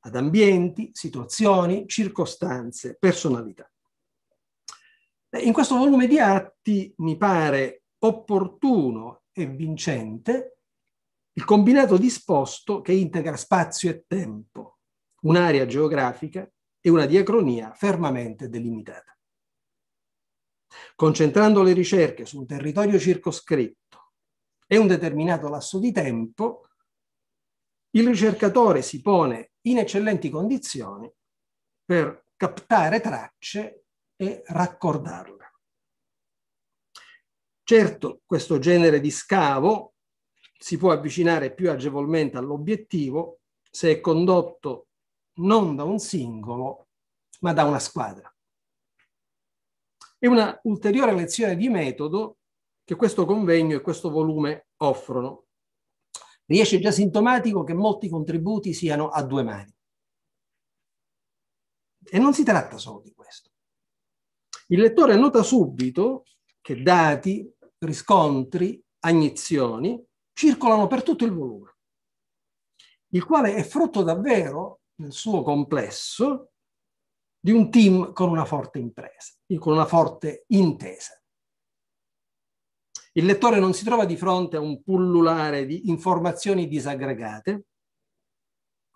ad ambienti, situazioni, circostanze, personalità. In questo volume di atti mi pare opportuno e vincente il combinato disposto che integra spazio e tempo, un'area geografica e una diacronia fermamente delimitata concentrando le ricerche su un territorio circoscritto e un determinato lasso di tempo, il ricercatore si pone in eccellenti condizioni per captare tracce e raccordarle. Certo, questo genere di scavo si può avvicinare più agevolmente all'obiettivo se è condotto non da un singolo, ma da una squadra e una ulteriore lezione di metodo che questo convegno e questo volume offrono. Riesce già sintomatico che molti contributi siano a due mani. E non si tratta solo di questo. Il lettore nota subito che dati, riscontri, agnizioni circolano per tutto il volume, il quale è frutto davvero, nel suo complesso, di un team con una forte impresa, con una forte intesa. Il lettore non si trova di fronte a un pullulare di informazioni disaggregate,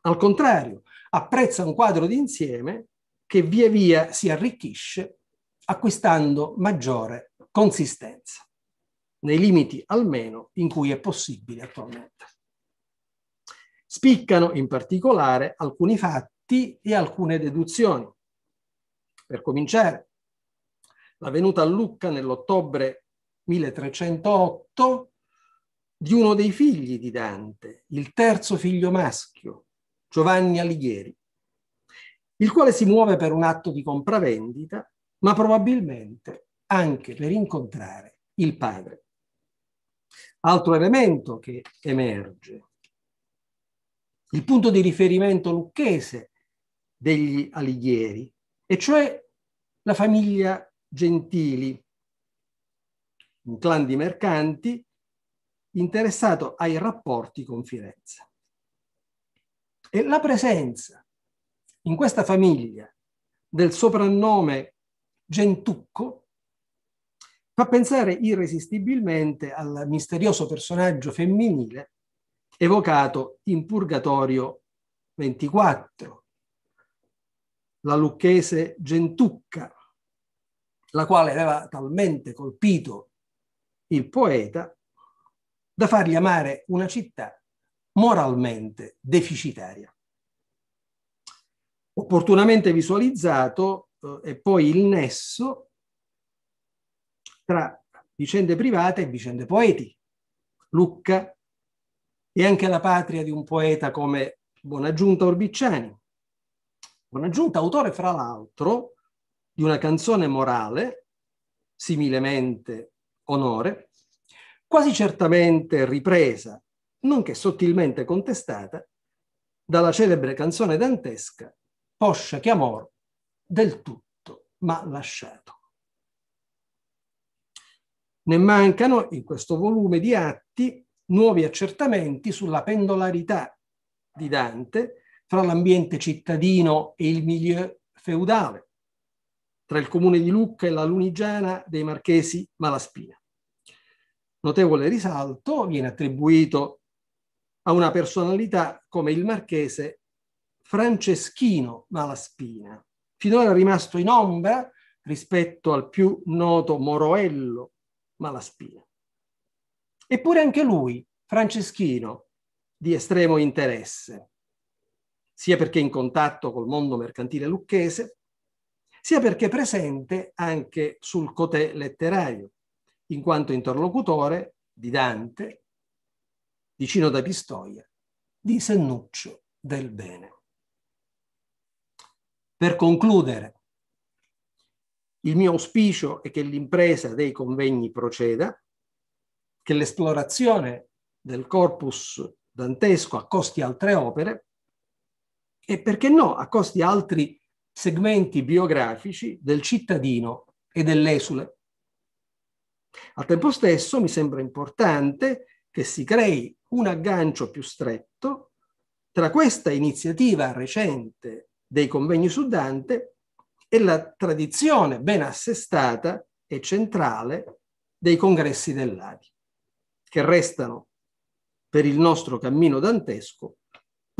al contrario, apprezza un quadro d'insieme che via via si arricchisce acquistando maggiore consistenza, nei limiti almeno in cui è possibile attualmente. Spiccano in particolare alcuni fatti e alcune deduzioni per cominciare, la venuta a Lucca nell'ottobre 1308 di uno dei figli di Dante, il terzo figlio maschio, Giovanni Alighieri, il quale si muove per un atto di compravendita, ma probabilmente anche per incontrare il padre. Altro elemento che emerge, il punto di riferimento lucchese degli Alighieri, e cioè la famiglia Gentili, un clan di mercanti interessato ai rapporti con Firenze. E la presenza in questa famiglia del soprannome Gentucco fa pensare irresistibilmente al misterioso personaggio femminile evocato in Purgatorio 24 la lucchese Gentucca, la quale aveva talmente colpito il poeta da fargli amare una città moralmente deficitaria. Opportunamente visualizzato eh, è poi il nesso tra vicende private e vicende poeti. Lucca è anche la patria di un poeta come Bonaggiunta Orbicciani, Buonaggiunta, autore fra l'altro di una canzone morale, similemente onore, quasi certamente ripresa, nonché sottilmente contestata, dalla celebre canzone dantesca Poscia che amor del tutto ma lasciato. Ne mancano in questo volume di atti nuovi accertamenti sulla pendolarità di Dante fra l'ambiente cittadino e il milieu feudale, tra il comune di Lucca e la Lunigiana dei marchesi Malaspina. Notevole risalto viene attribuito a una personalità come il marchese Franceschino Malaspina, finora rimasto in ombra rispetto al più noto Moroello Malaspina. Eppure anche lui, Franceschino, di estremo interesse, sia perché in contatto col mondo mercantile lucchese, sia perché presente anche sul cotè letterario, in quanto interlocutore di Dante, vicino da Pistoia, di Sennuccio del Bene. Per concludere, il mio auspicio è che l'impresa dei convegni proceda, che l'esplorazione del corpus dantesco accosti altre opere e perché no, a costi altri segmenti biografici del cittadino e dell'esule. Al tempo stesso mi sembra importante che si crei un aggancio più stretto tra questa iniziativa recente dei convegni su Dante e la tradizione ben assestata e centrale dei congressi dell'Adi, che restano per il nostro cammino dantesco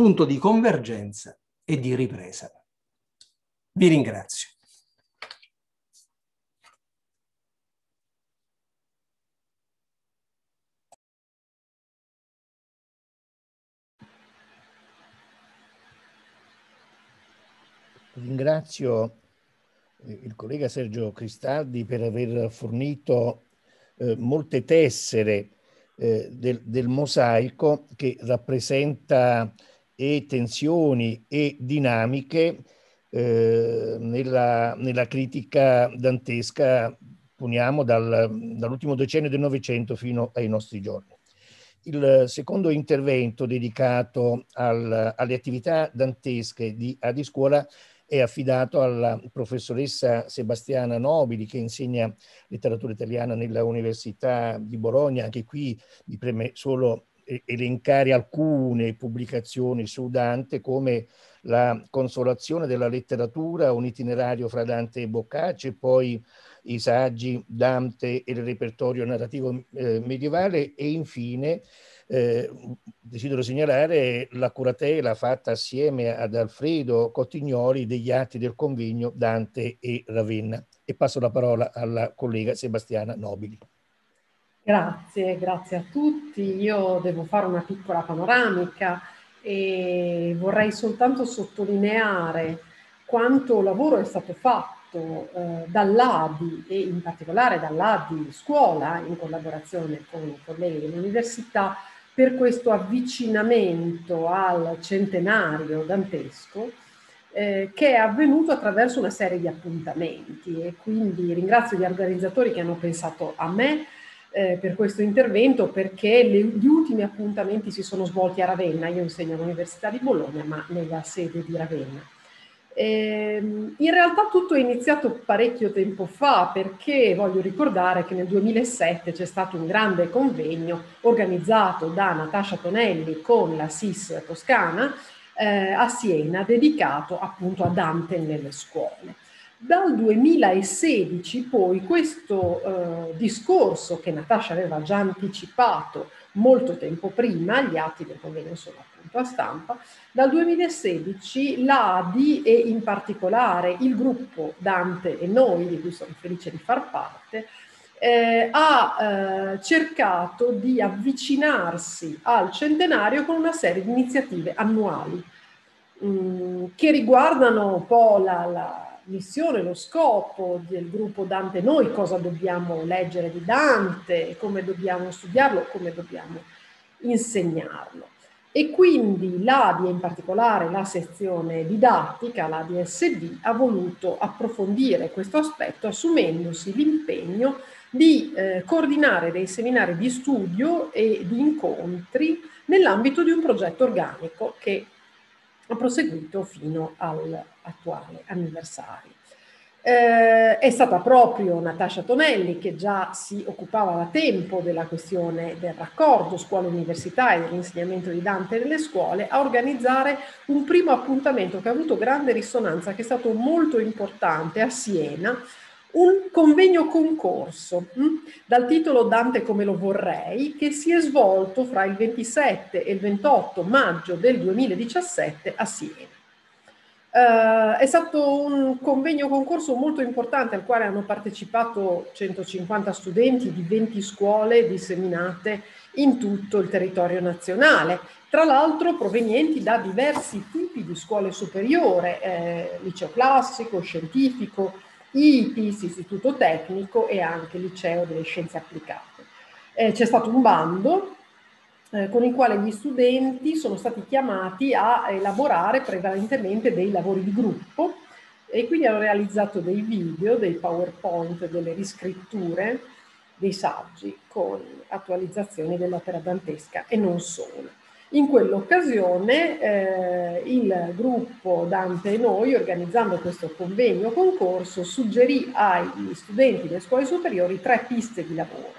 punto di convergenza e di ripresa. Vi ringrazio. Ringrazio eh, il collega Sergio Cristaldi per aver fornito eh, molte tessere eh, del, del, mosaico che rappresenta e tensioni e dinamiche eh, nella, nella, critica dantesca, poniamo, dal, dall'ultimo decennio del Novecento fino ai nostri giorni. Il secondo intervento dedicato al, alle attività dantesche di Adi Scuola è affidato alla professoressa Sebastiana Nobili che insegna letteratura italiana nella Università di Bologna. Anche qui mi preme solo elencare alcune pubblicazioni su Dante come La consolazione della letteratura, un itinerario fra Dante e Boccaccio e poi i saggi Dante e il repertorio narrativo eh, medievale e infine eh, desidero segnalare la curatela fatta assieme ad Alfredo Cottignoli degli atti del convegno Dante e Ravenna. E passo la parola alla collega Sebastiana Nobili. Grazie, grazie a tutti. Io devo fare una piccola panoramica e vorrei soltanto sottolineare quanto lavoro è stato fatto eh, dall'ADI e in particolare dall'ADI Scuola in collaborazione con i colleghi dell'università per questo avvicinamento al centenario dantesco eh, che è avvenuto attraverso una serie di appuntamenti e quindi ringrazio gli organizzatori che hanno pensato a me eh, per questo intervento perché le, gli ultimi appuntamenti si sono svolti a Ravenna, io insegno all'Università di Bologna ma nella sede di Ravenna. Ehm, in realtà tutto è iniziato parecchio tempo fa perché voglio ricordare che nel 2007 c'è stato un grande convegno organizzato da Natascia Tonelli con la SIS Toscana eh, a Siena dedicato appunto a Dante nelle scuole. Dal 2016 poi questo eh, discorso che Natascia aveva già anticipato molto tempo prima, gli atti del convegno sono appunto a stampa, dal 2016 l'ADI e in particolare il gruppo Dante e noi, di cui sono felice di far parte, eh, ha eh, cercato di avvicinarsi al centenario con una serie di iniziative annuali mh, mm, che riguardano un po' la, la missione, lo scopo del gruppo Dante Noi, cosa dobbiamo leggere di Dante, come dobbiamo studiarlo, come dobbiamo insegnarlo. E quindi l'ADI, in particolare la sezione didattica, l'ADSD, ha voluto approfondire questo aspetto assumendosi l'impegno di eh, coordinare dei seminari di studio e di incontri nell'ambito di un progetto organico che ha proseguito fino all'attuale anniversario. Eh, è stata proprio Natascia Tonelli che già si occupava da tempo della questione del raccordo scuola-università e dell'insegnamento di Dante nelle scuole a organizzare un primo appuntamento che ha avuto grande risonanza, che è stato molto importante a Siena, un convegno concorso mm, dal titolo Dante come lo vorrei che si è svolto fra il 27 e il 28 maggio del 2017 a Siena. Uh, è stato un convegno concorso molto importante al quale hanno partecipato 150 studenti di 20 scuole disseminate in tutto il territorio nazionale, tra l'altro provenienti da diversi tipi di scuole superiore, eh, liceo classico, scientifico, ITIS, Istituto Tecnico e anche Liceo delle Scienze Applicate. Eh, c'è stato un bando eh, con il quale gli studenti sono stati chiamati a elaborare prevalentemente dei lavori di gruppo e quindi hanno realizzato dei video, dei PowerPoint, delle riscritture, dei saggi con attualizzazioni dell'opera dantesca e non solo. In quell'occasione eh, il gruppo Dante e noi, organizzando questo convegno concorso, suggerì agli studenti delle scuole superiori tre piste di lavoro.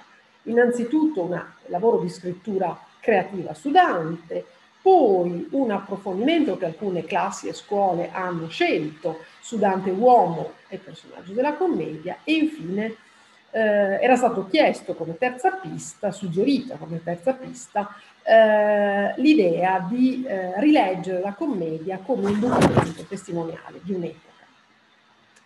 Innanzitutto un lavoro di scrittura creativa su Dante, poi un approfondimento che alcune classi e scuole hanno scelto su Dante uomo e personaggio della commedia e infine eh, era stato chiesto come terza pista, suggerita come terza pista, eh, l'idea di eh, rileggere la commedia come un documento testimoniale di un'epoca.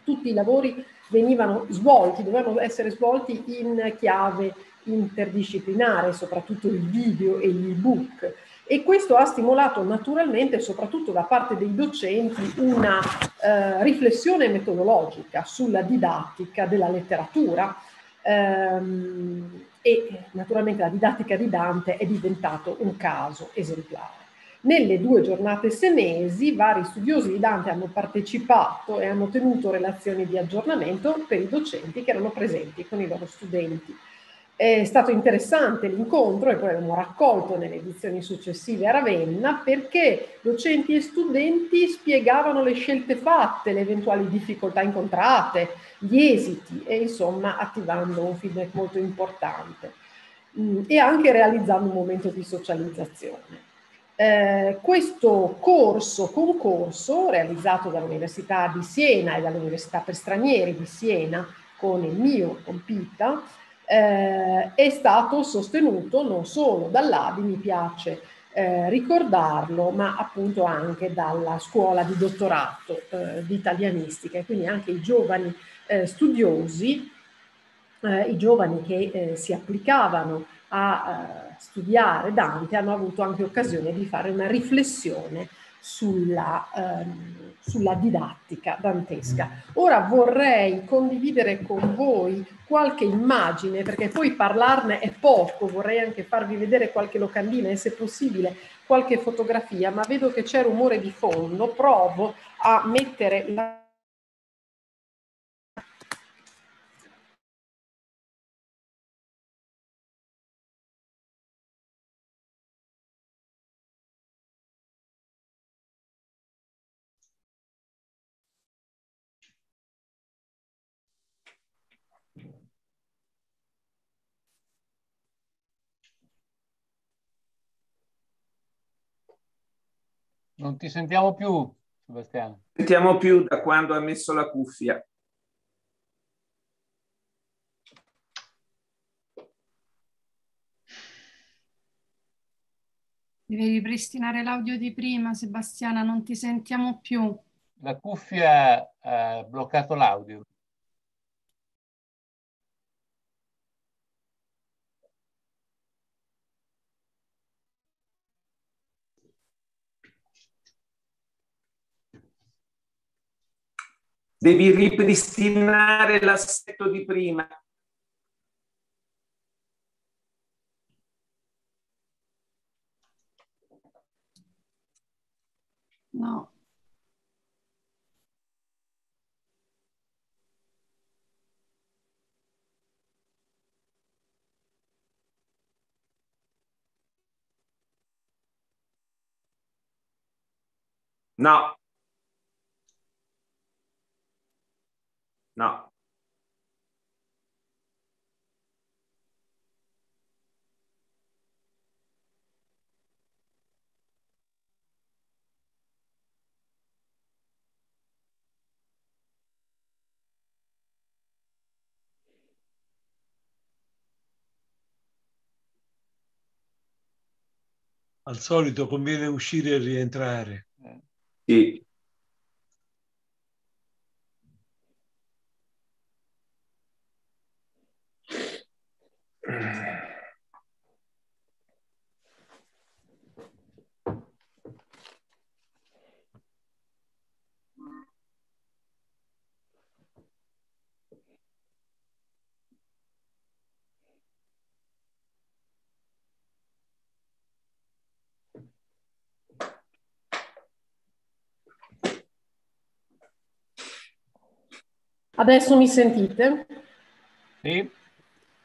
Tutti i lavori venivano svolti, dovevano essere svolti in chiave interdisciplinare, soprattutto il video e gli ebook. E questo ha stimolato naturalmente, soprattutto da parte dei docenti, una eh, riflessione metodologica sulla didattica della letteratura. Ehm, e eh, naturalmente la didattica di Dante è diventato un caso esemplare. Nelle due giornate senesi vari studiosi di Dante hanno partecipato e hanno tenuto relazioni di aggiornamento per i docenti che erano presenti con i loro studenti. È stato interessante l'incontro e poi l'abbiamo raccolto nelle edizioni successive a Ravenna perché docenti e studenti spiegavano le scelte fatte, le eventuali difficoltà incontrate, gli esiti e insomma attivando un feedback molto importante mm, e anche realizzando un momento di socializzazione. Eh, questo corso, concorso, realizzato dall'Università di Siena e dall'Università per Stranieri di Siena con il mio compita, eh, è stato sostenuto non solo dall'ADI, mi piace eh, ricordarlo, ma appunto anche dalla scuola di dottorato eh, di italianistica e quindi anche i giovani eh, studiosi, eh, i giovani che eh, si applicavano a studiare Dante hanno avuto anche occasione di fare una riflessione sulla, ehm, sulla didattica dantesca. Ora vorrei condividere con voi qualche immagine, perché poi parlarne è poco, vorrei anche farvi vedere qualche locandina e se possibile qualche fotografia, ma vedo che c'è rumore di fondo, provo a mettere la Non ti sentiamo più, Sebastiano. Sentiamo più da quando ha messo la cuffia. Devi ripristinare l'audio di prima, Sebastiana, non ti sentiamo più. La cuffia ha bloccato l'audio. devi ripristinare l'assetto di prima. No. No, No. Al solito conviene uscire e rientrare. Eh. Sì, Adesso mi sentite? Sì.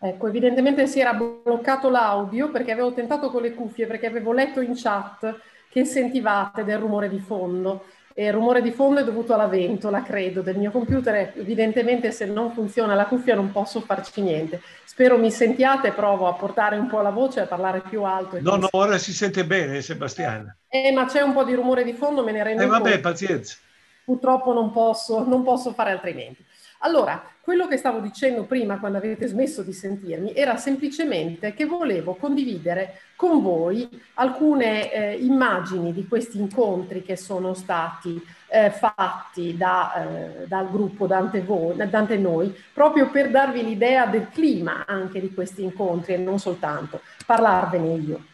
Ecco, evidentemente si era bloccato l'audio perché avevo tentato con le cuffie, perché avevo letto in chat che sentivate del rumore di fondo. E il rumore di fondo è dovuto alla ventola, credo, del mio computer. Evidentemente se non funziona la cuffia non posso farci niente. Spero mi sentiate, provo a portare un po' la voce, a parlare più alto. No, no, ora si sente bene, eh, Sebastiana. Eh, ma c'è un po' di rumore di fondo, me ne rendo conto. Eh vabbè, pazienza. Purtroppo non posso, non posso fare altrimenti. Allora, quello che stavo dicendo prima quando avete smesso di sentirmi era semplicemente che volevo condividere con voi alcune eh, immagini di questi incontri che sono stati eh, fatti da, eh, dal gruppo Dante, voi, Dante Noi, proprio per darvi l'idea del clima anche di questi incontri e non soltanto parlarvene io.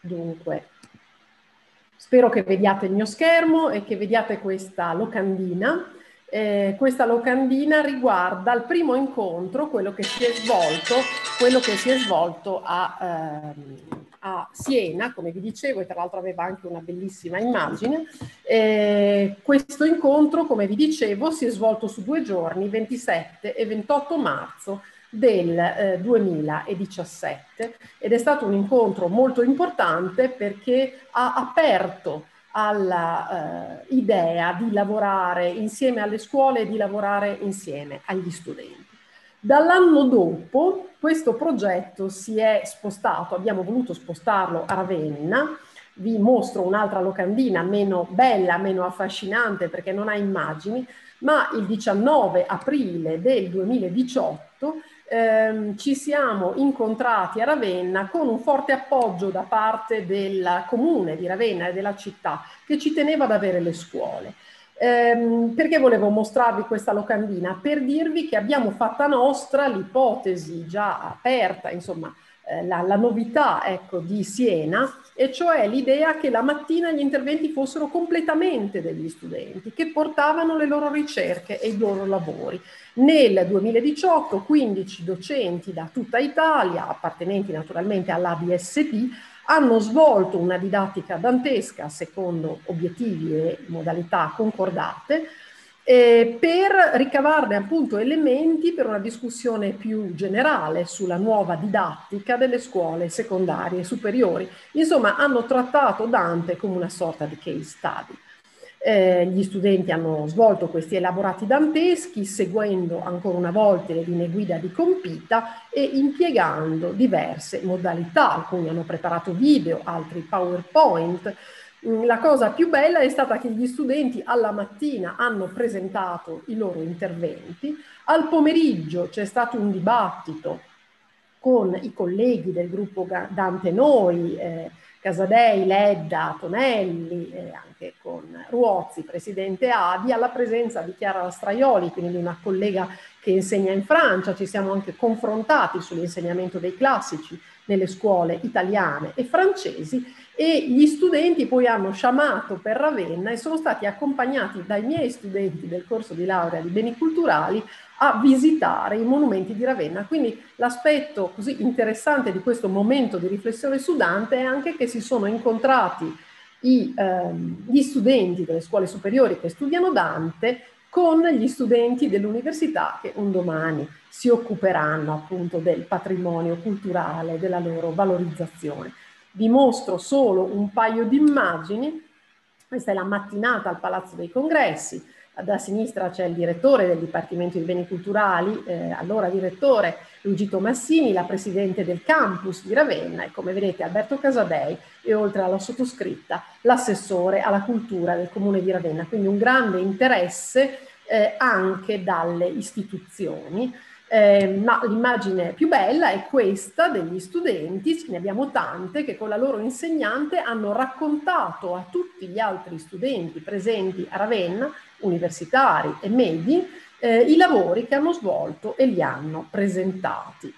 Dunque, spero che vediate il mio schermo e che vediate questa locandina eh, questa locandina riguarda il primo incontro, quello che si è svolto, che si è svolto a, ehm, a, Siena, come vi dicevo, e tra l'altro aveva anche una bellissima immagine. Eh, questo incontro, come vi dicevo, si è svolto su due giorni, 27 e 28 marzo del eh, 2017 ed è stato un incontro molto importante perché ha aperto all'idea eh, di lavorare insieme alle scuole e di lavorare insieme agli studenti. Dall'anno dopo questo progetto si è spostato, abbiamo voluto spostarlo a Ravenna, vi mostro un'altra locandina meno bella, meno affascinante perché non ha immagini, ma il 19 aprile del 2018 ehm, ci siamo incontrati a Ravenna con un forte appoggio da parte del comune di Ravenna e della città che ci teneva ad avere le scuole. Ehm, perché volevo mostrarvi questa locandina? Per dirvi che abbiamo fatta nostra l'ipotesi già aperta, insomma, eh, la, la novità ecco, di Siena, e cioè l'idea che la mattina gli interventi fossero completamente degli studenti che portavano le loro ricerche e i loro lavori. Nel 2018 15 docenti da tutta Italia, appartenenti naturalmente all'ADSP, hanno svolto una didattica dantesca secondo obiettivi e modalità concordate, eh, per ricavarne appunto elementi per una discussione più generale sulla nuova didattica delle scuole secondarie e superiori. Insomma, hanno trattato Dante come una sorta di case study. Eh, gli studenti hanno svolto questi elaborati danteschi seguendo ancora una volta le linee guida di Compita e impiegando diverse modalità, alcuni hanno preparato video, altri PowerPoint, Mm, la cosa più bella è stata che gli studenti alla mattina hanno presentato i loro interventi, al pomeriggio c'è stato un dibattito con i colleghi del gruppo Dante Noi, eh, Casadei, Ledda, Tonelli, eh, anche con Ruozzi, presidente Adi, alla presenza di Chiara Lastraioli, quindi una collega che insegna in Francia, ci siamo anche confrontati sull'insegnamento dei classici nelle scuole italiane e francesi e gli studenti poi hanno chiamato per Ravenna e sono stati accompagnati dai miei studenti del corso di laurea di beni culturali a visitare i monumenti di Ravenna. Quindi l'aspetto così interessante di questo momento di riflessione su Dante è anche che si sono incontrati i, ehm, gli studenti delle scuole superiori che studiano Dante con gli studenti dell'università che un domani si occuperanno appunto del patrimonio culturale, della loro valorizzazione vi mostro solo un paio di immagini. Questa è la mattinata al Palazzo dei Congressi, da sinistra c'è il direttore del Dipartimento dei Beni Culturali, eh, allora direttore Lugito Massini, la presidente del campus di Ravenna e come vedete Alberto Casadei e oltre alla sottoscritta l'assessore alla cultura del comune di Ravenna. Quindi un grande interesse eh, anche dalle istituzioni eh, ma l'immagine più bella è questa degli studenti, ce ne abbiamo tante, che con la loro insegnante hanno raccontato a tutti gli altri studenti presenti a Ravenna, universitari e medi, eh, i lavori che hanno svolto e li hanno presentati.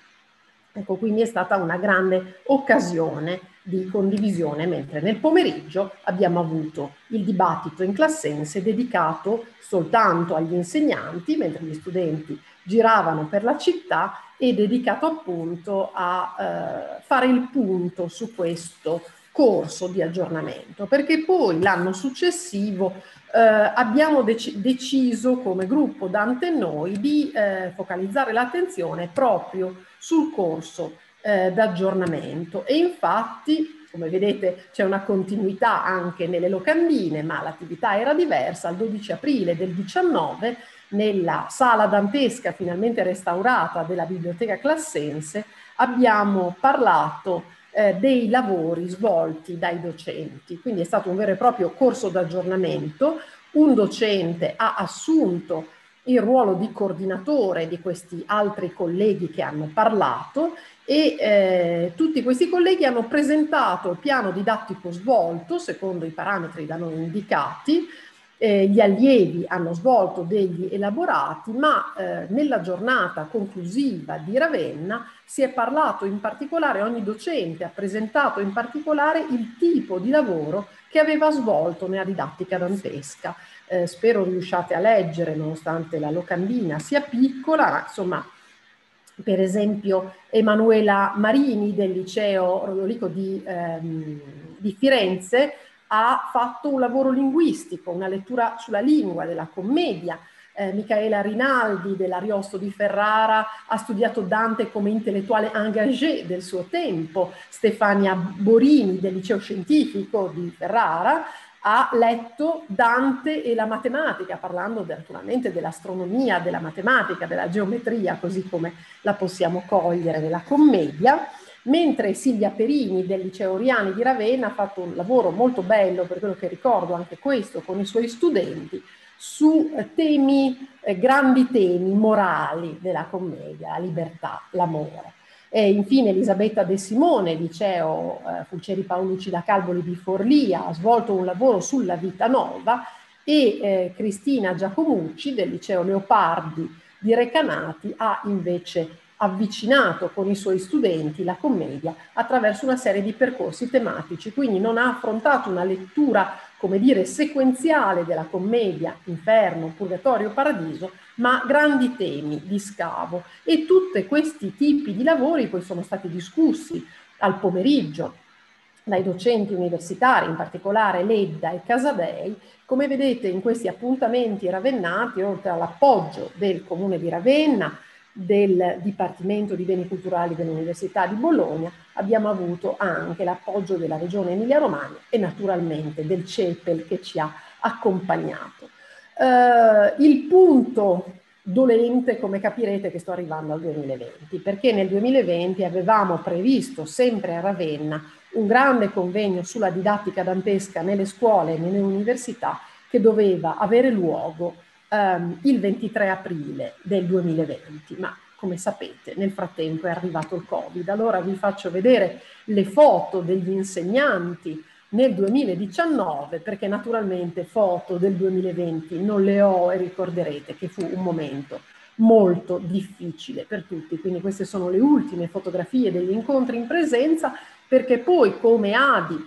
Ecco, quindi è stata una grande occasione di condivisione, mentre nel pomeriggio abbiamo avuto il dibattito in classense dedicato soltanto agli insegnanti, mentre gli studenti giravano per la città e dedicato appunto a eh, fare il punto su questo corso di aggiornamento, perché poi l'anno successivo eh, abbiamo dec- deciso come gruppo Dante e noi di eh, focalizzare l'attenzione proprio sul corso eh, d'aggiornamento e infatti come vedete c'è una continuità anche nelle locandine, ma l'attività era diversa. Il 12 aprile del 19 nella sala dantesca finalmente restaurata della biblioteca classense, abbiamo parlato eh, dei lavori svolti dai docenti. Quindi è stato un vero e proprio corso d'aggiornamento. Un docente ha assunto il ruolo di coordinatore di questi altri colleghi che hanno parlato e eh, tutti questi colleghi hanno presentato il piano didattico svolto secondo i parametri da noi indicati, eh, gli allievi hanno svolto degli elaborati, ma eh, nella giornata conclusiva di Ravenna si è parlato in particolare, ogni docente ha presentato in particolare il tipo di lavoro che aveva svolto nella didattica dantesca. Eh, spero riusciate a leggere, nonostante la locandina sia piccola, insomma, per esempio Emanuela Marini del liceo Rodolico di, ehm, di Firenze, ha fatto un lavoro linguistico, una lettura sulla lingua della commedia. Eh, Michaela Rinaldi dell'Ariosto di Ferrara ha studiato Dante come intellettuale engagé del suo tempo, Stefania Borini del Liceo Scientifico di Ferrara ha letto Dante e la matematica, parlando naturalmente dell'astronomia, della matematica, della geometria, così come la possiamo cogliere nella commedia mentre Silvia Perini del Liceo Oriani di Ravenna ha fatto un lavoro molto bello, per quello che ricordo anche questo, con i suoi studenti su eh, temi, eh, grandi temi morali della commedia, la libertà, l'amore. E infine Elisabetta De Simone, liceo eh, Fulceri Paolucci da Calvoli di Forlia, ha svolto un lavoro sulla vita nova e eh, Cristina Giacomucci del liceo Leopardi di Recanati ha invece avvicinato con i suoi studenti la commedia attraverso una serie di percorsi tematici, quindi non ha affrontato una lettura, come dire, sequenziale della commedia, inferno, purgatorio, paradiso, ma grandi temi di scavo e tutti questi tipi di lavori poi sono stati discussi al pomeriggio dai docenti universitari, in particolare Ledda e Casadei, come vedete in questi appuntamenti ravennati, oltre all'appoggio del comune di Ravenna, del Dipartimento di Beni Culturali dell'Università di Bologna abbiamo avuto anche l'appoggio della Regione Emilia-Romagna e naturalmente del CEPEL che ci ha accompagnato. Uh, il punto dolente, come capirete, è che sto arrivando al 2020, perché nel 2020 avevamo previsto sempre a Ravenna un grande convegno sulla didattica dantesca nelle scuole e nelle università che doveva avere luogo um, il 23 aprile del 2020, ma come sapete nel frattempo è arrivato il Covid. Allora vi faccio vedere le foto degli insegnanti nel 2019, perché naturalmente foto del 2020 non le ho e ricorderete che fu un momento molto difficile per tutti. Quindi queste sono le ultime fotografie degli incontri in presenza, perché poi come ADI,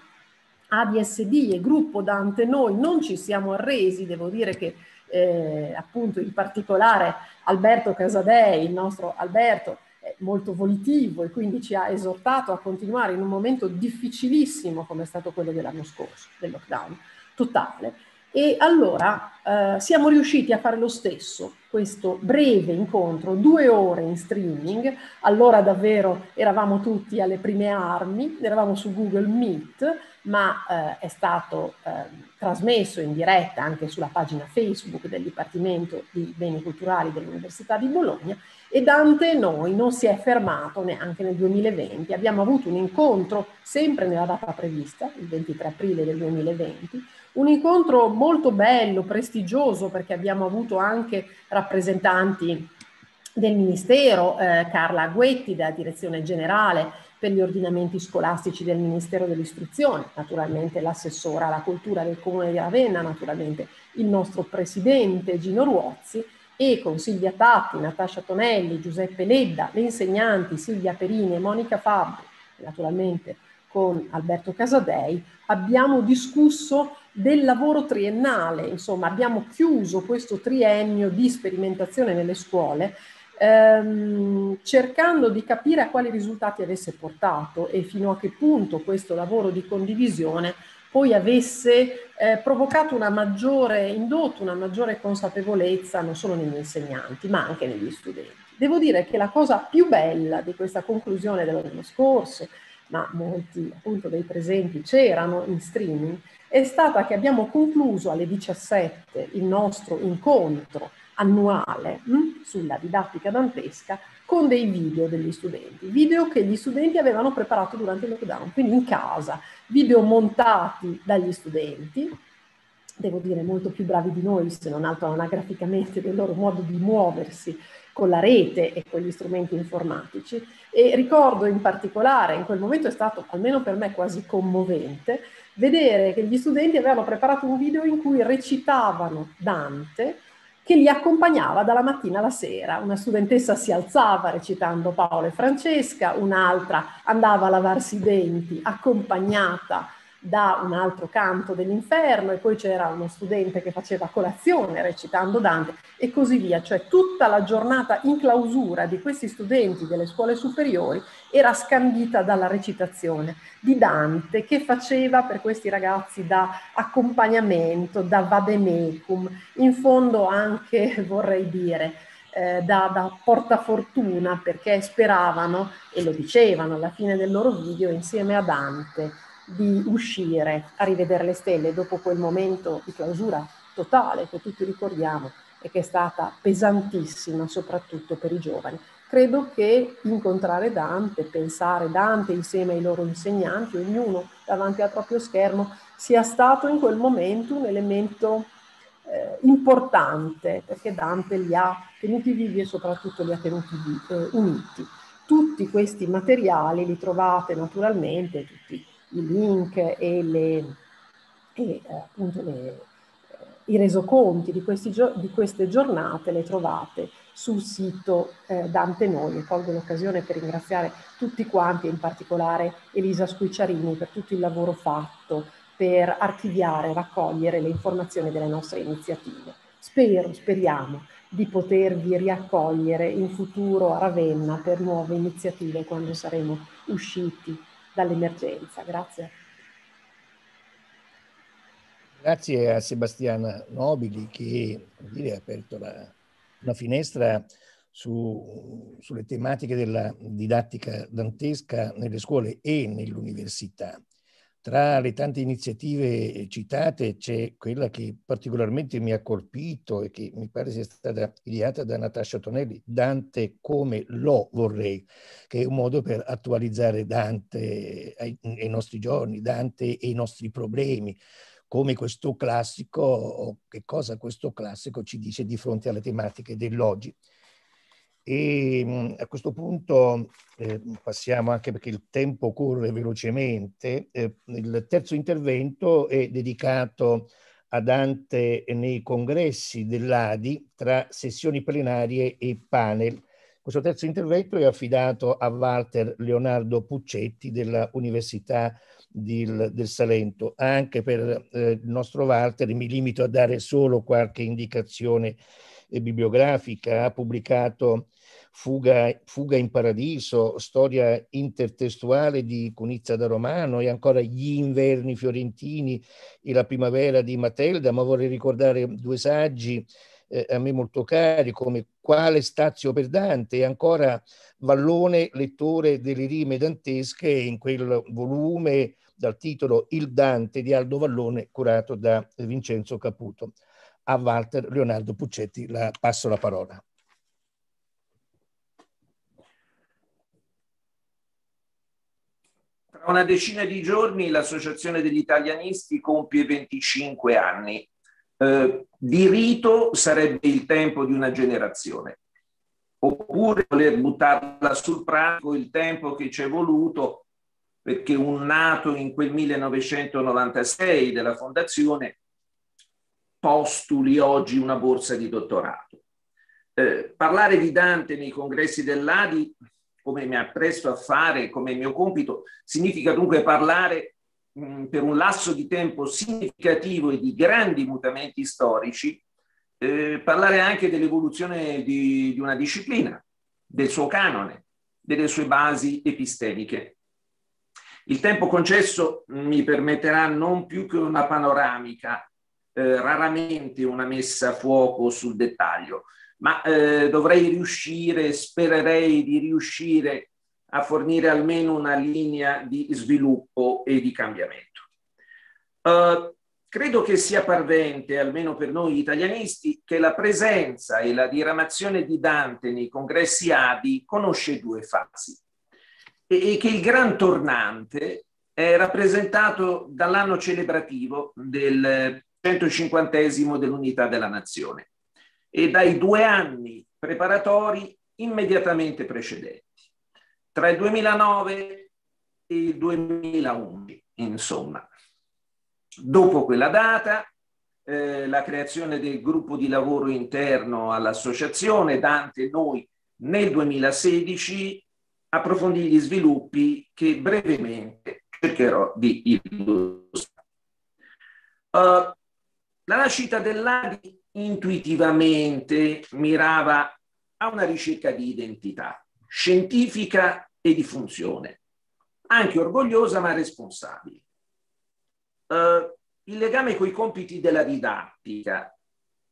ADSD e gruppo Dante noi non ci siamo arresi, devo dire che eh, appunto in particolare Alberto Casadei, il nostro Alberto, è molto volitivo e quindi ci ha esortato a continuare in un momento difficilissimo come è stato quello dell'anno scorso, del lockdown totale. E allora eh, siamo riusciti a fare lo stesso, questo breve incontro, due ore in streaming, allora davvero eravamo tutti alle prime armi, eravamo su Google Meet, ma eh, è stato eh, trasmesso in diretta anche sulla pagina Facebook del Dipartimento di Beni Culturali dell'Università di Bologna e Dante e noi non si è fermato neanche nel 2020, abbiamo avuto un incontro sempre nella data prevista, il 23 aprile del 2020, un incontro molto bello, prestigioso, perché abbiamo avuto anche rappresentanti del Ministero, eh, Carla Agüetti della Direzione Generale per gli ordinamenti scolastici del Ministero dell'Istruzione, naturalmente l'assessora alla cultura del Comune di Ravenna, naturalmente il nostro presidente Gino Ruozzi e con Silvia Tatti, Natascia Tonelli, Giuseppe Ledda, le insegnanti Silvia Perini e Monica Fabri, naturalmente con Alberto Casadei abbiamo discusso del lavoro triennale, insomma abbiamo chiuso questo triennio di sperimentazione nelle scuole ehm, cercando di capire a quali risultati avesse portato e fino a che punto questo lavoro di condivisione poi avesse eh, provocato una maggiore, indotto una maggiore consapevolezza non solo negli insegnanti ma anche negli studenti. Devo dire che la cosa più bella di questa conclusione dell'anno scorso ma molti appunto dei presenti c'erano in streaming, è stata che abbiamo concluso alle 17 il nostro incontro annuale mh, hm, sulla didattica dantesca con dei video degli studenti, video che gli studenti avevano preparato durante il lockdown, quindi in casa, video montati dagli studenti, devo dire molto più bravi di noi, se non altro anagraficamente, del loro modo di muoversi con la rete e con gli strumenti informatici, e ricordo in particolare, in quel momento è stato almeno per me quasi commovente, vedere che gli studenti avevano preparato un video in cui recitavano Dante che li accompagnava dalla mattina alla sera. Una studentessa si alzava recitando Paolo e Francesca, un'altra andava a lavarsi i denti accompagnata da un altro canto dell'inferno e poi c'era uno studente che faceva colazione recitando Dante e così via, cioè tutta la giornata in clausura di questi studenti delle scuole superiori era scandita dalla recitazione di Dante che faceva per questi ragazzi da accompagnamento, da vademecum, in fondo anche vorrei dire eh, da, da portafortuna perché speravano e lo dicevano alla fine del loro video insieme a Dante di uscire a rivedere le stelle dopo quel momento di clausura totale che tutti ricordiamo e che è stata pesantissima soprattutto per i giovani. Credo che incontrare Dante, pensare Dante insieme ai loro insegnanti, ognuno davanti al proprio schermo, sia stato in quel momento un elemento eh, importante perché Dante li ha tenuti vivi e soprattutto li ha tenuti eh, uniti. Tutti questi materiali li trovate naturalmente, tutti i link e, le, e eh, appunto le, eh, i resoconti di, questi, di, queste giornate le trovate sul sito eh, Dante Noi colgo l'occasione per ringraziare tutti quanti, in particolare Elisa Squicciarini per tutto il lavoro fatto per archiviare, e raccogliere le informazioni delle nostre iniziative. Spero, speriamo di potervi riaccogliere in futuro a Ravenna per nuove iniziative quando saremo usciti dall'emergenza. Grazie. Grazie a Sebastiana Nobili che dire, ha aperto la, una finestra su, sulle tematiche della didattica dantesca nelle scuole e nell'università. Tra le tante iniziative citate c'è quella che particolarmente mi ha colpito e che mi pare sia stata ideata da Natascia Tonelli, Dante come lo vorrei, che è un modo per attualizzare Dante ai, ai nostri giorni, Dante e i nostri problemi, come questo classico, che cosa questo classico ci dice di fronte alle tematiche dell'oggi. E ehm, a questo punto eh, passiamo anche perché il tempo corre velocemente. Eh, il terzo intervento è dedicato a Dante nei congressi dell'ADI tra sessioni plenarie e panel. Questo terzo intervento è affidato a Walter Leonardo Puccetti della Università del, del Salento. Anche per eh, il nostro Walter mi limito a dare solo qualche indicazione bibliografica, ha pubblicato Fuga, Fuga, in Paradiso, storia intertestuale di Cunizza da Romano e ancora Gli inverni fiorentini e la primavera di Matelda, ma vorrei ricordare due saggi eh, a me molto cari come Quale stazio per Dante e ancora Vallone, lettore delle rime dantesche in quel volume dal titolo Il Dante di Aldo Vallone curato da Vincenzo Caputo a Walter Leonardo Puccetti la, passo la parola. Tra una decina di giorni l'Associazione degli Italianisti compie 25 anni. Eh, di rito sarebbe il tempo di una generazione. Oppure voler buttarla sul pranzo il tempo che ci è voluto perché un nato in quel 1996 della fondazione postuli oggi una borsa di dottorato. Eh, parlare di Dante nei congressi dell'ADI, come mi appresto a fare, come mio compito, significa dunque parlare mh, per un lasso di tempo significativo e di grandi mutamenti storici, eh, parlare anche dell'evoluzione di, di una disciplina, del suo canone, delle sue basi epistemiche. Il tempo concesso mi permetterà non più che una panoramica, eh, raramente una messa a fuoco sul dettaglio, ma eh, dovrei riuscire, spererei di riuscire a fornire almeno una linea di sviluppo e di cambiamento. Uh, credo che sia parvente, almeno per noi italianisti, che la presenza e la diramazione di Dante nei congressi ADI conosce due fasi e, e che il gran tornante è rappresentato dall'anno celebrativo del 150 dell'unità della nazione e dai due anni preparatori immediatamente precedenti, tra il 2009 e il 2011, insomma. Dopo quella data, eh, la creazione del gruppo di lavoro interno all'associazione, Dante noi nel 2016 approfondì gli sviluppi che brevemente cercherò di illustrare. Uh, la nascita dell'ADI intuitivamente mirava a una ricerca di identità scientifica e di funzione, anche orgogliosa ma responsabile. Uh, il legame con i compiti della didattica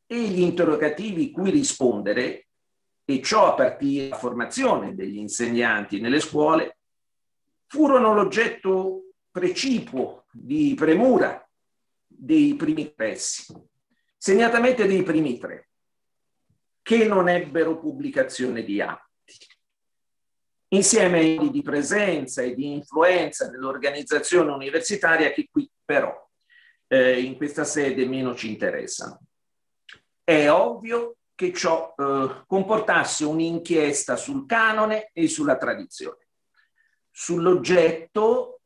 e gli interrogativi cui rispondere, e ciò a partire dalla formazione degli insegnanti nelle scuole, furono l'oggetto precipuo di premura dei primi tre segnatamente dei primi tre, che non ebbero pubblicazione di atti. Insieme ai modi di presenza e di influenza dell'organizzazione universitaria che qui però eh, in questa sede meno ci interessano. È ovvio che ciò eh, comportasse un'inchiesta sul canone e sulla tradizione, sull'oggetto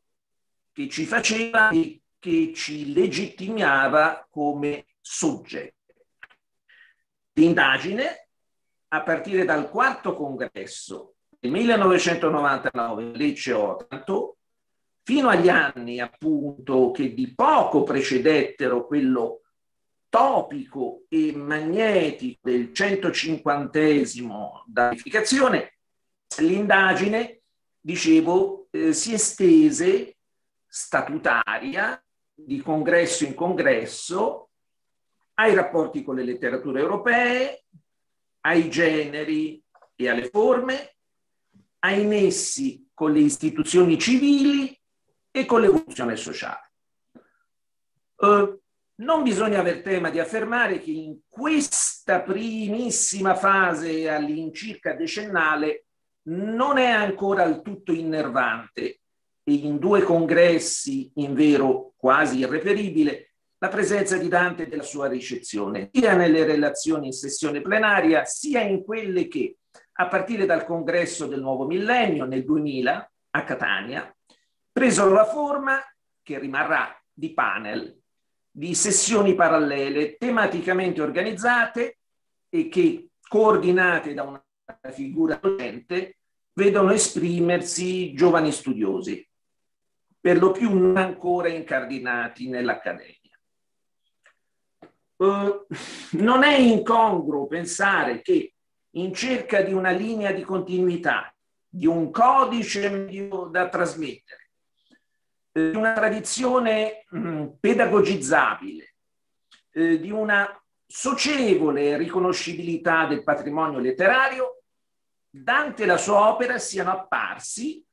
che ci faceva e che ci legittimava come soggetto. L'indagine, a partire dal quarto congresso del 1999, Lecce Otranto, fino agli anni appunto che di poco precedettero quello topico e magnetico del 150 danificazione, l'indagine, dicevo, eh, si estese statutaria di congresso in congresso ai rapporti con le letterature europee, ai generi e alle forme, ai nessi con le istituzioni civili e con l'evoluzione sociale. Eh, non bisogna aver tema di affermare che in questa primissima fase all'incirca decennale non è ancora al tutto innervante e in due congressi, in vero quasi irreperibile, la presenza di Dante e della sua ricezione, sia nelle relazioni in sessione plenaria, sia in quelle che, a partire dal congresso del nuovo millennio nel 2000 a Catania, presero la forma che rimarrà di panel, di sessioni parallele tematicamente organizzate e che, coordinate da una figura docente, vedono esprimersi giovani studiosi per lo più non ancora incardinati nell'accademia. Uh, non è incongruo pensare che in cerca di una linea di continuità, di un codice da trasmettere, eh, di una tradizione mm, pedagogizzabile, eh, di una socievole riconoscibilità del patrimonio letterario, Dante e la sua opera siano apparsi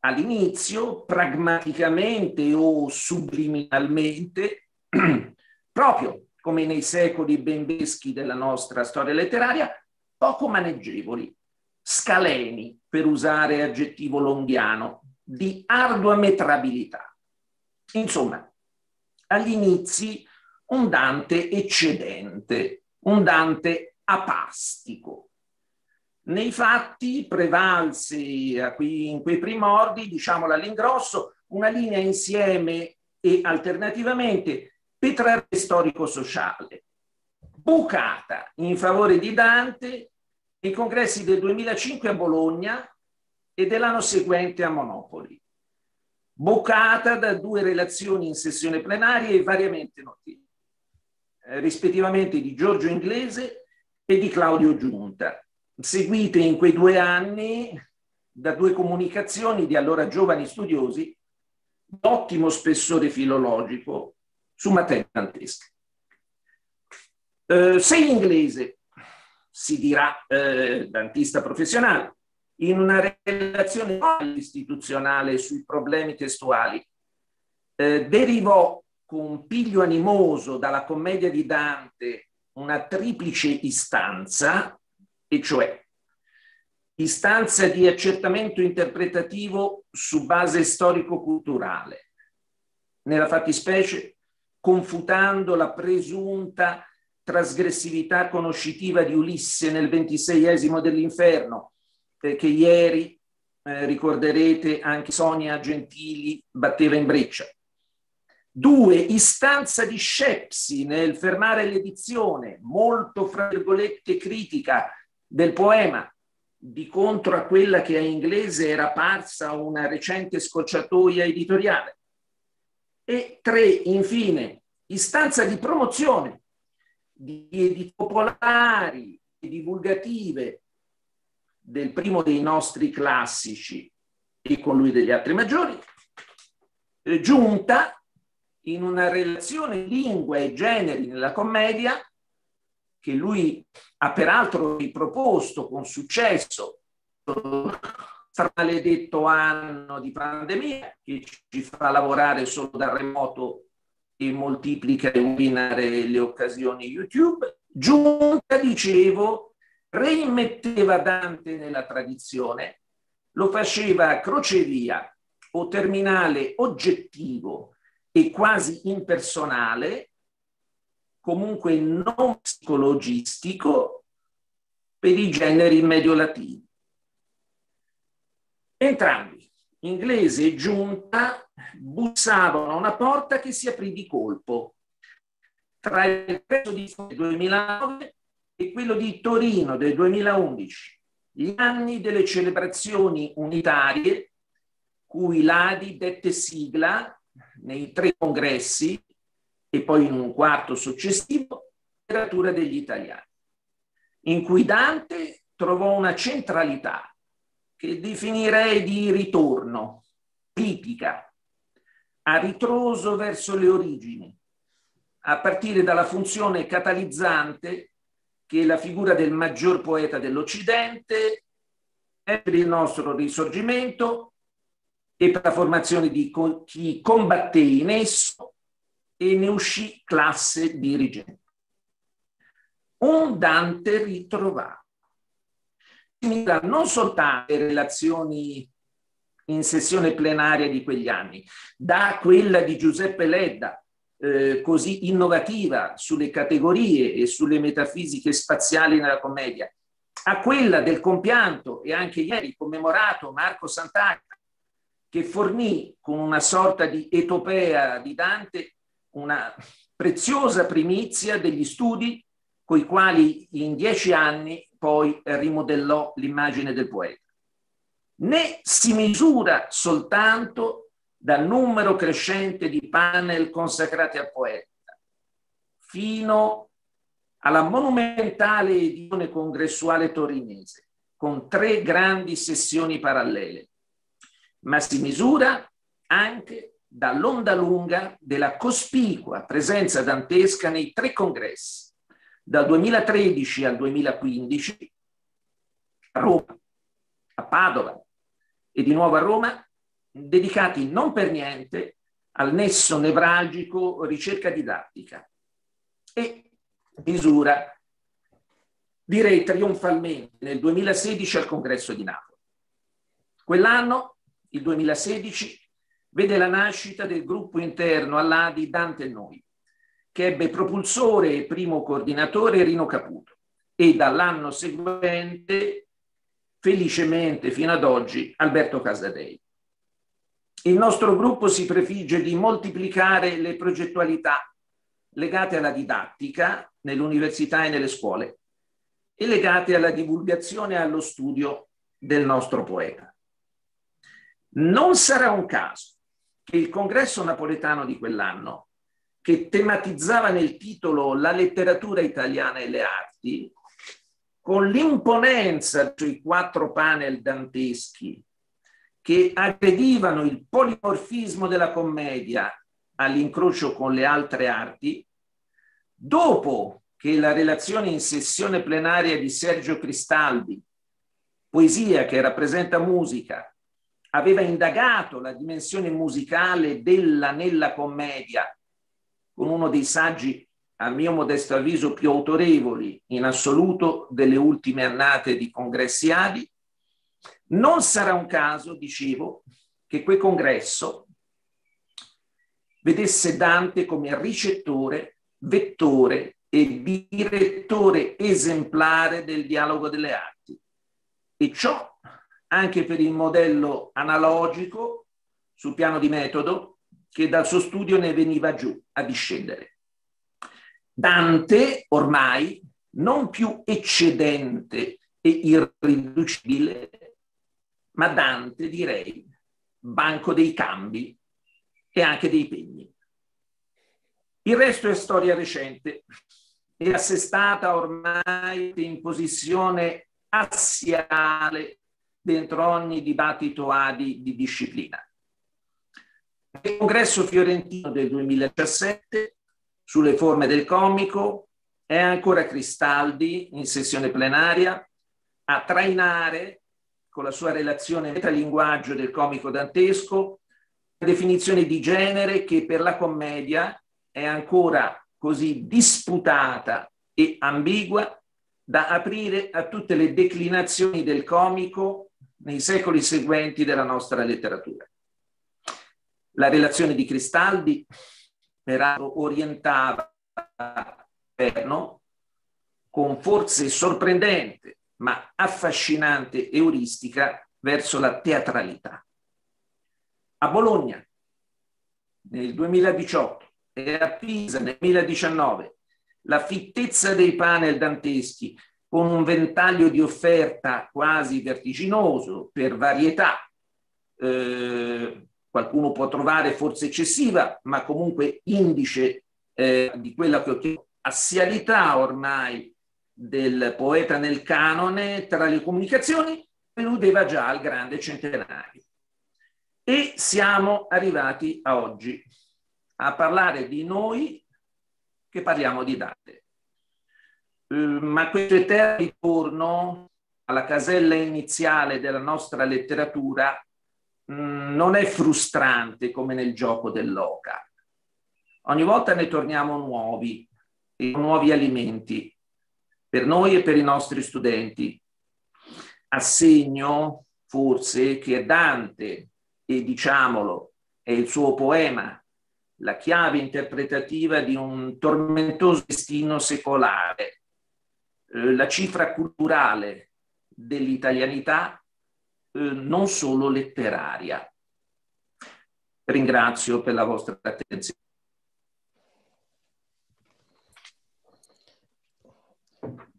all'inizio pragmaticamente o subliminalmente, proprio come nei secoli bembeschi della nostra storia letteraria, poco maneggevoli, scaleni, per usare aggettivo longhiano, di ardua metrabilità. Insomma, agli inizi un Dante eccedente, un Dante apastico, nei fatti prevalse eh, in quei primordi, diciamola all'ingrosso, una linea insieme e alternativamente petrarca storico-sociale, bucata in favore di Dante nei congressi del 2005 a Bologna e dell'anno seguente a Monopoli, bucata da due relazioni in sessione plenaria e variamente notevoli, eh, rispettivamente di Giorgio Inglese e di Claudio Giunta seguite in quei due anni da due comunicazioni di allora giovani studiosi d'ottimo spessore filologico su materie dantesche. Eh, sei inglese, si dirà eh, dantista professionale, in una relazione istituzionale sui problemi testuali, eh, derivò con piglio animoso dalla commedia di Dante una triplice istanza e cioè istanza di accertamento interpretativo su base storico-culturale, nella fattispecie confutando la presunta trasgressività conoscitiva di Ulisse nel ventiseiesimo dell'inferno, che ieri eh, ricorderete anche Sonia Gentili batteva in breccia. Due, istanza di Scepsi nel fermare l'edizione, molto fra virgolette critica, del poema, di contro a quella che a inglese era parsa una recente scocciatoia editoriale. E tre, infine, istanza di promozione di editi popolari e divulgative del primo dei nostri classici e con lui degli altri maggiori, eh, giunta in una relazione lingua e generi nella commedia che lui ha peraltro riproposto con successo tra maledetto anno di pandemia che ci fa lavorare solo da remoto e moltiplica e rovinare le occasioni YouTube. Giunta, dicevo, rimetteva Dante nella tradizione, lo faceva crocevia o terminale oggettivo e quasi impersonale comunque non psicologistico per i generi medio-latini. Entrambi, inglese e giunta, bussavano a una porta che si aprì di colpo. Tra il prezzo di 2009 e quello di Torino del 2011, gli anni delle celebrazioni unitarie, cui l'Adi dette sigla nei tre congressi e poi in un quarto successivo, letteratura degli italiani, in cui Dante trovò una centralità che definirei di ritorno, critica, a ritroso verso le origini, a partire dalla funzione catalizzante che la figura del maggior poeta dell'Occidente è per il nostro risorgimento e per la formazione di chi combatté in esso e ne uscì classe dirigente. Un Dante ritrovato. Non soltanto le relazioni in sessione plenaria di quegli anni, da quella di Giuseppe Ledda, eh, così innovativa sulle categorie e sulle metafisiche spaziali nella commedia, a quella del compianto e anche ieri commemorato Marco Sant'Agata, che fornì con una sorta di etopea di Dante una preziosa primizia degli studi coi quali in dieci anni poi rimodellò l'immagine del poeta. Né si misura soltanto dal numero crescente di panel consacrati al poeta, fino alla monumentale edizione congressuale torinese, con tre grandi sessioni parallele, ma si misura anche dall'onda lunga della cospicua presenza dantesca nei tre congressi, dal 2013 al 2015, a Roma, a Padova e di nuovo a Roma, dedicati non per niente al nesso nevralgico ricerca didattica e misura, direi trionfalmente, nel 2016 al congresso di Napoli. Quell'anno, il 2016, vede la nascita del gruppo interno all'ADI Dante e Noi, che ebbe propulsore e primo coordinatore Rino Caputo e dall'anno seguente, felicemente fino ad oggi, Alberto Casadei. Il nostro gruppo si prefigge di moltiplicare le progettualità legate alla didattica nell'università e nelle scuole e legate alla divulgazione e allo studio del nostro poeta. Non sarà un caso che il congresso napoletano di quell'anno, che tematizzava nel titolo la letteratura italiana e le arti, con l'imponenza sui quattro panel danteschi che aggredivano il polimorfismo della commedia all'incrocio con le altre arti, dopo che la relazione in sessione plenaria di Sergio Cristaldi, poesia che rappresenta musica, aveva indagato la dimensione musicale della nella commedia con uno dei saggi, a mio modesto avviso, più autorevoli in assoluto delle ultime annate di congressi ADI. Non sarà un caso, dicevo, che quel congresso vedesse Dante come ricettore, vettore e direttore esemplare del dialogo delle arti. E ciò anche per il modello analogico sul piano di metodo che dal suo studio ne veniva giù a discendere. Dante ormai non più eccedente e irriducibile, ma Dante direi banco dei cambi e anche dei pegni. Il resto è storia recente e assestata ormai in posizione assiale dentro ogni dibattito ADI di disciplina. Il congresso fiorentino del 2017 sulle forme del comico è ancora Cristaldi in sessione plenaria a trainare con la sua relazione metalinguaggio del comico dantesco la definizione di genere che per la commedia è ancora così disputata e ambigua da aprire a tutte le declinazioni del comico nei secoli seguenti della nostra letteratura. La relazione di Cristaldi, peraltro, orientava l'interno con forse sorprendente ma affascinante euristica verso la teatralità. A Bologna nel 2018 e a Pisa nel 2019 la fittezza dei panel danteschi con un ventaglio di offerta quasi vertiginoso per varietà. Eh, qualcuno può trovare forse eccessiva, ma comunque indice eh, di quella che ho chiamato assialità ormai del poeta nel canone tra le comunicazioni, eludeva già al grande centenario. E siamo arrivati a oggi a parlare di noi che parliamo di Dante. Ehm, ma questo eterno ritorno alla casella iniziale della nostra letteratura mm, non è frustrante come nel gioco dell'oca. Ogni volta ne torniamo nuovi, nuovi alimenti, per noi e per i nostri studenti. A segno, forse, che Dante, e diciamolo, è il suo poema, la chiave interpretativa di un tormentoso destino secolare, eh, la cifra culturale dell'italianità eh, non solo letteraria. Ringrazio per la vostra attenzione.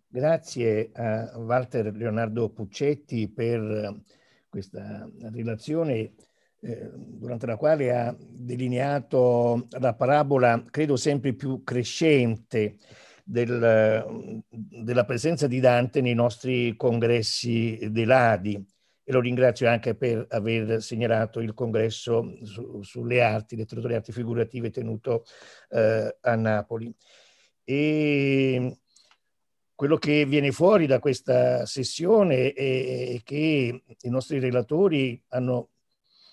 Grazie a eh, Walter Leonardo Puccetti per questa relazione eh, durante la quale ha delineato la parabola, credo sempre più crescente, del, della presenza di Dante nei nostri congressi dei Ladi e lo ringrazio anche per aver segnalato il congresso su, sulle arti, letterature e arti figurative tenuto eh, a Napoli. E quello che viene fuori da questa sessione è che i nostri relatori hanno,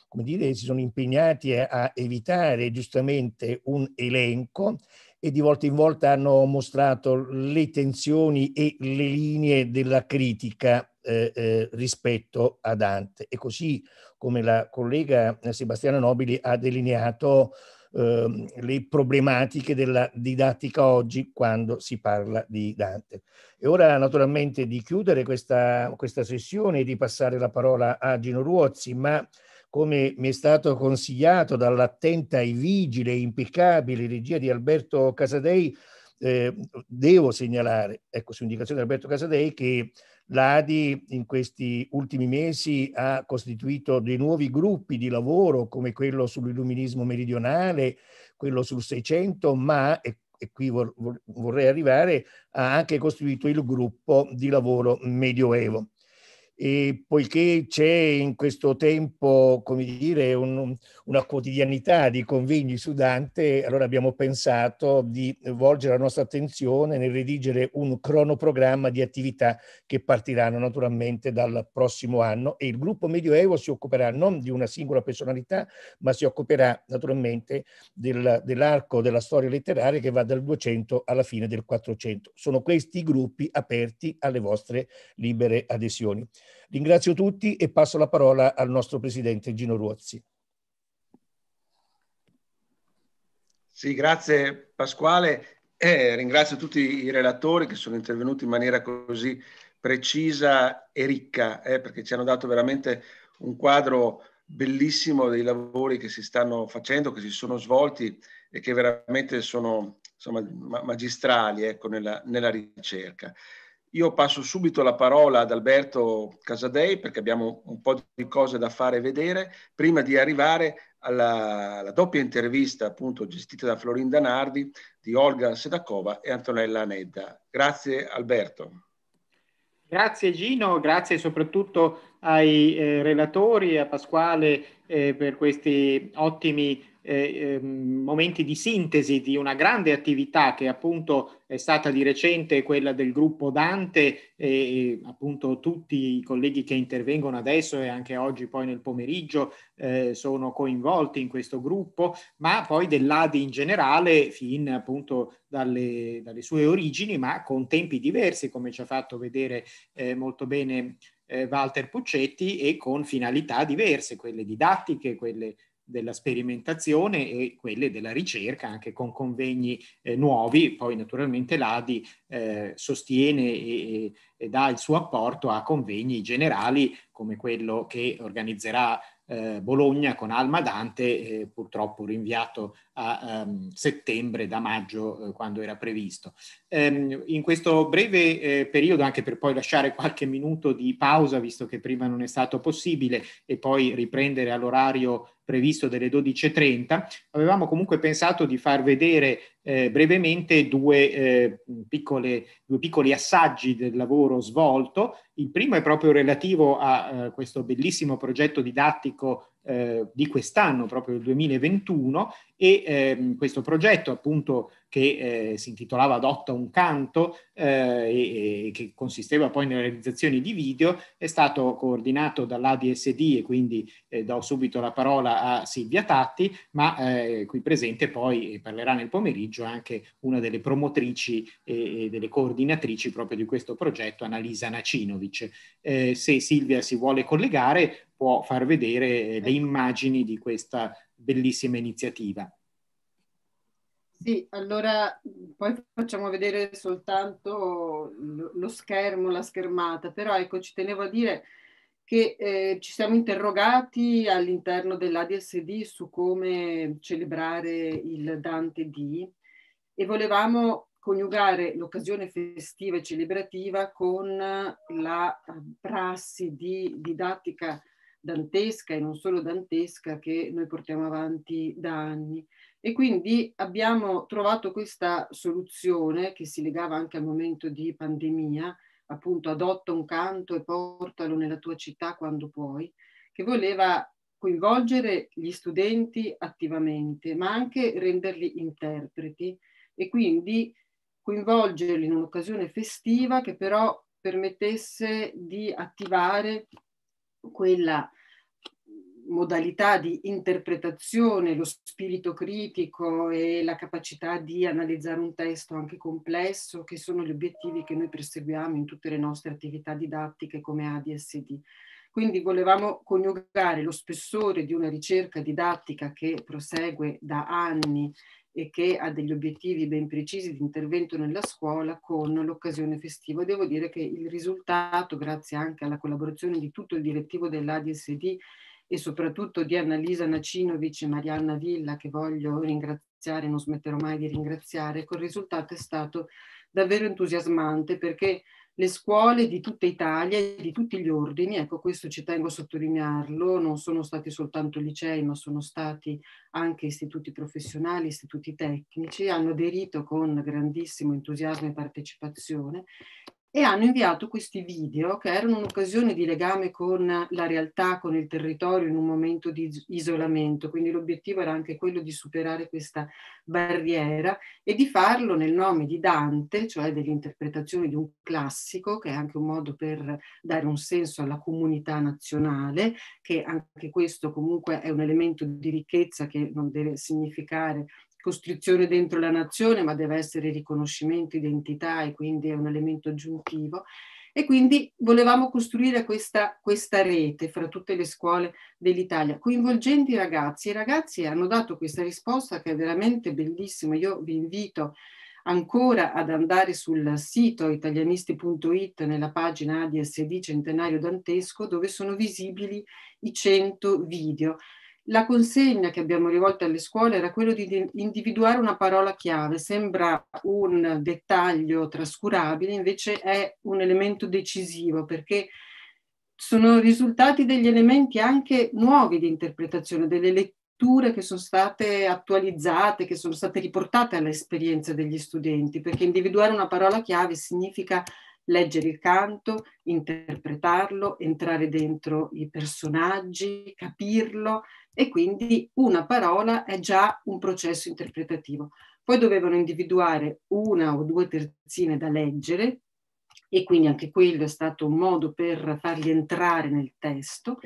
come dire, si sono impegnati a evitare giustamente un elenco e di volta in volta hanno mostrato le tensioni e le linee della critica eh, eh, rispetto a Dante. E così come la collega Sebastiana Nobili ha delineato eh, le problematiche della didattica oggi quando si parla di Dante. E ora naturalmente di chiudere questa, questa sessione e di passare la parola a Gino Ruozzi, ma come mi è stato consigliato dall'attenta e vigile e impeccabile regia di Alberto Casadei, eh, devo segnalare, ecco su indicazione di Alberto Casadei, che l'ADI in questi ultimi mesi ha costituito dei nuovi gruppi di lavoro come quello sull'illuminismo meridionale, quello sul Seicento, ma, e, e qui vor, vor, vorrei arrivare, ha anche costituito il gruppo di lavoro medioevo e poiché c'è in questo tempo, come dire, un, una quotidianità di convegni su Dante, allora abbiamo pensato di volgere la nostra attenzione nel redigere un cronoprogramma di attività che partiranno naturalmente dal prossimo anno e il gruppo Medioevo si occuperà non di una singola personalità, ma si occuperà naturalmente del, dell'arco della storia letteraria che va dal 200 alla fine del 400. Sono questi i gruppi aperti alle vostre libere adesioni. Ringrazio tutti e passo la parola al nostro Presidente Gino Ruozzi. Sì, grazie Pasquale. Eh, ringrazio tutti i relatori che sono intervenuti in maniera così precisa e ricca, eh, perché ci hanno dato veramente un quadro bellissimo dei lavori che si stanno facendo, che si sono svolti e che veramente sono insomma, magistrali ecco, nella, nella ricerca. Io passo subito la parola ad Alberto Casadei perché abbiamo un po' di cose da fare vedere prima di arrivare alla, alla doppia intervista appunto gestita da Florinda Nardi di Olga Sedakova e Antonella Anedda. Grazie Alberto. Grazie Gino, grazie soprattutto ai eh, relatori, a Pasquale eh, per questi ottimi eh, ehm, momenti di sintesi di una grande attività che appunto è stata di recente quella del gruppo Dante e appunto tutti i colleghi che intervengono adesso e anche oggi poi nel pomeriggio eh, sono coinvolti in questo gruppo, ma poi dell'ADI in generale fin appunto dalle, dalle sue origini ma con tempi diversi come ci ha fatto vedere eh, molto bene eh, Walter Puccetti e con finalità diverse, quelle didattiche, quelle della sperimentazione e quelle della ricerca, anche con convegni eh, nuovi. Poi naturalmente l'ADI eh, sostiene e, e, dà il suo apporto a convegni generali come quello che organizzerà eh, Bologna con Alma Dante, eh, purtroppo rinviato a um, settembre, da maggio, eh, quando era previsto. Ehm, in questo breve eh, periodo, anche per poi lasciare qualche minuto di pausa, visto che prima non è stato possibile, e poi riprendere all'orario previsto delle 12.30, avevamo comunque pensato di far vedere eh, brevemente due, eh, piccole, due piccoli assaggi del lavoro svolto. Il primo è proprio relativo a eh, questo bellissimo progetto didattico eh, di quest'anno, proprio il 2021, e ehm, questo progetto appunto che eh, si intitolava Adotta un canto eh, e, e, che consisteva poi nelle realizzazioni di video, è stato coordinato dall'ADSD e quindi eh, do subito la parola a Silvia Tatti, ma eh, qui presente poi eh, parlerà nel pomeriggio anche una delle promotrici e, eh, e delle coordinatrici proprio di questo progetto, Annalisa Nacinovic. se Silvia si vuole collegare può far vedere le ecco. immagini di questa bellissima iniziativa. Sì, allora poi facciamo vedere soltanto lo schermo, la schermata, però ecco ci tenevo a dire che eh, ci siamo interrogati all'interno dell'ADSD su come celebrare il Dante D e volevamo coniugare l'occasione festiva e celebrativa con la prassi di didattica dantesca e non solo dantesca che noi portiamo avanti da anni. E quindi abbiamo trovato questa soluzione che si legava anche al momento di pandemia, appunto adotta un canto e portalo nella tua città quando puoi, che voleva coinvolgere gli studenti attivamente, ma anche renderli interpreti e quindi coinvolgerli in un'occasione festiva che però permettesse di attivare quella modalità di interpretazione, lo spirito critico e la capacità di analizzare un testo anche complesso, che sono gli obiettivi che noi perseguiamo in tutte le nostre attività didattiche come ADSD. Quindi volevamo coniugare lo spessore di una ricerca didattica che prosegue da anni e che ha degli obiettivi ben precisi di intervento nella scuola con l'occasione festiva. Devo dire che il risultato, grazie anche alla collaborazione di tutto il direttivo dell'ADSD e soprattutto di Annalisa Nacinovic e Marianna Villa, che voglio ringraziare, non smetterò mai di ringraziare, ecco, il risultato è stato davvero entusiasmante perché le scuole di tutta Italia e di tutti gli ordini, ecco questo ci tengo a sottolinearlo, non sono stati soltanto licei ma sono stati anche istituti professionali, istituti tecnici, hanno aderito con grandissimo entusiasmo e partecipazione e hanno inviato questi video che erano un'occasione di legame con la realtà, con il territorio in un momento di isolamento, quindi l'obiettivo era anche quello di superare questa barriera e di farlo nel nome di Dante, cioè dell'interpretazione di un classico, che è anche un modo per dare un senso alla comunità nazionale, che anche questo comunque è un elemento di ricchezza che non deve significare costruzione dentro la nazione, ma deve essere riconoscimento, identità e quindi è un elemento aggiuntivo. E quindi volevamo costruire questa, questa rete fra tutte le scuole dell'Italia, coinvolgendo i ragazzi. I ragazzi hanno dato questa risposta che è veramente bellissima. Io vi invito ancora ad andare sul sito italianisti.it nella pagina ADSD Centenario Dantesco dove sono visibili i 100 video. La consegna che abbiamo rivolto alle scuole era quella di individuare una parola chiave. Sembra un dettaglio trascurabile, invece è un elemento decisivo perché sono risultati degli elementi anche nuovi di interpretazione, delle letture che sono state attualizzate, che sono state riportate all'esperienza degli studenti, perché individuare una parola chiave significa leggere il canto, interpretarlo, entrare dentro i personaggi, capirlo, e quindi una parola è già un processo interpretativo. Poi dovevano individuare una o due terzine da leggere e quindi anche quello è stato un modo per farli entrare nel testo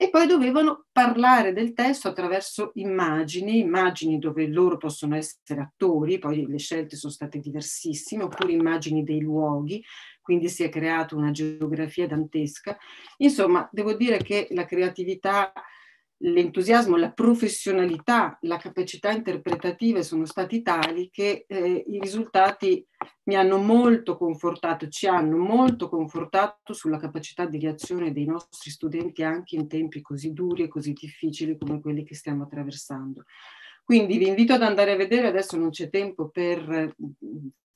e poi dovevano parlare del testo attraverso immagini, immagini dove loro possono essere attori, poi le scelte sono state diversissime, oppure immagini dei luoghi, quindi si è creata una geografia dantesca. Insomma, devo dire che la creatività l'entusiasmo, la professionalità, la capacità interpretative sono stati tali che eh, i risultati mi hanno molto confortato, ci hanno molto confortato sulla capacità di reazione dei nostri studenti anche in tempi così duri e così difficili come quelli che stiamo attraversando. Quindi vi invito ad andare a vedere, adesso non c'è tempo per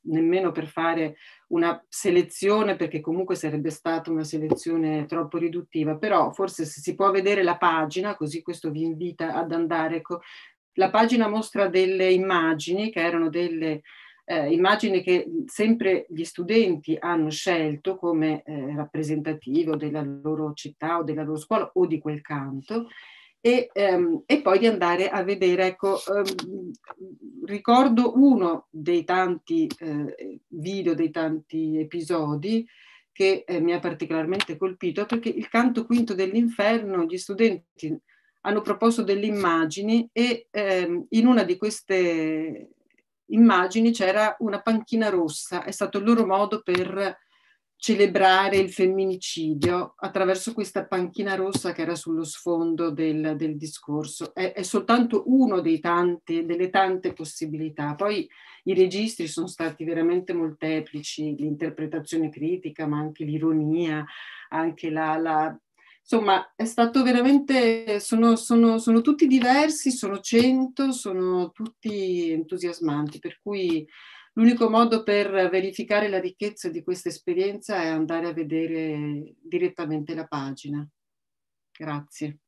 nemmeno per fare una selezione, perché comunque sarebbe stata una selezione troppo riduttiva, però forse se si può vedere la pagina, così questo vi invita ad andare, ecco, la pagina mostra delle immagini che erano delle eh, immagini che sempre gli studenti hanno scelto come eh, rappresentativo della loro città o della loro scuola o di quel canto e, ehm, e poi di andare a vedere, ecco, ehm, ricordo uno dei tanti eh, video, dei tanti episodi che eh, mi ha particolarmente colpito perché il canto quinto dell'inferno, gli studenti hanno proposto delle immagini e ehm, in una di queste immagini c'era una panchina rossa, è stato il loro modo per celebrare il femminicidio attraverso questa panchina rossa che era sullo sfondo del, del discorso. È, è, soltanto uno dei tanti, delle tante possibilità. Poi i registri sono stati veramente molteplici, l'interpretazione critica, ma anche l'ironia, anche la, la insomma, è stato veramente, sono, sono, sono, tutti diversi, sono cento, sono tutti entusiasmanti, per cui L'unico modo per verificare la ricchezza di questa esperienza è andare a vedere direttamente la pagina. Grazie.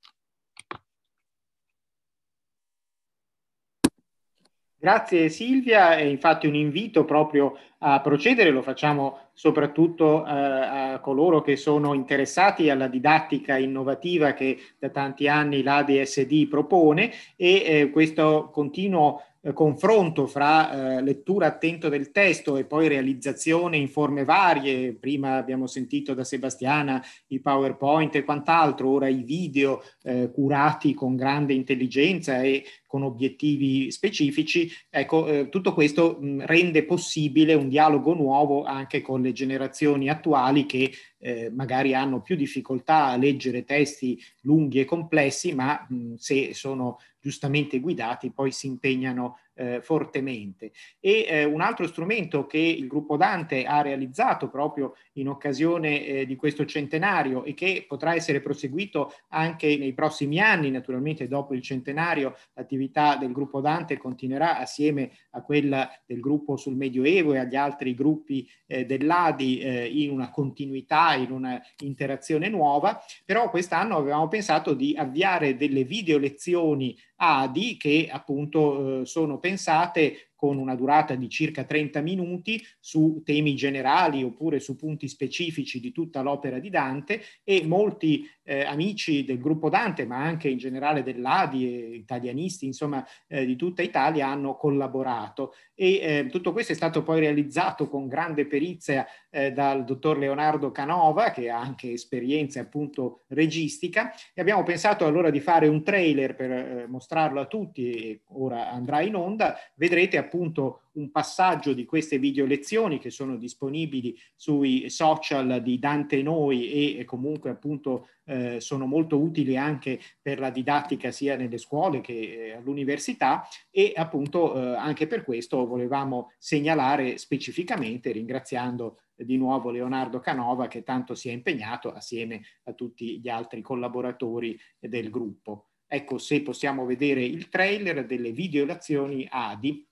Grazie Silvia, è infatti un invito proprio a procedere, lo facciamo soprattutto eh, a coloro che sono interessati alla didattica innovativa che da tanti anni l'ADSD propone e eh, questo continuo eh, confronto fra eh, lettura attenta del testo e poi realizzazione in forme varie. Prima abbiamo sentito da Sebastiana i PowerPoint e quant'altro, ora i video eh, curati con grande intelligenza e con obiettivi specifici, ecco, eh, tutto questo mh, rende possibile un dialogo nuovo anche con le generazioni attuali che eh, magari hanno più difficoltà a leggere testi lunghi e complessi, ma mh, se sono giustamente guidati poi si impegnano eh, fortemente. E eh, un altro strumento che il gruppo Dante ha realizzato proprio in occasione eh, di questo centenario e che potrà essere proseguito anche nei prossimi anni, naturalmente dopo il centenario l'attività del gruppo Dante continuerà assieme a quella del gruppo sul Medioevo e agli altri gruppi eh, dell'Adi eh, in una continuità, in una interazione nuova, però quest'anno avevamo pensato di avviare delle video lezioni ADI che appunto eh, sono pensate con una durata di circa 30 minuti su temi generali oppure su punti specifici di tutta l'opera di Dante e molti eh, amici del gruppo Dante, ma anche in generale dell'Adi, italianisti, insomma, eh, di tutta Italia hanno collaborato. E eh, tutto questo è stato poi realizzato con grande perizia eh, dal dottor Leonardo Canova, che ha anche esperienza appunto registica, e abbiamo pensato allora di fare un trailer per eh, mostrarlo a tutti e ora andrà in onda. Vedrete appunto appunto un passaggio di queste video lezioni che sono disponibili sui social di Dante e Noi e comunque appunto eh, sono molto utili anche per la didattica sia nelle scuole che eh, all'università e appunto eh, anche per questo volevamo segnalare specificamente ringraziando di nuovo Leonardo Canova che tanto si è impegnato assieme a tutti gli altri collaboratori del gruppo. Ecco, se possiamo vedere il trailer delle video lezioni ADI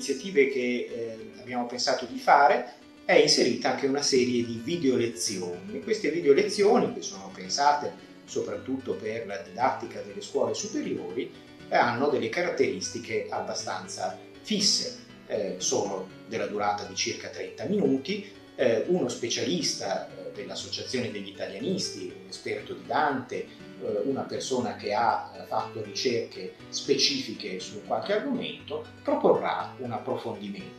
iniziative che eh, abbiamo pensato di fare è inserita anche una serie di video lezioni. queste video lezioni, che sono pensate soprattutto per la didattica delle scuole superiori, eh, hanno delle caratteristiche abbastanza fisse. Eh, sono della durata di circa 30 minuti, eh, uno specialista eh, dell'Associazione degli Italianisti, un esperto di Dante, eh, una persona che ha eh, fatto ricerche specifiche su qualche argomento proporrà un approfondimento.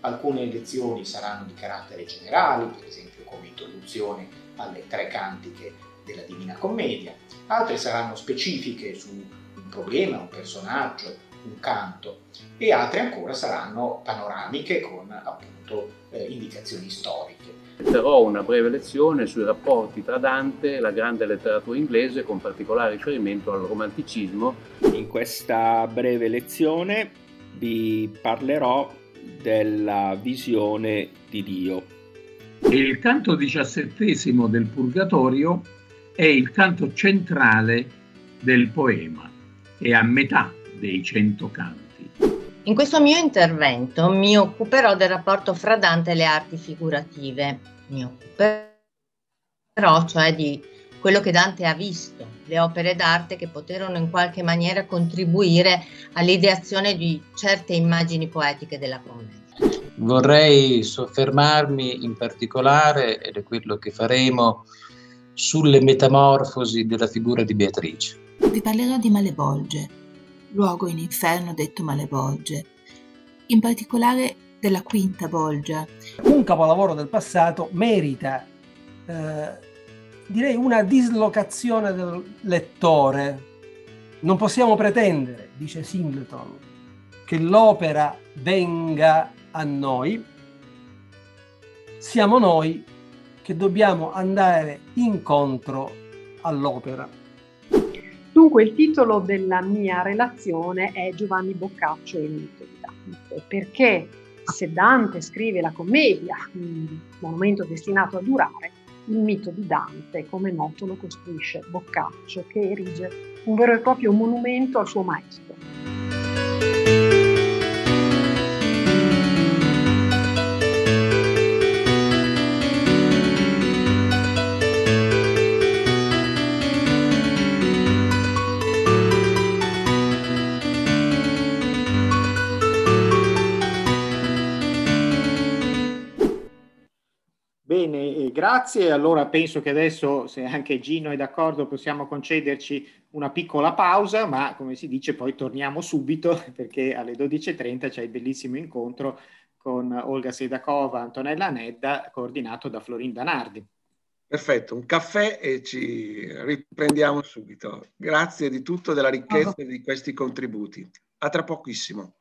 Alcune lezioni saranno di carattere generale, per esempio come introduzione alle tre cantiche della Divina Commedia, altre saranno specifiche su un problema, un personaggio, un canto e altre ancora saranno panoramiche con appunto eh, indicazioni storiche. Terrò una breve lezione sui rapporti tra Dante e la grande letteratura inglese, con particolare riferimento al romanticismo. In questa breve lezione vi parlerò della visione di Dio. Il canto diciassettesimo del Purgatorio è il canto centrale del poema è a metà dei cento canti. In questo mio intervento mi occuperò del rapporto fra Dante e le arti figurative, mi occuperò cioè di quello che Dante ha visto, le opere d'arte che poterono in qualche maniera contribuire all'ideazione di certe immagini poetiche della commedia. Vorrei soffermarmi in particolare, ed è quello che faremo, sulle metamorfosi della figura di Beatrice. Vi parlerò di Malevolge, luogo in inferno detto Malebolge, in particolare della quinta bolgia. Un capolavoro del passato merita, eh, direi, una dislocazione del lettore. Non possiamo pretendere, dice Singleton, che l'opera venga a noi. Siamo noi che dobbiamo andare incontro all'opera. Dunque il titolo della mia relazione è Giovanni Boccaccio e il mito di Dante, perché se Dante scrive la commedia, un monumento destinato a durare, il mito di Dante, come noto, lo costruisce Boccaccio, che erige un vero e proprio monumento al suo maestro. Bene, grazie. Allora penso che adesso, se anche Gino è d'accordo, possiamo concederci una piccola pausa, ma come si dice poi torniamo subito perché alle 12.30 c'è il bellissimo incontro con Olga Sedakova, Antonella Nedda, coordinato da Florinda Nardi. Perfetto, un caffè e ci riprendiamo subito. Grazie di tutto, della ricchezza oh. di questi contributi. A tra pochissimo.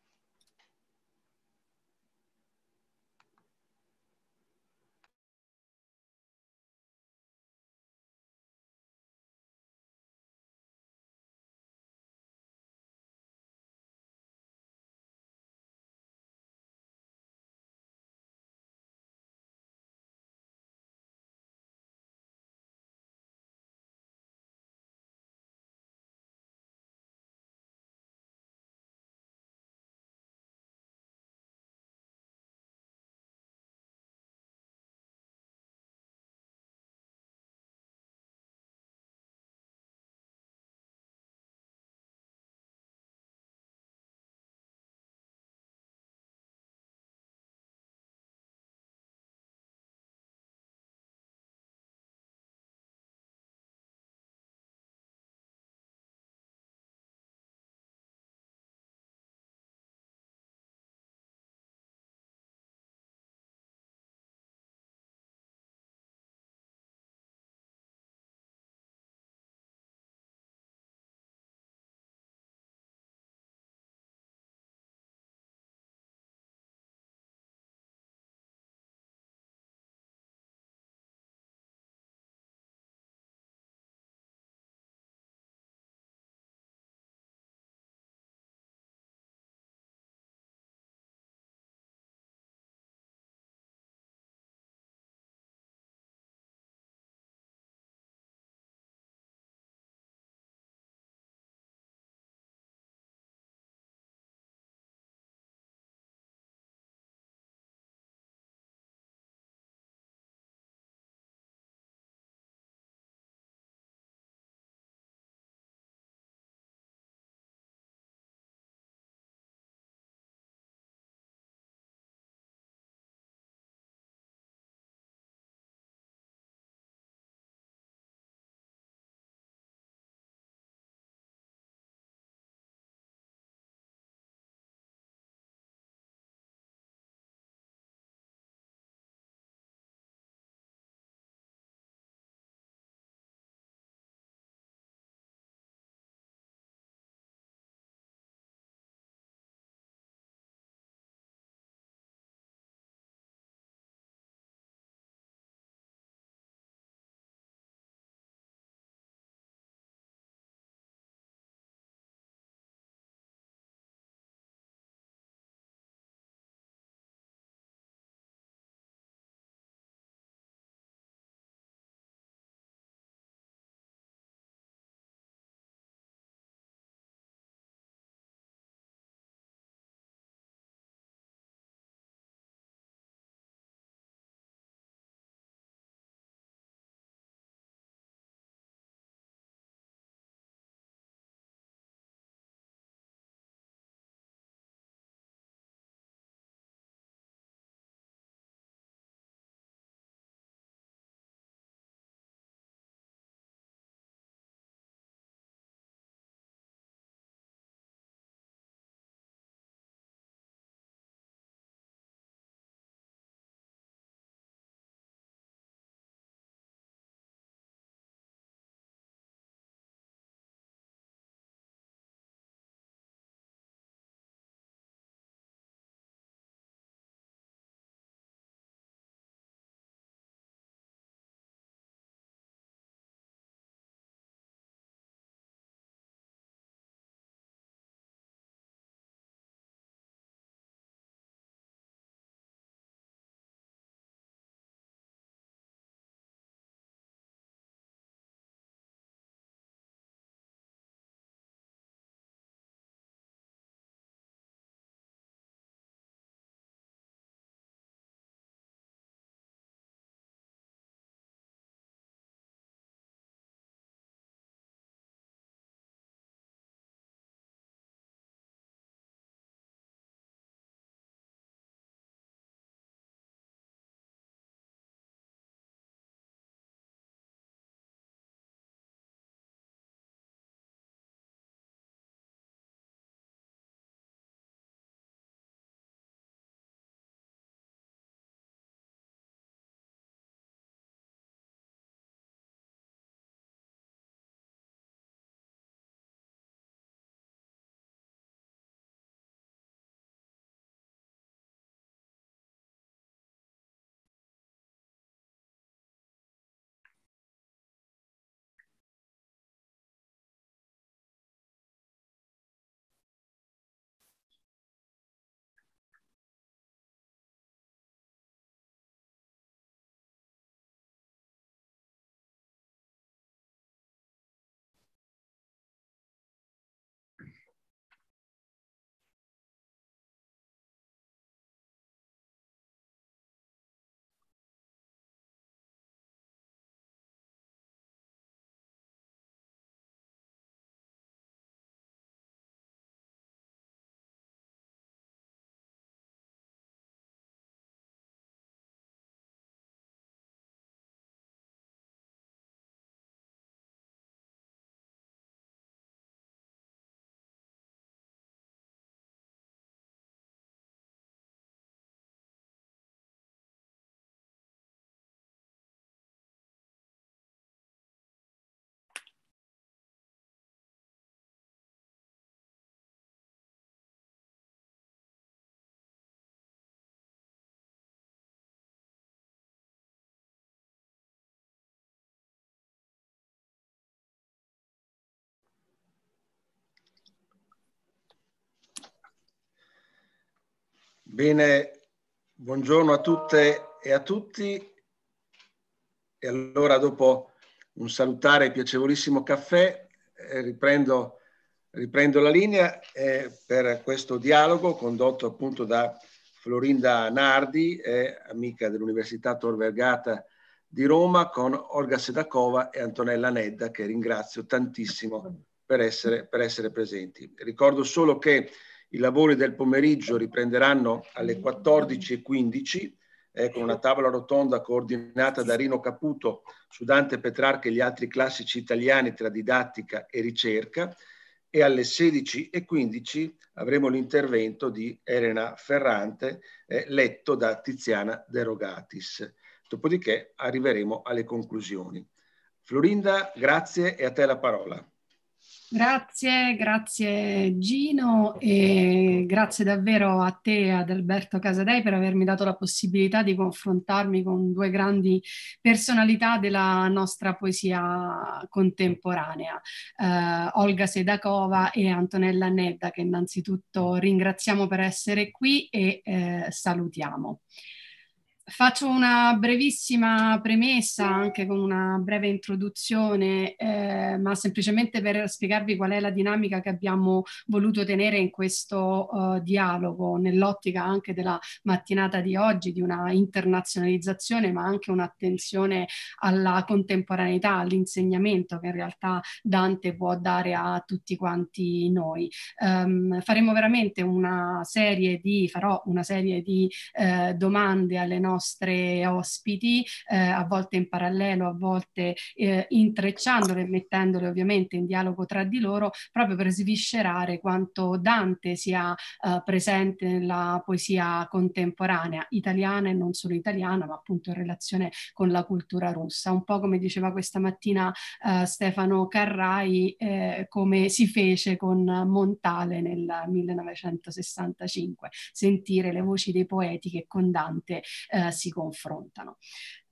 Bene, buongiorno a tutte e a tutti. E allora dopo un salutare e piacevolissimo caffè eh, riprendo, riprendo la linea eh, per questo dialogo condotto appunto da Florinda Nardi, eh, amica dell'Università Tor Vergata di Roma, con Olga Sedakova e Antonella Nedda che ringrazio tantissimo per essere, per essere presenti. Ricordo solo che i lavori del pomeriggio riprenderanno alle 14.15 eh, con una tavola rotonda coordinata da Rino Caputo su Dante Petrarca e gli altri classici italiani tra didattica e ricerca e alle 16.15 avremo l'intervento di Elena Ferrante eh, letto da Tiziana De Rogatis. Dopodiché arriveremo alle conclusioni. Florinda, grazie e a te la parola. Grazie, grazie Gino e grazie davvero a te e ad Alberto Casadei per avermi dato la possibilità di confrontarmi con due grandi personalità della nostra poesia contemporanea, eh, Olga Sedakova e Antonella Nedda che innanzitutto ringraziamo per essere qui e eh, salutiamo. Faccio una brevissima premessa, anche con una breve introduzione, eh, ma semplicemente per spiegarvi qual è la dinamica che abbiamo voluto tenere in questo uh, dialogo, nell'ottica anche della mattinata di oggi, di una internazionalizzazione, ma anche un'attenzione alla contemporaneità, all'insegnamento che in realtà Dante può dare a tutti quanti noi. Um, faremo veramente una serie di, farò una serie di eh, domande alle nostre nostre ospiti, eh, a volte in parallelo, a volte eh, intrecciandole e mettendole ovviamente in dialogo tra di loro, proprio per sviscerare quanto Dante sia eh, presente nella poesia contemporanea italiana e non solo italiana, ma appunto in relazione con la cultura russa. Un po' come diceva questa mattina eh, Stefano Carrai, eh, come si fece con Montale nel 1965, sentire le voci dei poeti che con Dante eh, eh, si confrontano.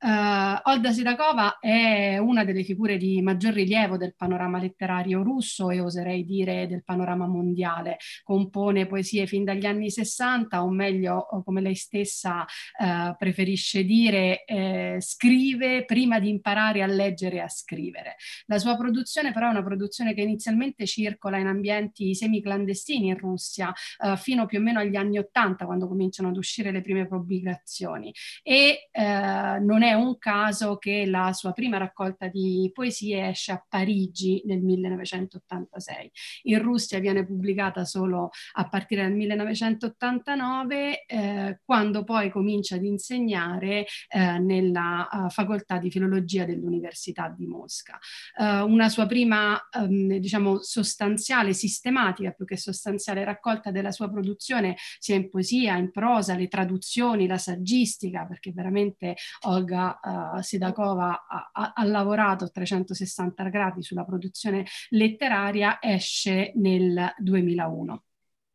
Uh, eh, Olda Sidakova è una delle figure di maggior rilievo del panorama letterario russo e oserei dire del panorama mondiale. Compone poesie fin dagli anni 60, o meglio, come lei stessa uh, preferisce dire, eh, scrive prima di imparare a leggere e a scrivere. La sua produzione però è una produzione che inizialmente circola in ambienti semiclandestini in Russia uh, fino più o meno agli anni 80 quando cominciano ad uscire le prime pubblicazioni e non è è un caso che la sua prima raccolta di poesie esce a Parigi nel 1986. In Russia viene pubblicata solo a partire dal 1989, eh, quando poi comincia ad insegnare eh, nella uh, facoltà di filologia dell'Università di Mosca. Uh, una sua prima, um, diciamo, sostanziale, sistematica più che sostanziale raccolta della sua produzione sia in poesia, in prosa, le traduzioni, la saggistica, perché veramente Olga Luca uh, eh, Sedacova ha, ha, ha lavorato a 360 gradi sulla produzione letteraria esce nel 2001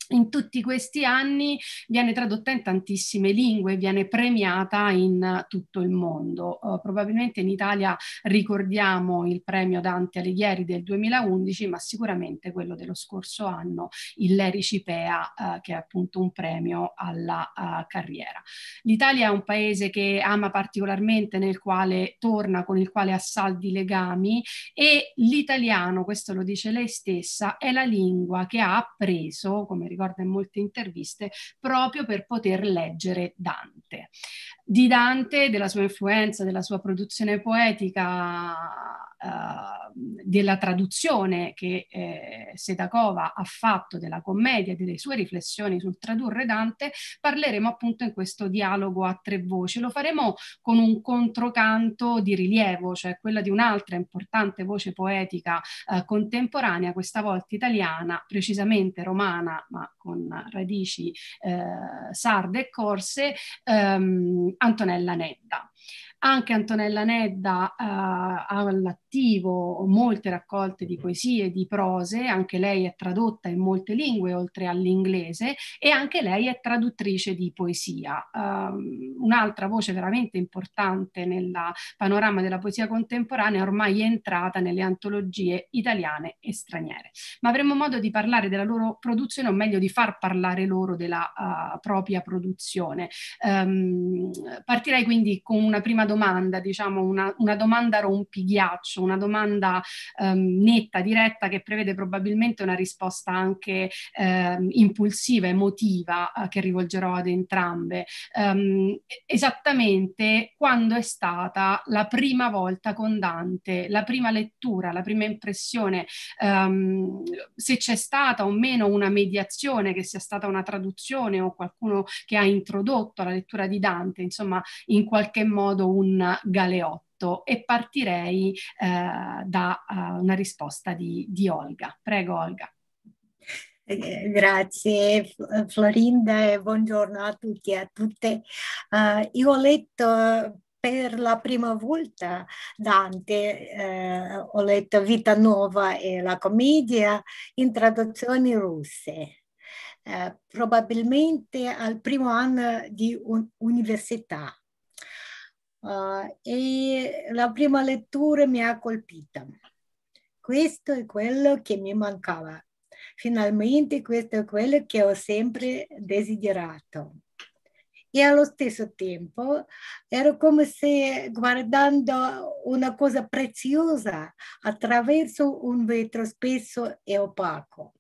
in tutti questi anni viene tradotta in tantissime lingue, viene premiata in tutto il mondo. Uh, probabilmente in Italia ricordiamo il premio Dante Alighieri del 2011, ma sicuramente quello dello scorso anno, il Leri Cipea, uh, che è appunto un premio alla uh, carriera. L'Italia è un paese che ama particolarmente, nel quale torna, con il quale ha saldi legami e l'italiano, questo lo dice lei stessa, è la lingua che ha appreso, come ricorda in molte interviste, proprio per poter leggere Dante di Dante, della sua influenza, della sua produzione poetica, eh, della traduzione che eh, Sedakova ha fatto della commedia delle sue riflessioni sul tradurre Dante, parleremo appunto in questo dialogo a tre voci. Lo faremo con un controcanto di rilievo, cioè quella di un'altra importante voce poetica eh, contemporanea, questa volta italiana, precisamente romana, ma con radici eh, sarde e corse. Ehm, Antonella Nedda. Anche Antonella Nedda eh, ha la attivo molte raccolte di poesie, di prose, anche lei è tradotta in molte lingue oltre all'inglese e anche lei è traduttrice di poesia. Um, un'altra voce veramente importante nel panorama della poesia contemporanea ormai è entrata nelle antologie italiane e straniere. Ma avremo modo di parlare della loro produzione o meglio di far parlare loro della uh, propria produzione. Um, partirei quindi con una prima domanda, diciamo una, una domanda rompighiaccio, una domanda ehm, netta, diretta, che prevede probabilmente una risposta anche ehm, impulsiva, emotiva, eh, che rivolgerò ad entrambe. Ehm, esattamente quando è stata la prima volta con Dante, la prima lettura, la prima impressione, ehm, se c'è stata o meno una mediazione, che sia stata una traduzione o qualcuno che ha introdotto la lettura di Dante, insomma in qualche modo un galeotto argomento e partirei eh, da eh, una risposta di, di Olga. Prego Olga. Eh, grazie Florinda e buongiorno a tutti e a tutte. Uh, io ho letto per la prima volta Dante, eh, ho letto Vita Nuova e la commedia in traduzioni russe. Eh, probabilmente al primo anno di un- università Uh, e la prima lettura mi ha colpita. Questo è quello che mi mancava. Finalmente questo è quello che ho sempre desiderato. E allo stesso tempo ero come se guardando una cosa preziosa attraverso un vetro spesso e opaco.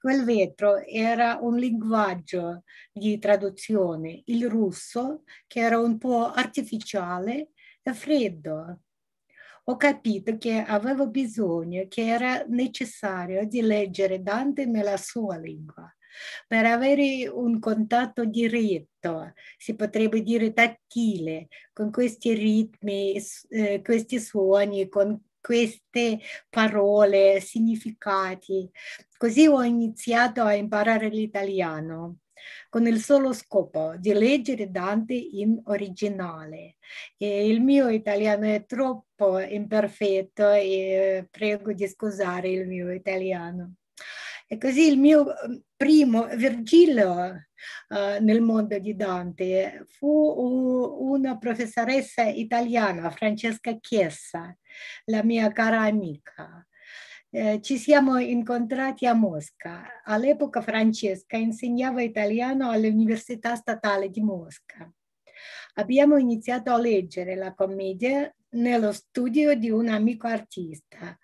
Quel vetro era un linguaggio di traduzione, il russo, che era un po' artificiale e freddo. Ho capito che avevo bisogno, che era necessario di leggere Dante nella sua lingua per avere un contatto diretto, si potrebbe dire tattile, con questi ritmi, eh, questi suoni, con queste parole, significati. Così ho iniziato a imparare l'italiano con il solo scopo di leggere Dante in originale. E il mio italiano è troppo imperfetto e eh, prego di scusare il mio italiano. E così il mio ehm, primo Virgilio uh, nel mondo di Dante fu una professoressa italiana, Francesca Chiesa, la mia cara amica. Eh, ci siamo incontrati a Mosca. All'epoca Francesca insegnava italiano all'Università Statale di Mosca. Abbiamo iniziato a leggere la commedia nello studio di un amico artista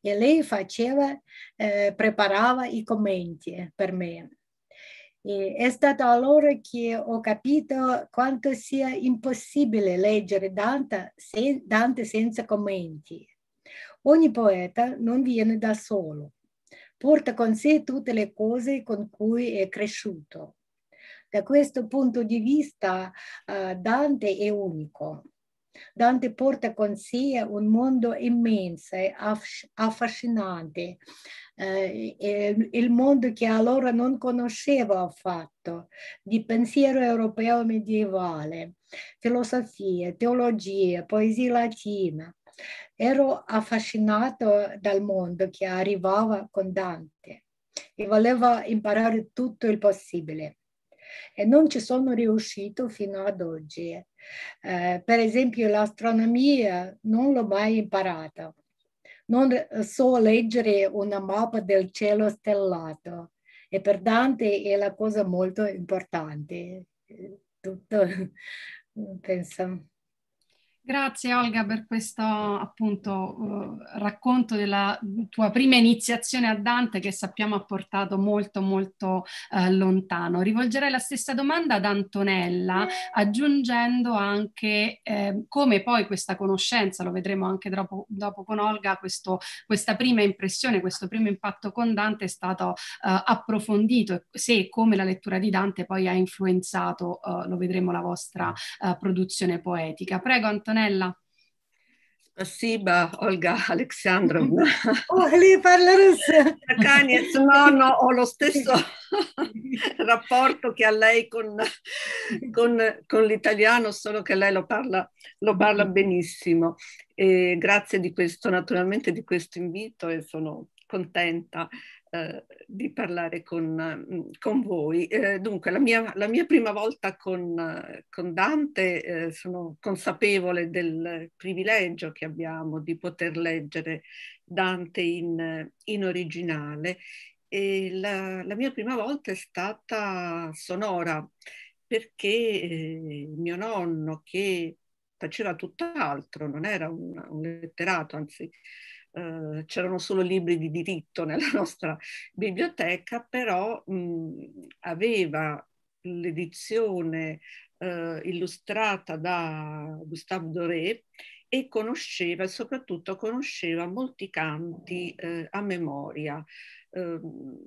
e lei faceva, eh, preparava i commenti per me. E è stato allora che ho capito quanto sia impossibile leggere Dante, sen Dante senza commenti. Ogni poeta non viene da solo, porta con sé tutte le cose con cui è cresciuto. Da questo punto di vista uh, Dante è unico. Dante porta con sé un mondo immenso, e affascinante, eh, il mondo che allora non conosceva affatto, di pensiero europeo medievale, filosofia, teologia, poesia latina. Ero affascinato dal mondo che arrivava con Dante e voleva imparare tutto il possibile e non ci sono riuscito fino ad oggi. Eh, per esempio l'astronomia non l'ho mai imparata. Non so leggere una mappa del cielo stellato e per Dante è la cosa molto importante. Tutto, penso, Grazie Olga per questo appunto eh, racconto della tua prima iniziazione a Dante che sappiamo ha portato molto molto eh, lontano. Rivolgerei la stessa domanda ad Antonella aggiungendo anche eh, come poi questa conoscenza, lo vedremo anche dopo, dopo con Olga, questo, questa prima impressione, questo primo impatto con Dante è stato eh, approfondito e se e come la lettura di Dante poi ha influenzato, eh, lo vedremo, la vostra produzione poetica. Prego Antonella. Antonella. Спасибо, eh, Olga Alexandrovna. Oh, lei parla russo. Caniez, no, no, ho lo stesso rapporto che ha lei con, con, con l'italiano, solo che lei lo parla, lo parla benissimo. E grazie di questo, naturalmente, di questo invito e sono contenta eh, di parlare con, mm, con voi. Eh, dunque, la mia, la mia, prima volta con, eh, con Dante, eh, sono consapevole del privilegio che abbiamo di poter leggere Dante in, in originale. E la, la mia prima volta è stata sonora perché eh, mio nonno che faceva tutt'altro, non era un, un letterato, anzi eh, c'erano solo libri di diritto nella nostra biblioteca, però mh, aveva l'edizione eh, illustrata da Gustave Doré e conosceva, soprattutto conosceva molti canti eh, a memoria. Ehm,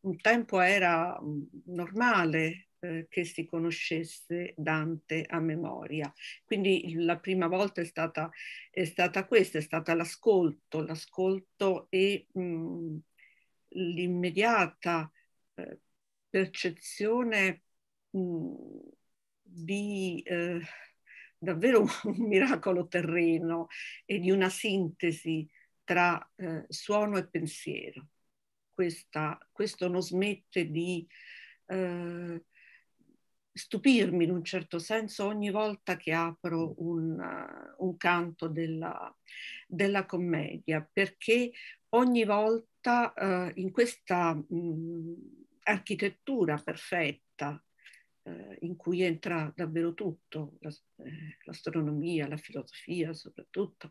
un tempo era normale eh, che si conoscesse Dante a memoria. Quindi la prima volta è stata, è stata questa, è stata l'ascolto, l'ascolto e mh, mm, l'immediata eh, percezione mh, mm, di eh, davvero un miracolo terreno e di una sintesi tra eh, suono e pensiero. Questa, questo non smette di eh, stupirmi in un certo senso ogni volta che apro un, uh, un canto della, della, commedia, perché ogni volta uh, in questa mh, mm, architettura perfetta uh, in cui entra davvero tutto, la, eh, l'astronomia, la filosofia soprattutto,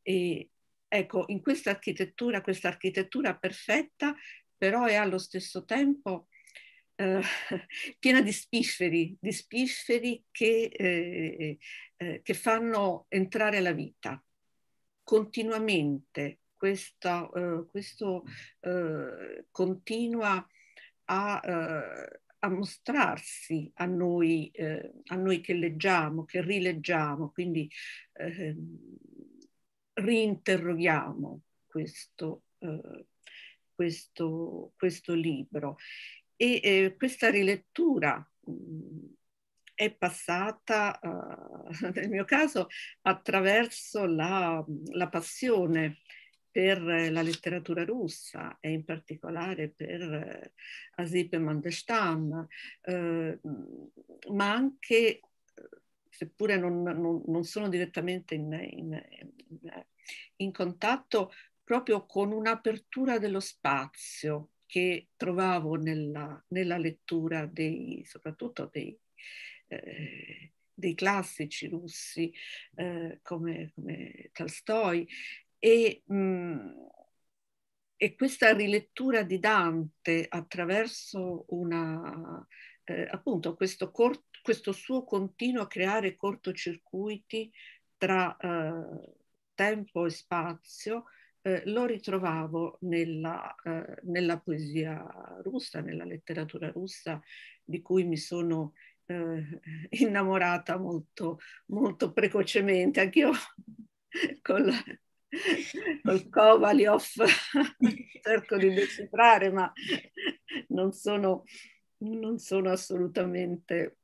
e, ecco, in questa architettura, questa architettura perfetta però è allo stesso tempo eh, piena di spifferi, di spifferi che, eh, eh, che fanno entrare la vita continuamente. Questa, eh, questo eh, continua a, a, mostrarsi a noi, a noi che leggiamo, che rileggiamo, quindi ehm, rinterroghiamo questo, questo, questo libro e eh, questa rilettura mh, mm, è passata, uh, nel mio caso, attraverso la, la passione per la letteratura russa e in particolare per eh, Asip Mandestam, eh, mm, ma anche, eh, seppure non, non, non sono direttamente in, in, in, in, contatto, proprio con un'apertura dello spazio che trovavo nella, nella lettura dei, soprattutto dei, eh, dei classici russi eh, come, come, Tolstoi e, mh, mm, e, questa rilettura di Dante attraverso una, eh, appunto questo, cort, questo, suo continuo creare cortocircuiti tra eh, tempo e spazio eh, lo ritrovavo nella, eh, nella, poesia russa, nella letteratura russa di cui mi sono eh, innamorata molto, molto precocemente, anch'io col, col Kovalyov cerco di decifrare, ma non sono, non sono assolutamente,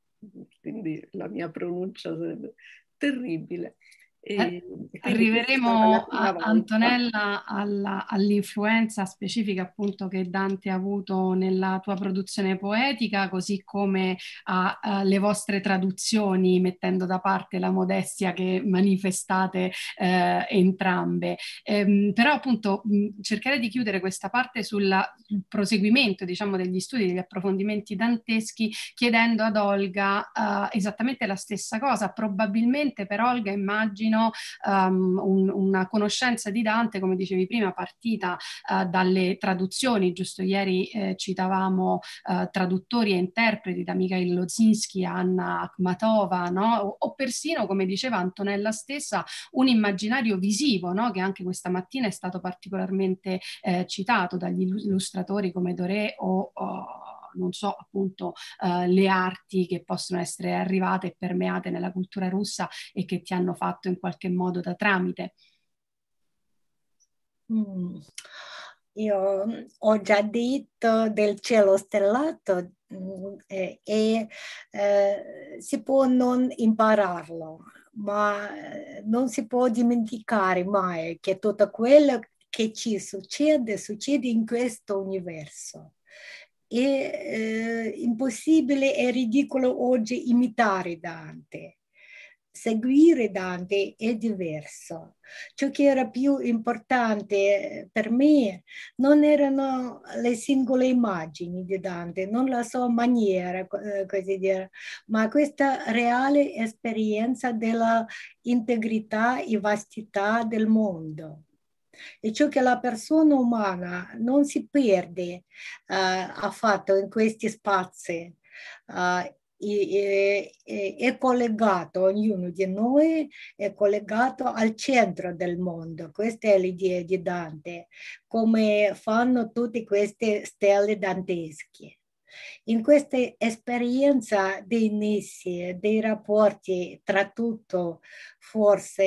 quindi la mia pronuncia sarebbe terribile. Eh, arriveremo a Antonella alla, all'influenza specifica appunto che Dante ha avuto nella tua produzione poetica, così come alle vostre traduzioni, mettendo da parte la modestia che manifestate eh, entrambe. Ehm, però appunto mh, cercare di chiudere questa parte sulla, sul proseguimento diciamo, degli studi, degli approfondimenti danteschi, chiedendo ad Olga eh, esattamente la stessa cosa. Probabilmente per Olga immagino Agostino um, ehm, un, una conoscenza di Dante, come dicevi prima, partita uh, dalle traduzioni. Giusto ieri eh, citavamo uh, traduttori e interpreti da Mikhail Lozinski a Anna Akhmatova, no? o, o, persino, come diceva Antonella stessa, un immaginario visivo no? che anche questa mattina è stato particolarmente eh, citato dagli illustratori come Doré o, o non so appunto eh, le arti che possono essere arrivate e permeate nella cultura russa e che ti hanno fatto in qualche modo da tramite. Mm. Io ho già detto del cielo stellato mm, e eh, si può non impararlo, ma eh, non si può dimenticare mai che tutto quello che ci succede succede in questo universo è eh, impossibile e ridicolo oggi imitare Dante seguire Dante è diverso. Ciò che era più importante eh, per me non erano le singole immagini di Dante, non la sua maniera, eh, così dire, ma questa reale esperienza della integrità e vastità del mondo e ciò che la persona umana non si perde uh, eh, affatto in questi spazi. Uh, e, e, è collegato, ognuno di noi è collegato al centro del mondo. Questa è l'idea di Dante, come fanno tutte queste stelle dantesche. In questa esperienza dei inizi, dei rapporti tra tutto, forse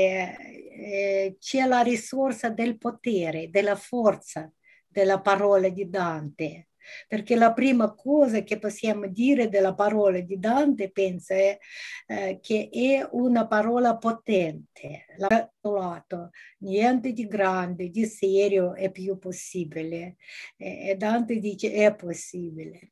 eh, c'è la risorsa del potere, della forza della parola di Dante. Perché la prima cosa che possiamo dire della parola di Dante, penso, è eh, che è una parola potente, lato, niente di grande, di serio è più possibile. E Dante dice è possibile.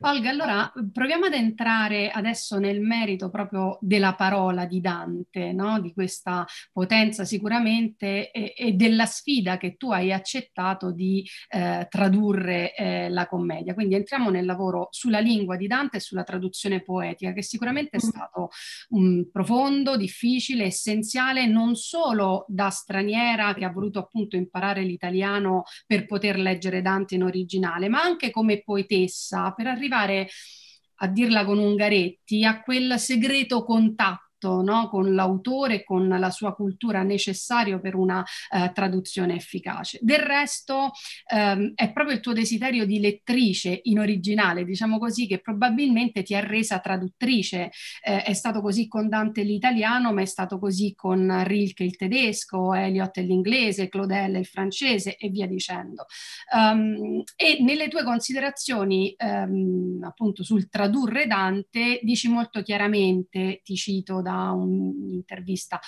Olga, allora proviamo ad entrare adesso nel merito proprio della parola di Dante, no? di questa potenza sicuramente e, e, della sfida che tu hai accettato di eh, tradurre eh, la commedia. Quindi entriamo nel lavoro sulla lingua di Dante e sulla traduzione poetica, che sicuramente è mm. stato um, profondo, difficile, essenziale, non solo da straniera che ha voluto appunto imparare l'italiano per poter leggere Dante in originale, ma anche come poetessa per arrivare arrivare a dirla con Ungaretti, a quel segreto contatto contatto no, con l'autore e con la sua cultura necessario per una eh, traduzione efficace. Del resto ehm, è proprio il tuo desiderio di lettrice in originale, diciamo così, che probabilmente ti ha resa traduttrice. Eh, è stato così con Dante l'italiano, ma è stato così con Rilke il tedesco, Eliot l'inglese, Claudel il francese e via dicendo. Um, e nelle tue considerazioni um, appunto sul tradurre Dante dici molto chiaramente, ti cito da un'intervista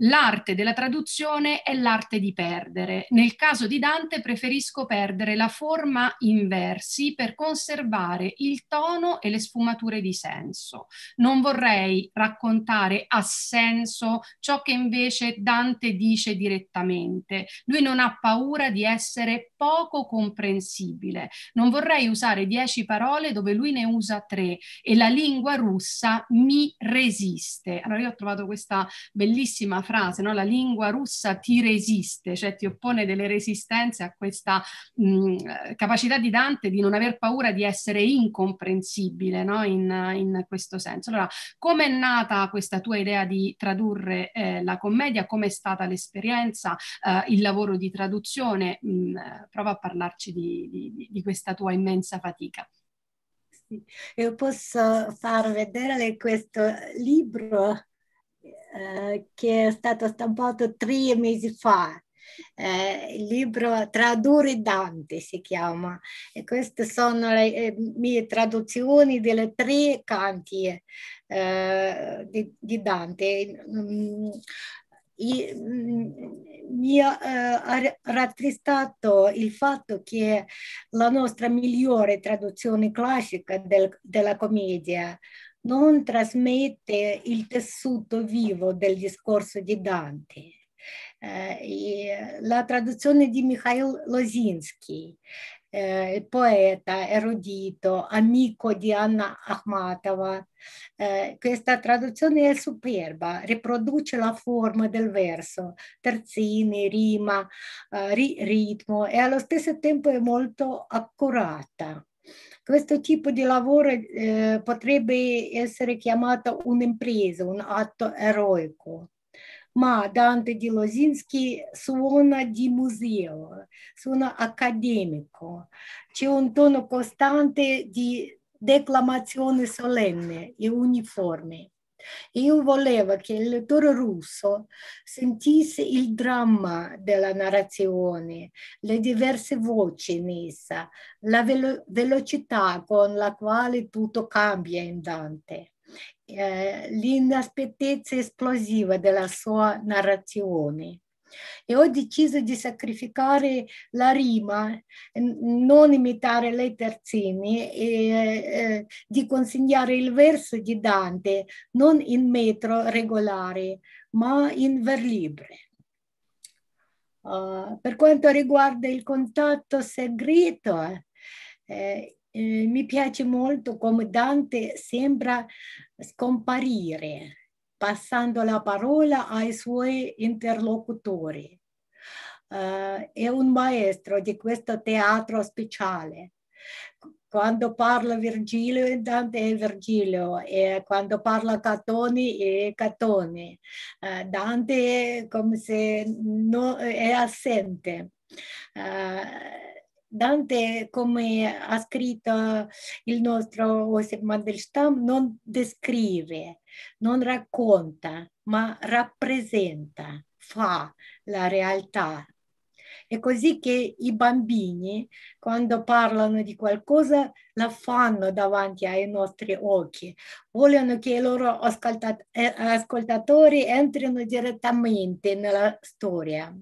L'arte della traduzione è l'arte di perdere. Nel caso di Dante preferisco perdere la forma in versi per conservare il tono e le sfumature di senso. Non vorrei raccontare a senso ciò che invece Dante dice direttamente. Lui non ha paura di essere poco comprensibile. Non vorrei usare dieci parole dove lui ne usa tre e la lingua russa mi resiste. Allora io ho trovato questa bellissima frase, no? la lingua russa ti resiste, cioè ti oppone delle resistenze a questa mh, capacità di Dante di non aver paura di essere incomprensibile no? in, in, questo senso. Allora, come è nata questa tua idea di tradurre eh, la commedia? Com'è stata l'esperienza, eh, il lavoro di traduzione? Mh, prova a parlarci di, di, di questa tua immensa fatica. Io posso far vedere questo libro eh, che è stato stampato tre mesi fa. Eh, il libro Tradurre Dante si chiama e queste sono le eh, mie traduzioni delle tre canti eh, di, di, Dante. Mm, i, mm, mi ha eh, rattristato il fatto che la nostra migliore traduzione classica del, della commedia non trasmette il tessuto vivo del discorso di Dante. Eh, eh la traduzione di Mikhail Lozinski, eh, poeta erudito, amico di Anna Akhmatova, eh, questa traduzione è superba, riproduce la forma del verso, terzine, rima, eh, ri ritmo e allo stesso tempo è molto accurata questo tipo di lavoro eh, potrebbe essere chiamato un'impresa, un atto eroico. Ma Dante di Losinski suona di museo, suona accademico. C'è un tono costante di declamazione solenne e uniforme. Io volevo che il lettore russo sentisse il dramma della narrazione, le diverse voci in essa, la velo velocità con la quale tutto cambia in Dante. Eh, l'inaspettezza esplosiva della sua narrazione. E ho deciso di sacrificare la rima, non imitare le terzini, e, eh, di consegnare il verso di Dante non in metro regolare, ma in verlibre. Uh, ah, per quanto riguarda il contatto segreto, eh, eh, mi piace molto come Dante sembra scomparire passando la parola ai suoi interlocutori. Uh, è un maestro di questo teatro speciale. Quando parla Virgilio, Dante è Virgilio, e quando parla Catoni è Catoni. Uh, Dante è come se no, è assente. Uh, Dante, come ha scritto il nostro Osip Mandelstam, non descrive, non racconta, ma rappresenta, fa la realtà. È così che i bambini, quando parlano di qualcosa, la fanno davanti ai nostri occhi. Vogliono che i loro eh, ascoltatori entrino direttamente nella storia.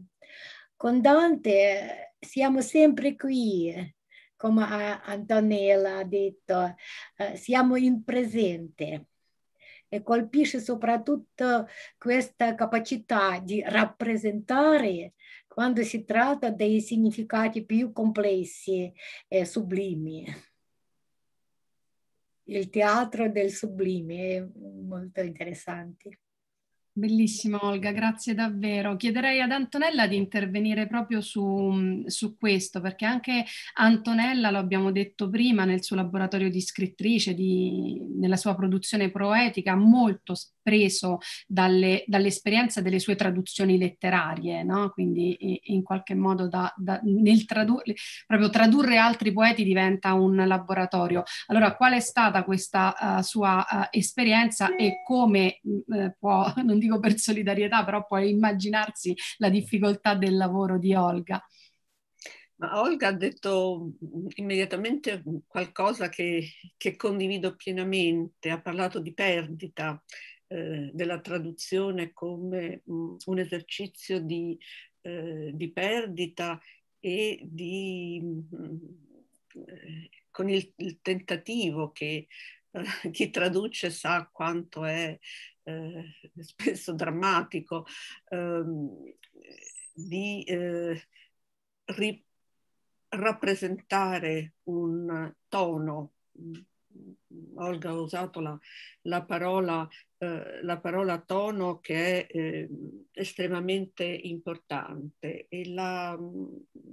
Con Dante eh, siamo sempre qui, come Antonella ha detto, eh, siamo in presente e colpisce soprattutto questa capacità di rappresentare quando si tratta dei significati più complessi e sublimi. Il teatro del sublime è molto interessante. Bellissimo Olga, grazie davvero. Chiederei ad Antonella di intervenire proprio su, mm, su, questo, perché anche Antonella, lo abbiamo detto prima, nel suo laboratorio di scrittrice, di, nella sua produzione proetica, molto preso dalle, dall'esperienza delle sue traduzioni letterarie, no? quindi in qualche modo da, da, nel tradurre, proprio tradurre altri poeti diventa un laboratorio. Allora, qual è stata questa uh, sua uh, esperienza e come uh, può, non dico per solidarietà, però può immaginarsi la difficoltà del lavoro di Olga? Ma Olga ha detto mm, immediatamente qualcosa che, che, condivido pienamente, ha parlato di perdita eh, della traduzione come mh, un esercizio di, eh, di, perdita e di, mh, con il, il, tentativo che eh, chi traduce sa quanto è eh, spesso drammatico ehm, di eh, ri- rappresentare un tono Olga ha usato la, la, parola, eh, la parola, tono che è eh, estremamente importante e la,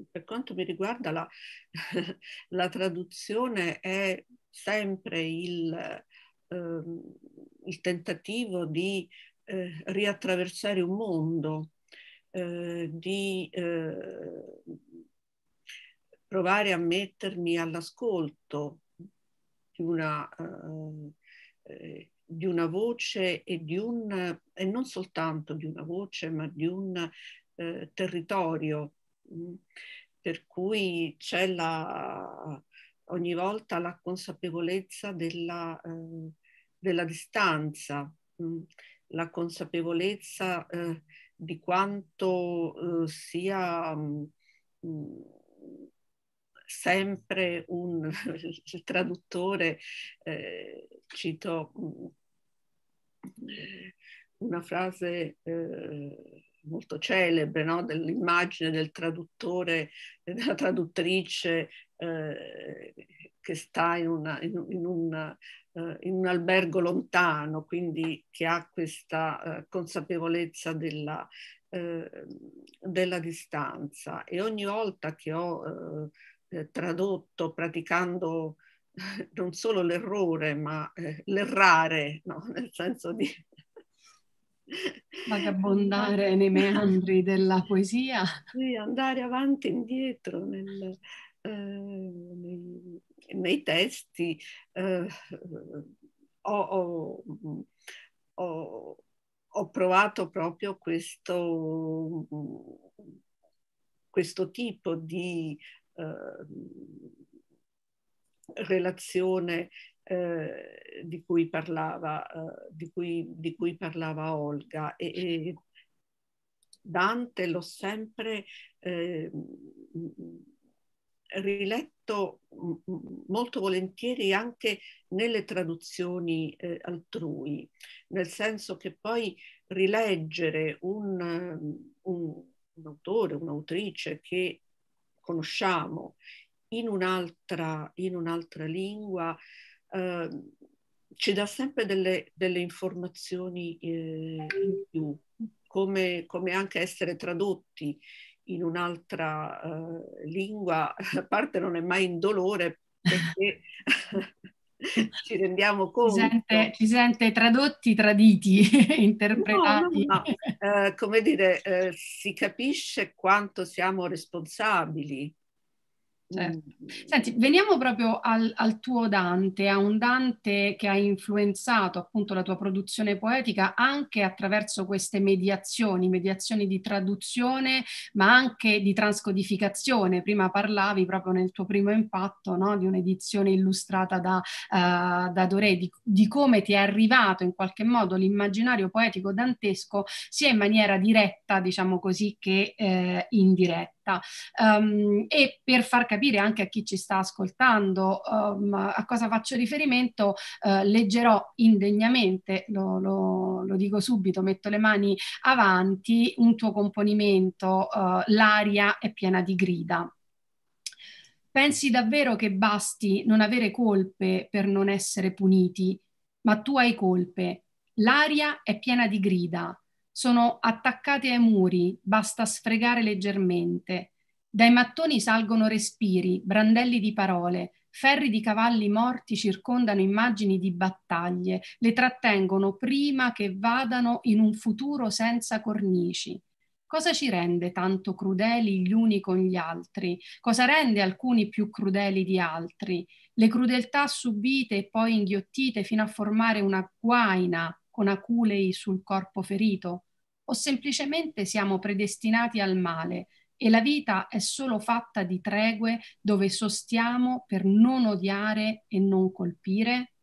per quanto mi riguarda la, traduzione è sempre il, eh, il tentativo di eh, riattraversare un mondo, eh, di eh, provare a mettermi all'ascolto di una, eh, eh, di una voce e, di un, e non soltanto di una voce, ma di un eh, territorio, mm, per cui c'è la, ogni volta la consapevolezza della, eh, della distanza, mm, la consapevolezza eh, di quanto eh, sia... Mh, mm, sempre un il traduttore, eh, cito mm, una frase eh, molto celebre no? dell'immagine del traduttore, eh, della traduttrice eh, che sta in, una, in, in, una, uh, eh, in, un albergo lontano, quindi che ha questa uh, consapevolezza della, uh, della, distanza. E ogni volta che ho eh, tradotto praticando eh, non solo l'errore, ma eh, l'errare, no? nel senso di... Vagabondare nei meandri della poesia. Sì, andare avanti e indietro nel, eh, nei, nei, testi. Eh, ho, ho, ho, provato proprio questo, questo tipo di Ehm, relazione eh, di, cui parlava, eh, di, cui, di, cui parlava, Olga. E, e Dante l'ho sempre eh, riletto molto volentieri anche nelle traduzioni eh, altrui, nel senso che poi rileggere un, un, un autore, un'autrice che conosciamo in un'altra, in un'altra lingua eh, ci dà sempre delle, delle informazioni eh, in più, come, come, anche essere tradotti in un'altra eh, lingua, a parte non è mai indolore perché ci rendiamo conto. Ci sente, ci sente tradotti, traditi, interpretati. No, no, no. Eh, come dire, eh, si capisce quanto siamo responsabili Certo. Senti, veniamo proprio al, al, tuo Dante, a un Dante che ha influenzato appunto la tua produzione poetica anche attraverso queste mediazioni, mediazioni di traduzione ma anche di transcodificazione. Prima parlavi proprio nel tuo primo impatto no? di un'edizione illustrata da, uh, da Doré, di, di, come ti è arrivato in qualche modo l'immaginario poetico dantesco sia in maniera diretta, diciamo così, che eh, indiretta diretta um, e per far capire anche a chi ci sta ascoltando um, a cosa faccio riferimento uh, leggerò indegnamente, lo, lo, lo, dico subito, metto le mani avanti, un tuo componimento, uh, l'aria è piena di grida. Pensi davvero che basti non avere colpe per non essere puniti, ma tu hai colpe. L'aria è piena di grida, sono attaccati ai muri, basta sfregare leggermente. Dai mattoni salgono respiri, brandelli di parole, ferri di cavalli morti circondano immagini di battaglie, le trattengono prima che vadano in un futuro senza cornici. Cosa ci rende tanto crudeli gli uni con gli altri? Cosa rende alcuni più crudeli di altri? Le crudeltà subite e poi inghiottite fino a formare una guaina con aculei sul corpo ferito, o semplicemente siamo predestinati al male e la vita è solo fatta di tregue dove sostiamo per non odiare e non colpire?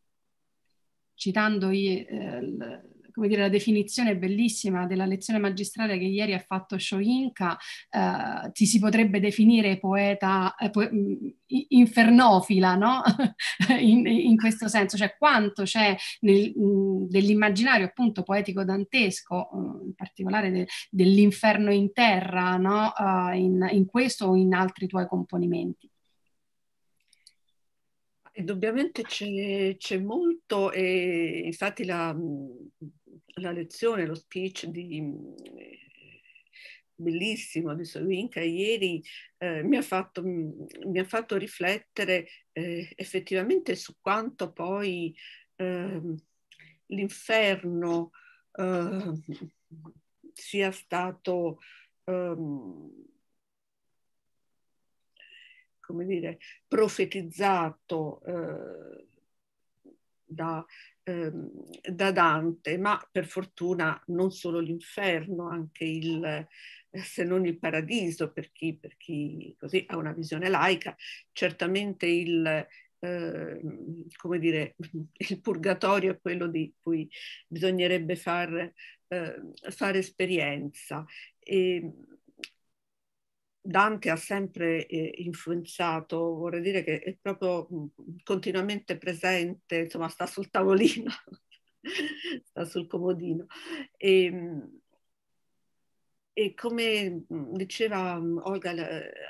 Citando i, eh, come dire, la definizione bellissima della lezione magistrale che ieri ha fatto Shoinka, eh, ti si potrebbe definire poeta eh, po- mm, infernofila, no? in, in, questo senso, cioè quanto c'è nel, mm, dell'immaginario appunto poetico dantesco, mm, in particolare de, dell'inferno in terra, no? Uh, in, in questo o in altri tuoi componimenti. Indubbiamente c'è, c'è, molto e infatti la, la lezione, lo speech di, mm, bellissimo di Sovinka ieri eh, mi, ha fatto, mm, mi, ha fatto, riflettere eh, effettivamente su quanto poi ehm, eh, l'inferno sia stato ehm, come dire, profetizzato eh, da, eh, da Dante, ma per fortuna non solo l'inferno, anche il, eh, se non il paradiso, per chi, per chi così ha una visione laica, certamente il, eh, come dire, il purgatorio è quello di cui bisognerebbe far, eh, fare esperienza. E, ehm, Dante ha sempre eh, influenzato, vorrei dire che è proprio mm, continuamente presente, insomma sta sul tavolino, sta sul comodino. E, ehm, e come mm, diceva mm, Olga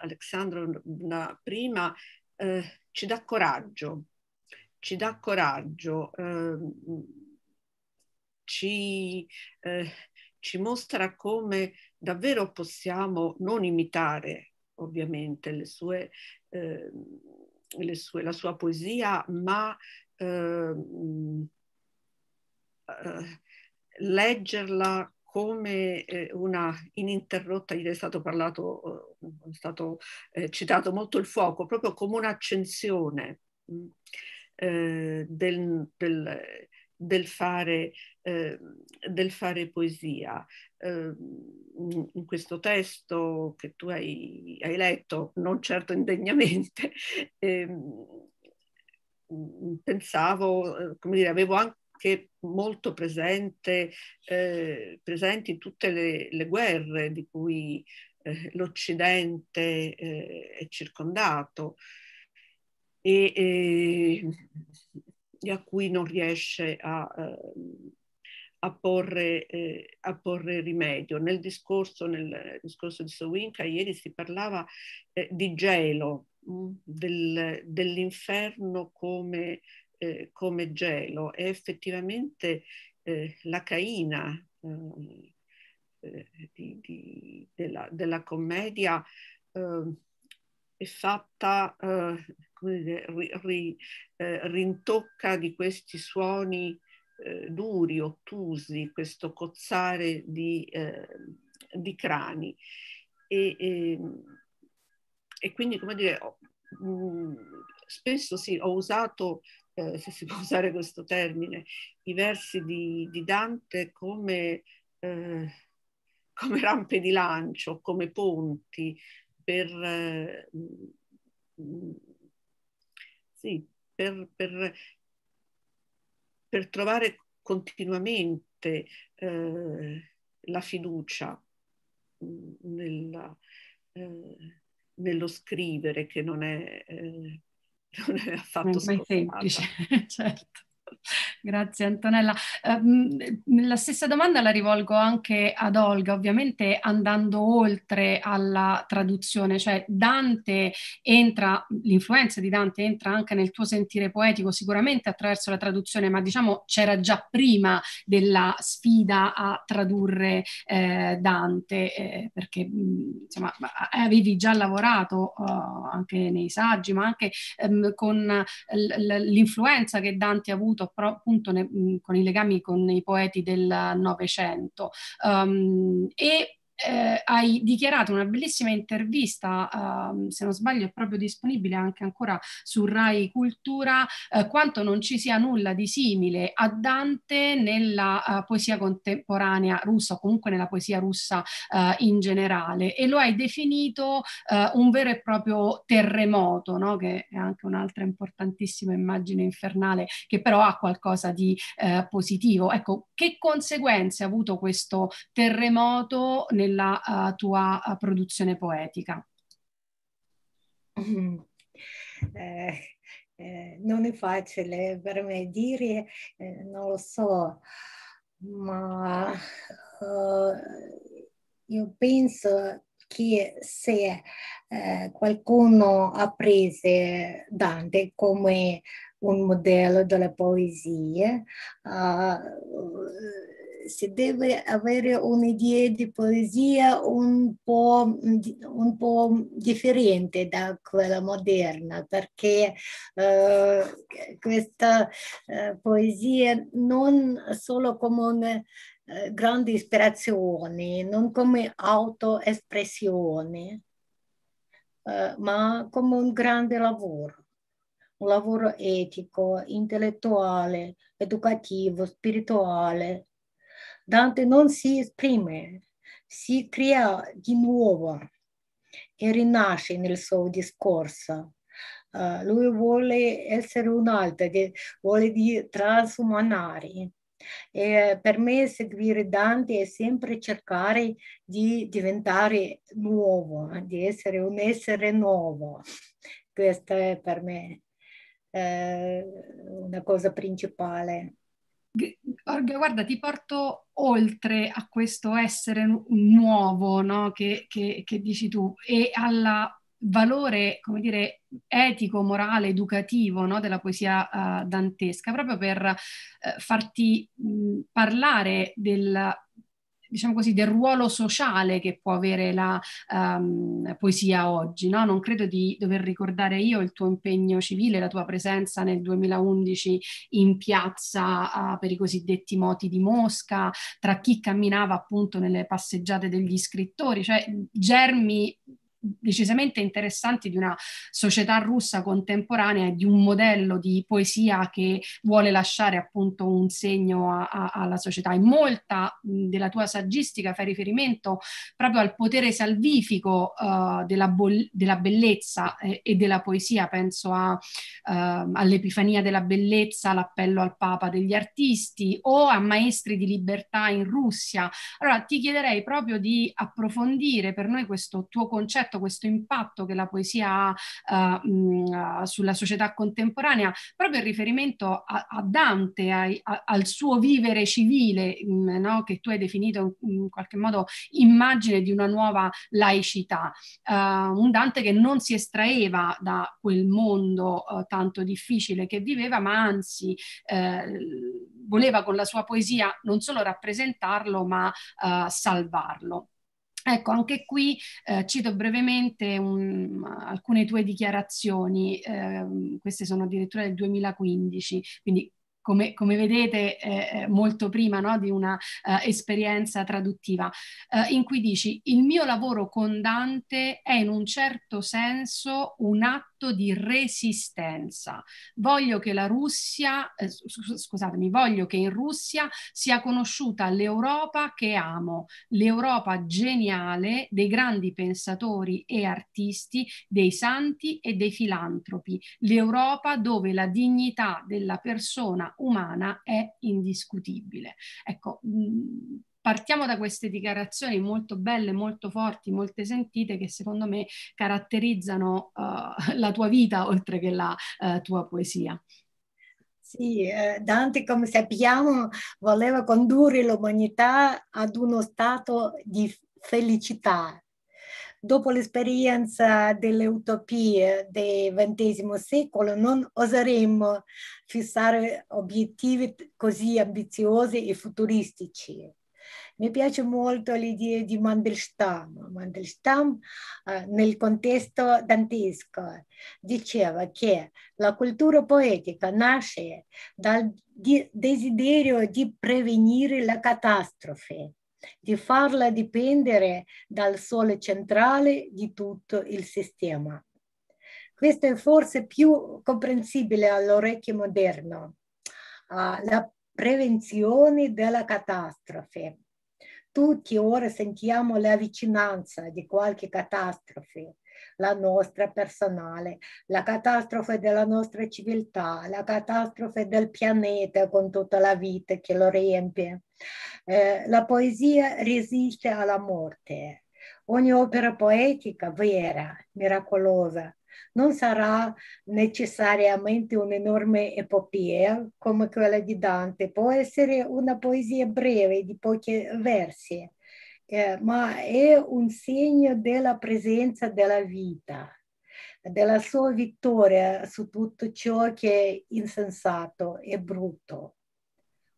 Alexandrovna prima, eh, ci dà coraggio, ci dà coraggio, eh, ci, eh, ci mostra come davvero possiamo non imitare ovviamente le sue, eh, le sue, la sua poesia, ma eh, eh, leggerla come eh, una ininterrotta, ieri è stato parlato, eh, è stato eh, citato molto il fuoco, proprio come un'accensione mm, del, del del fare, eh, del fare poesia. Eh, in questo testo che tu hai, hai letto, non certo indegnamente, ehm, eh, pensavo, come dire, avevo anche molto presente, eh, presenti tutte le, le, guerre di cui eh, l'Occidente eh, è circondato. E, e ehm, a cui non riesce a, eh, a, porre, eh, a porre, rimedio. Nel discorso, nel discorso di Sowinka ieri si parlava eh, di gelo, mm, del, dell'inferno come, come, gelo. e effettivamente la caina di, di, della, della, commedia è fatta ri, ri, eh, rintocca di questi suoni eh, duri, ottusi, questo cozzare di, eh, di crani. E, e, ehm, e, quindi, come dire, ho, mh, mm, spesso sì, ho usato, eh, se si può usare questo termine, i versi di, di Dante come eh, come rampe di lancio, come ponti per eh, mm, sì, per, per, per trovare continuamente eh, la fiducia mm, nella, eh, nello scrivere che non è, eh, non è affatto non è semplice, certo. Grazie Antonella. Um, ehm, la stessa domanda la rivolgo anche ad Olga, ovviamente andando oltre alla traduzione, cioè Dante entra, l'influenza di Dante entra anche nel tuo sentire poetico sicuramente attraverso la traduzione, ma diciamo c'era già prima della sfida a tradurre eh, Dante, eh, perché mh, insomma eh, avevi già lavorato uh, anche nei saggi, ma anche um, con l'influenza che Dante ha avuto proprio appunto ne, con i legami con i poeti del Novecento. Um, e eh, hai dichiarato una bellissima intervista, eh, se non sbaglio è proprio disponibile anche ancora su Rai Cultura, eh, quanto non ci sia nulla di simile a Dante nella eh, poesia contemporanea russa o comunque nella poesia russa eh, in generale e lo hai definito eh, un vero e proprio terremoto, no? che è anche un'altra importantissima immagine infernale che però ha qualcosa di positivo. Ecco, che conseguenze ha avuto questo terremoto nel della uh, tua uh, produzione poetica? Mm-hmm. Eh, eh, non è facile per me dire, eh, non lo so, ma eh, io penso che se qualcuno ha preso Dante come un modello della poesia, uh, si deve avere un'idea di poesia un po', mm, un po differente da quella moderna, perché eh, questa eh, poesia non solo come una eh, grande ispirazione, non come autoespressione, eh, ma come un grande lavoro un lavoro etico, intellettuale, educativo, spirituale, Dante non si esprime, si crea di nuovo e rinasce nel suo discorso. Uh, lui vuole essere un altro, vuole di transumanare. E per me seguire Dante è sempre cercare di diventare nuovo, eh, di essere un essere nuovo. Questa è per me eh, una cosa principale. Orga, guarda, ti porto oltre a questo essere nuovo no? che, che, che dici tu e al valore, come dire, etico, morale, educativo no? della poesia uh, dantesca, proprio per uh, farti mh, parlare del diciamo così, del ruolo sociale che può avere la um, poesia oggi. No? Non credo di dover ricordare io il tuo impegno civile, la tua presenza nel 2011 in piazza uh, per i cosiddetti moti di Mosca, tra chi camminava appunto nelle passeggiate degli scrittori, cioè germi decisamente interessanti di una società russa contemporanea e di un modello di poesia che vuole lasciare appunto un segno a, a, alla società. E molta della tua saggistica fa riferimento proprio al potere salvifico uh, della, boll- della, bellezza e, eh, e, della poesia, penso a, uh, all'Epifania della bellezza, l'appello al Papa degli artisti o a maestri di libertà in Russia. Allora ti chiederei proprio di approfondire per noi questo tuo concetto certo questo impatto che la poesia ha uh, sulla società contemporanea, proprio in riferimento a, a Dante, ai, a, al suo vivere civile, mh, no? che tu hai definito in qualche modo immagine di una nuova laicità, uh, un Dante che non si estraeva da quel mondo uh, tanto difficile che viveva, ma anzi voleva con la sua poesia non solo rappresentarlo, ma salvarlo. Ecco, anche qui eh, cito brevemente un, alcune tue dichiarazioni, eh, queste sono addirittura del 2015, quindi come, come, vedete eh, eh, molto prima no, di una eh, esperienza traduttiva, eh, in cui dici il mio lavoro con Dante è in un certo senso un atto atto di resistenza. Voglio che la Russia, eh, scusatemi, voglio che in Russia sia conosciuta l'Europa che amo, l'Europa geniale dei grandi pensatori e artisti, dei santi e dei filantropi, l'Europa dove la dignità della persona umana è indiscutibile. Ecco, mh, mm, partiamo da queste dichiarazioni molto belle, molto forti, molte sentite che secondo me caratterizzano uh, la tua vita oltre che la uh, tua poesia. Sì, eh, Dante, come sappiamo, voleva condurre l'umanità ad uno stato di felicità. Dopo l'esperienza delle utopie del XX secolo non oseremmo fissare obiettivi così ambiziosi e futuristici. Mi piace molto l'idea di Mandelstam. Mandelstam eh, nel contesto dantesco diceva che la cultura poetica nasce dal desiderio di prevenire la catastrofe, di farla dipendere dal sole centrale di tutto il sistema. Questo è forse più comprensibile all'orecchio moderno. Uh, la prevenzione della catastrofe tutti ora sentiamo la vicinanza di qualche catastrofe, la nostra personale, la catastrofe della nostra civiltà, la catastrofe del pianeta con tutta la vita che lo riempie. Eh, la poesia resiste alla morte. Ogni opera poetica vera, miracolosa, non sarà necessariamente un'enorme epopea come quella di Dante, può essere una poesia breve di pochi versi, eh, ma è un segno della presenza della vita della sua vittoria su tutto ciò che è insensato e brutto,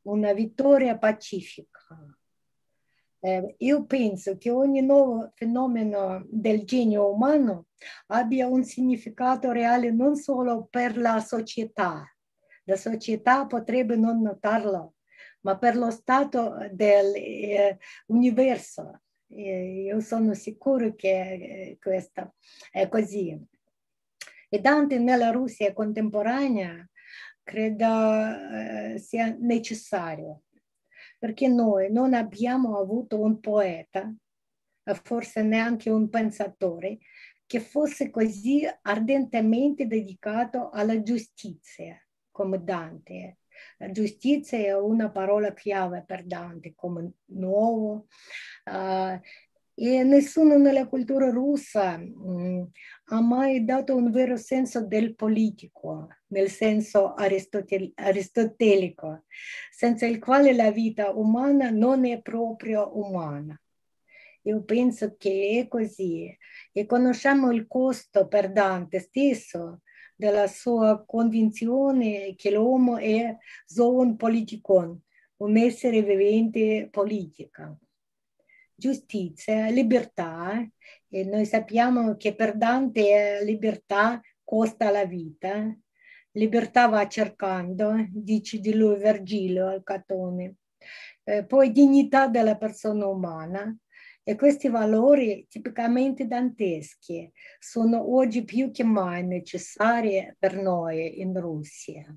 una vittoria pacifica. Eh, io penso che ogni nuovo fenomeno del genio umano abbia un significato reale non solo per la società, la società potrebbe non notarlo, ma per lo stato dell'universo. Eh, eh, io sono sicuro che eh, questo è così. E Dante nella Russia contemporanea credo eh, sia necessario perché noi non abbiamo avuto un poeta, forse neanche un pensatore, che fosse così ardentemente dedicato alla giustizia come Dante. Eh. La giustizia è una parola chiave per Dante come nuovo. Uh, e nessuno nella cultura russa mh, mm, ha mai dato un vero senso del politico, nel senso aristotel- aristotelico, senza il quale la vita umana non è proprio umana. Io penso che è così e conosciamo il costo per Dante stesso della sua convinzione che l'uomo è solo un politicon, un essere vivente politica. Giustizia, libertà, eh, e noi sappiamo che per Dante eh, libertà costa la vita. Libertà va cercando, dice di lui Vergilio al Catone. Eh, poi dignità della persona umana. E questi valori tipicamente danteschi sono oggi più che mai necessari per noi in Russia.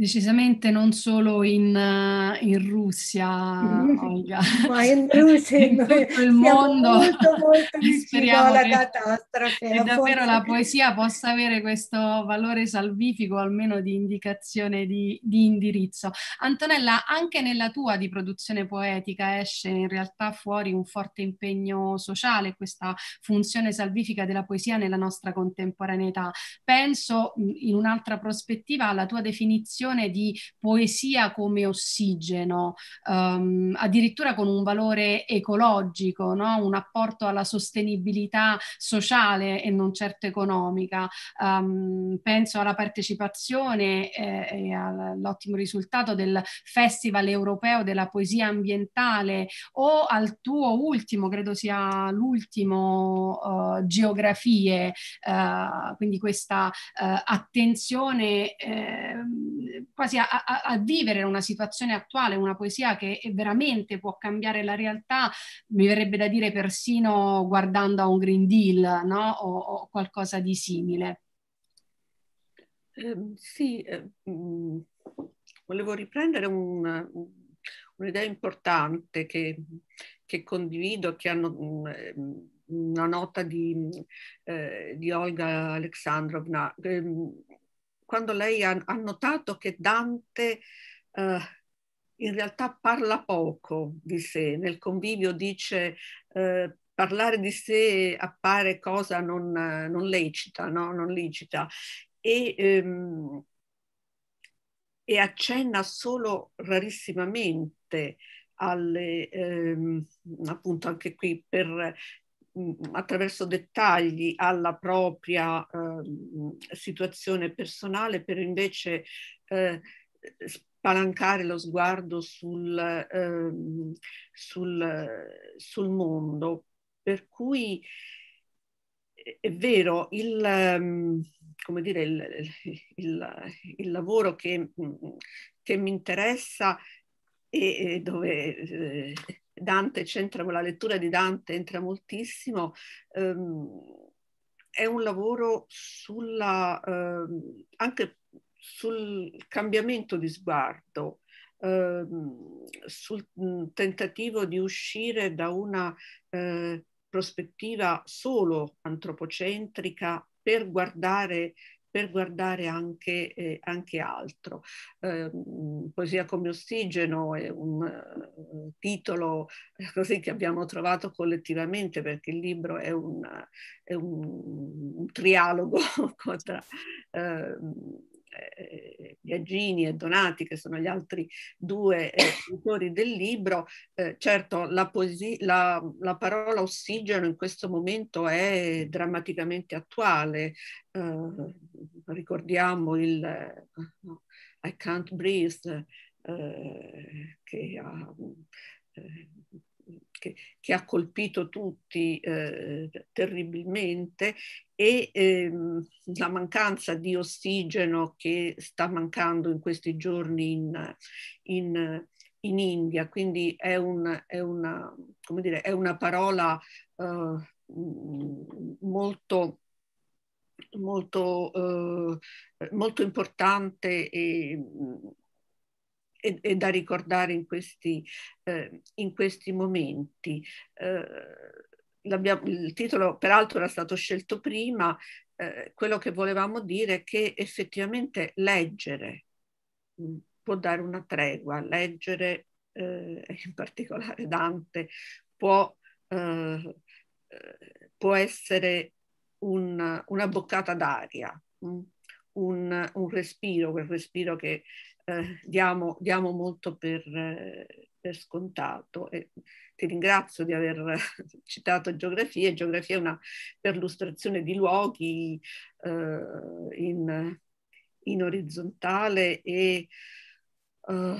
Decisamente non solo in, eh, in Russia, mm. Olga, ma in Russia, in tutto il mondo. Molto, molto alla che, catastrofe. Che davvero la poesia possa avere questo valore salvifico, almeno di indicazione di, di indirizzo. Antonella, anche nella tua di produzione poetica esce in realtà fuori un forte impegno sociale, questa funzione salvifica della poesia nella nostra contemporaneità. Penso in un'altra prospettiva alla tua definizione produzione di poesia come ossigeno, um, addirittura con un valore ecologico, no? un apporto alla sostenibilità sociale e non certo economica. Um, penso alla partecipazione eh, e all'ottimo risultato del Festival europeo della poesia ambientale o al tuo ultimo, credo sia l'ultimo, uh, Geografie, uh, quindi questa uh, attenzione ehm, quasi a, a, a, vivere una situazione attuale, una poesia che veramente può cambiare la realtà, mi verrebbe da dire persino guardando a un Green Deal no? o, o qualcosa di simile. Eh, sì, eh, volevo riprendere una, un'idea importante che, che, condivido, che hanno mm, ehm, una nota di, mm, eh, di Olga Aleksandrovna. Mh, ehm, quando lei ha, ha notato che Dante eh, in realtà parla poco di sé, nel convivio dice eh, parlare di sé appare cosa non, non lecita, no? non licita. E, ehm, e accenna solo rarissimamente alle, ehm, appunto anche qui per Mm, mm, attraverso dettagli alla propria eh, situazione personale per invece eh, spalancare lo sguardo sul, eh, sul, sul mondo. Per cui è vero, il, ehm, dire, il, il, il lavoro che, mm, che, mi interessa e dove eh, Dante c'entra con la lettura di Dante, entra moltissimo, ehm, è un lavoro sulla, ehm, anche sul cambiamento di sguardo, ehm, sul tentativo di uscire da una eh, prospettiva solo antropocentrica per guardare per guardare anche, eh, anche altro. Eh, Poesia come ossigeno è un uh, titolo eh, così che abbiamo trovato collettivamente perché il libro è un, è un, un trialogo tra... Uh, eh, Biagini e Donati, che sono gli altri due eh, autori del libro, eh, certo la, poesia, la, la, parola ossigeno in questo momento è drammaticamente attuale. Eh, ricordiamo il eh, I can't breathe, che ha che, che ha colpito tutti eh, terribilmente e ehm, la mancanza di ossigeno che sta mancando in questi giorni in, in, in India. Quindi è, un, è, una, dire, è una, parola eh, molto... Molto, eh, molto, importante e, e, e da ricordare in questi, eh, in questi momenti. Eh, il titolo peraltro era stato scelto prima, eh, quello che volevamo dire è che effettivamente leggere mm, può dare una tregua, leggere eh, in particolare Dante può, può essere un, una boccata d'aria, mm, un, un, respiro, quel respiro che eh, diamo, diamo, molto per, eh, per scontato. E ti ringrazio di aver citato geografia. Geografia è una perlustrazione di luoghi eh, in, in, orizzontale e eh,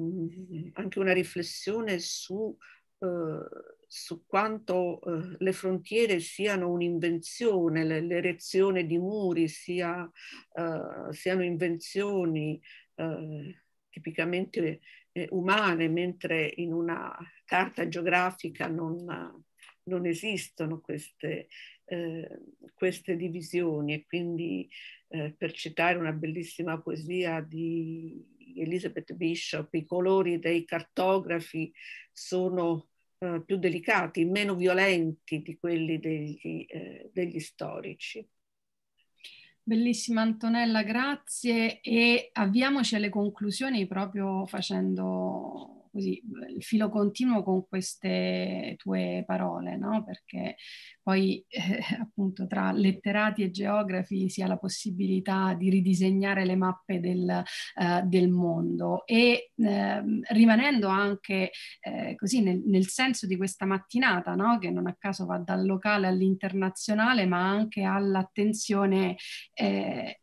mm, anche una riflessione su eh, su quanto eh, le frontiere siano un'invenzione, l'erezione di muri sia, eh, siano invenzioni, Ehm, tipicamente eh, umane, mentre in una carta geografica non, non esistono queste, eh, queste, divisioni e quindi eh, per citare una bellissima poesia di Elizabeth Bishop, i colori dei cartografi sono eh, più delicati, meno violenti di quelli degli, eh, degli storici. Bellissima Antonella, grazie e avviamoci alle conclusioni proprio facendo così, il filo continuo con queste tue parole, no? perché poi eh, appunto tra letterati e geografi si ha la possibilità di ridisegnare le mappe del, eh, del mondo e eh, rimanendo anche eh, così nel, nel, senso di questa mattinata, no? che non a caso va dal locale all'internazionale, ma anche all'attenzione Eh,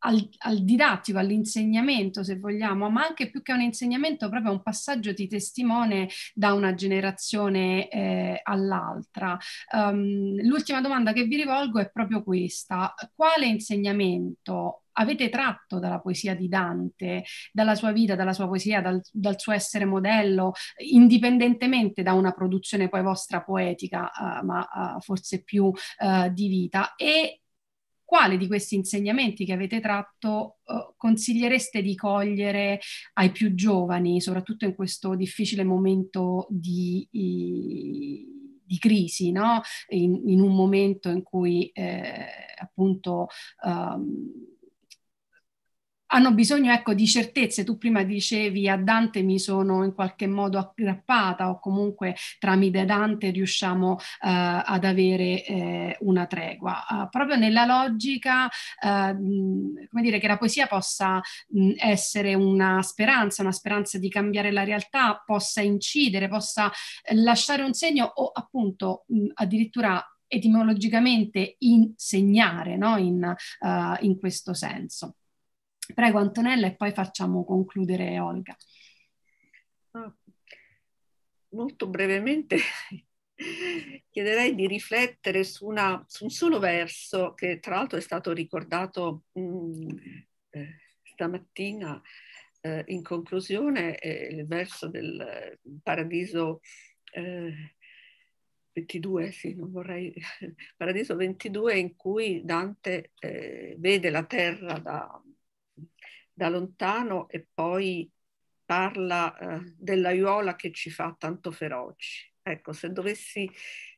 al, al didattico, all'insegnamento, se vogliamo, ma anche più che un insegnamento, proprio un passaggio di testimone da una generazione eh, all'altra. Um, l'ultima domanda che vi rivolgo è proprio questa. Quale insegnamento avete tratto dalla poesia di Dante, dalla sua vita, dalla sua poesia, dal, dal suo essere modello, indipendentemente da una produzione poi vostra poetica, uh, ma uh, forse più uh, di vita, e quale di questi insegnamenti che avete tratto eh, consigliereste di cogliere ai più giovani, soprattutto in questo difficile momento di, di crisi, no? in, in, un momento in cui eh, appunto... Um, hanno bisogno ecco, di certezze. Tu prima dicevi a Dante mi sono in qualche modo aggrappata o comunque tramite Dante riusciamo uh, ad avere eh, una tregua. Uh, proprio nella logica, uh, come dire, che la poesia possa mh, essere una speranza, una speranza di cambiare la realtà, possa incidere, possa lasciare un segno o appunto mh, addirittura etimologicamente insegnare no? in, in questo senso. Prego Antonella e poi facciamo concludere Olga. Ah, molto brevemente chiederei di riflettere su, una, su, un solo verso che tra l'altro è stato ricordato mh, mm, eh, stamattina eh, in conclusione, eh, il verso del paradiso 22, eh, sì, non vorrei, paradiso 22 in cui Dante eh, vede la terra da, da lontano e poi parla eh, dell'aiuola che ci fa tanto feroci. Ecco, se dovessi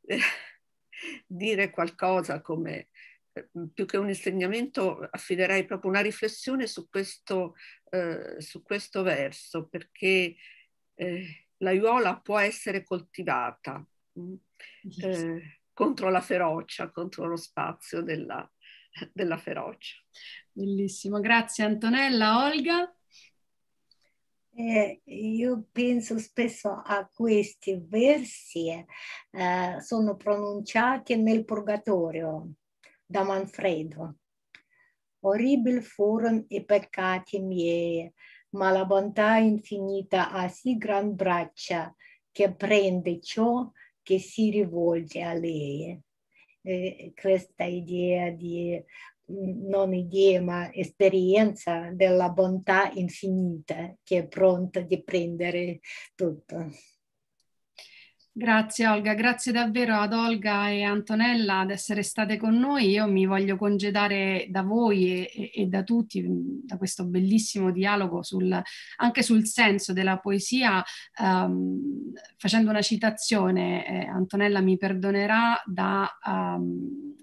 eh, dire qualcosa come eh, più che un insegnamento affiderei proprio una riflessione su questo, eh, su questo verso perché eh, l'aiuola può essere coltivata mm, eh, contro la ferocia, contro lo spazio della, della ferocia. Bellissimo, grazie Antonella. Olga? Eh, io penso spesso a questi versi, eh, sono pronunciati nel Purgatorio da Manfredo. Orribili furono i peccati miei, ma la bontà infinita ha sì gran braccia che prende ciò che si rivolge a lei. Eh, questa idea di non idee ma esperienza della bontà infinita che è pronta di prendere tutto. Grazie Olga, grazie davvero ad Olga e Antonella di essere state con noi. Io mi voglio congedare da voi e, e da tutti mm, da questo bellissimo dialogo sul, anche sul senso della poesia um, facendo una citazione, eh, Antonella mi perdonerà, da um,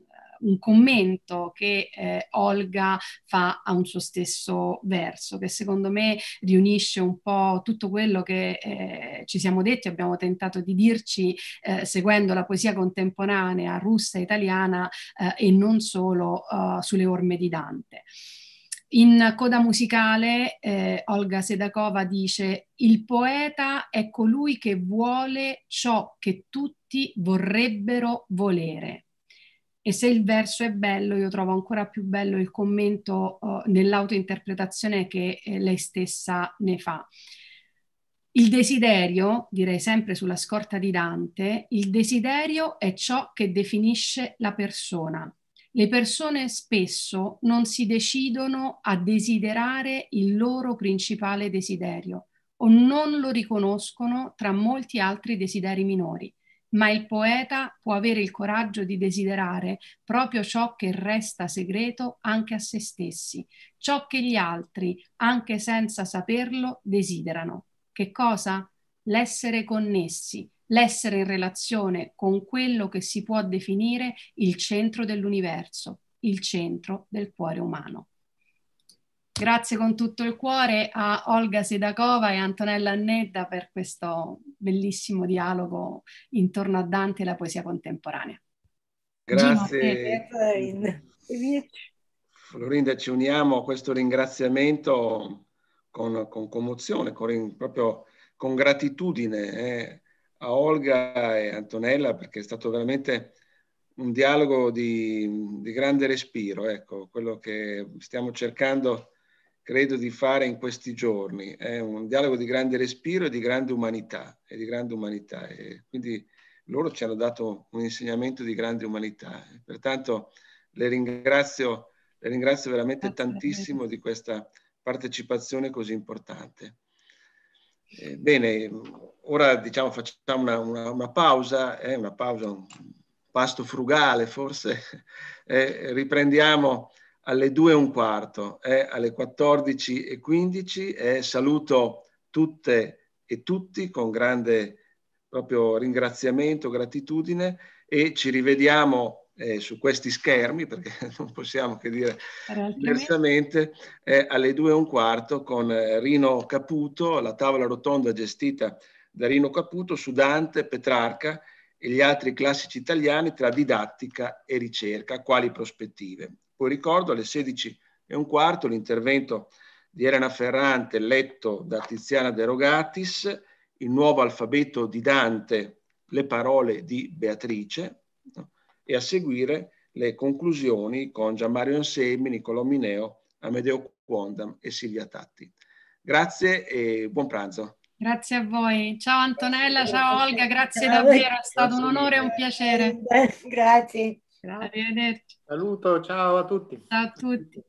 un commento che eh, Olga fa a un suo stesso verso, che secondo me riunisce un po' tutto quello che eh, ci siamo detti, abbiamo tentato di dirci eh, seguendo la poesia contemporanea russa e italiana eh, e non solo eh, sulle orme di Dante. In coda musicale eh, Olga Sedakova dice il poeta è colui che vuole ciò che tutti vorrebbero volere e se il verso è bello, io trovo ancora più bello il commento uh, nell'autointerpretazione che eh, lei stessa ne fa. Il desiderio, direi sempre sulla scorta di Dante, il desiderio è ciò che definisce la persona. Le persone spesso non si decidono a desiderare il loro principale desiderio o non lo riconoscono tra molti altri desideri minori ma il poeta può avere il coraggio di desiderare proprio ciò che resta segreto anche a se stessi, ciò che gli altri, anche senza saperlo, desiderano. Che cosa? L'essere connessi, l'essere in relazione con quello che si può definire il centro dell'universo, il centro del cuore umano. Grazie con tutto il cuore a Olga Sedakova e Antonella Annedda per questo bellissimo dialogo intorno a Dante e la poesia contemporanea. Grazie. Florinda, ci uniamo a questo ringraziamento con, con commozione, con, proprio con gratitudine eh, a Olga e Antonella perché è stato veramente un dialogo di, di grande respiro, ecco, quello che stiamo cercando di credo di fare in questi giorni. È un dialogo di grande respiro e di grande umanità. E di grande umanità. E quindi loro ci hanno dato un insegnamento di grande umanità. Pertanto le ringrazio, le ringrazio veramente tantissimo di questa partecipazione così importante. Eh, bene, ora diciamo facciamo una, una, una pausa, eh, una pausa, un pasto frugale forse, eh, riprendiamo alle 2 e un quarto e alle 14 e 15 e saluto tutte e tutti con grande proprio ringraziamento, gratitudine e ci rivediamo eh, su questi schermi, perché non possiamo che dire diversamente, eh, alle 2 e un quarto con eh, Rino Caputo, la tavola rotonda gestita da Rino Caputo su Dante, Petrarca e gli altri classici italiani tra didattica e ricerca, quali prospettive. Poi ricordo alle 16 e un quarto l'intervento di Elena Ferrante letto da Tiziana De Rogatis, il nuovo alfabeto di Dante, le parole di Beatrice no? e a seguire le conclusioni con Gianmario Ansemi, Nicolò Mineo, Amedeo Quondam e Silvia Tatti. Grazie e buon pranzo. Grazie a voi. Ciao Antonella, ciao Olga, grazie davvero, è stato un onore e un piacere. Grazie. Grazie. Arrivederci. Saluto, ciao a tutti. Ciao a tutti.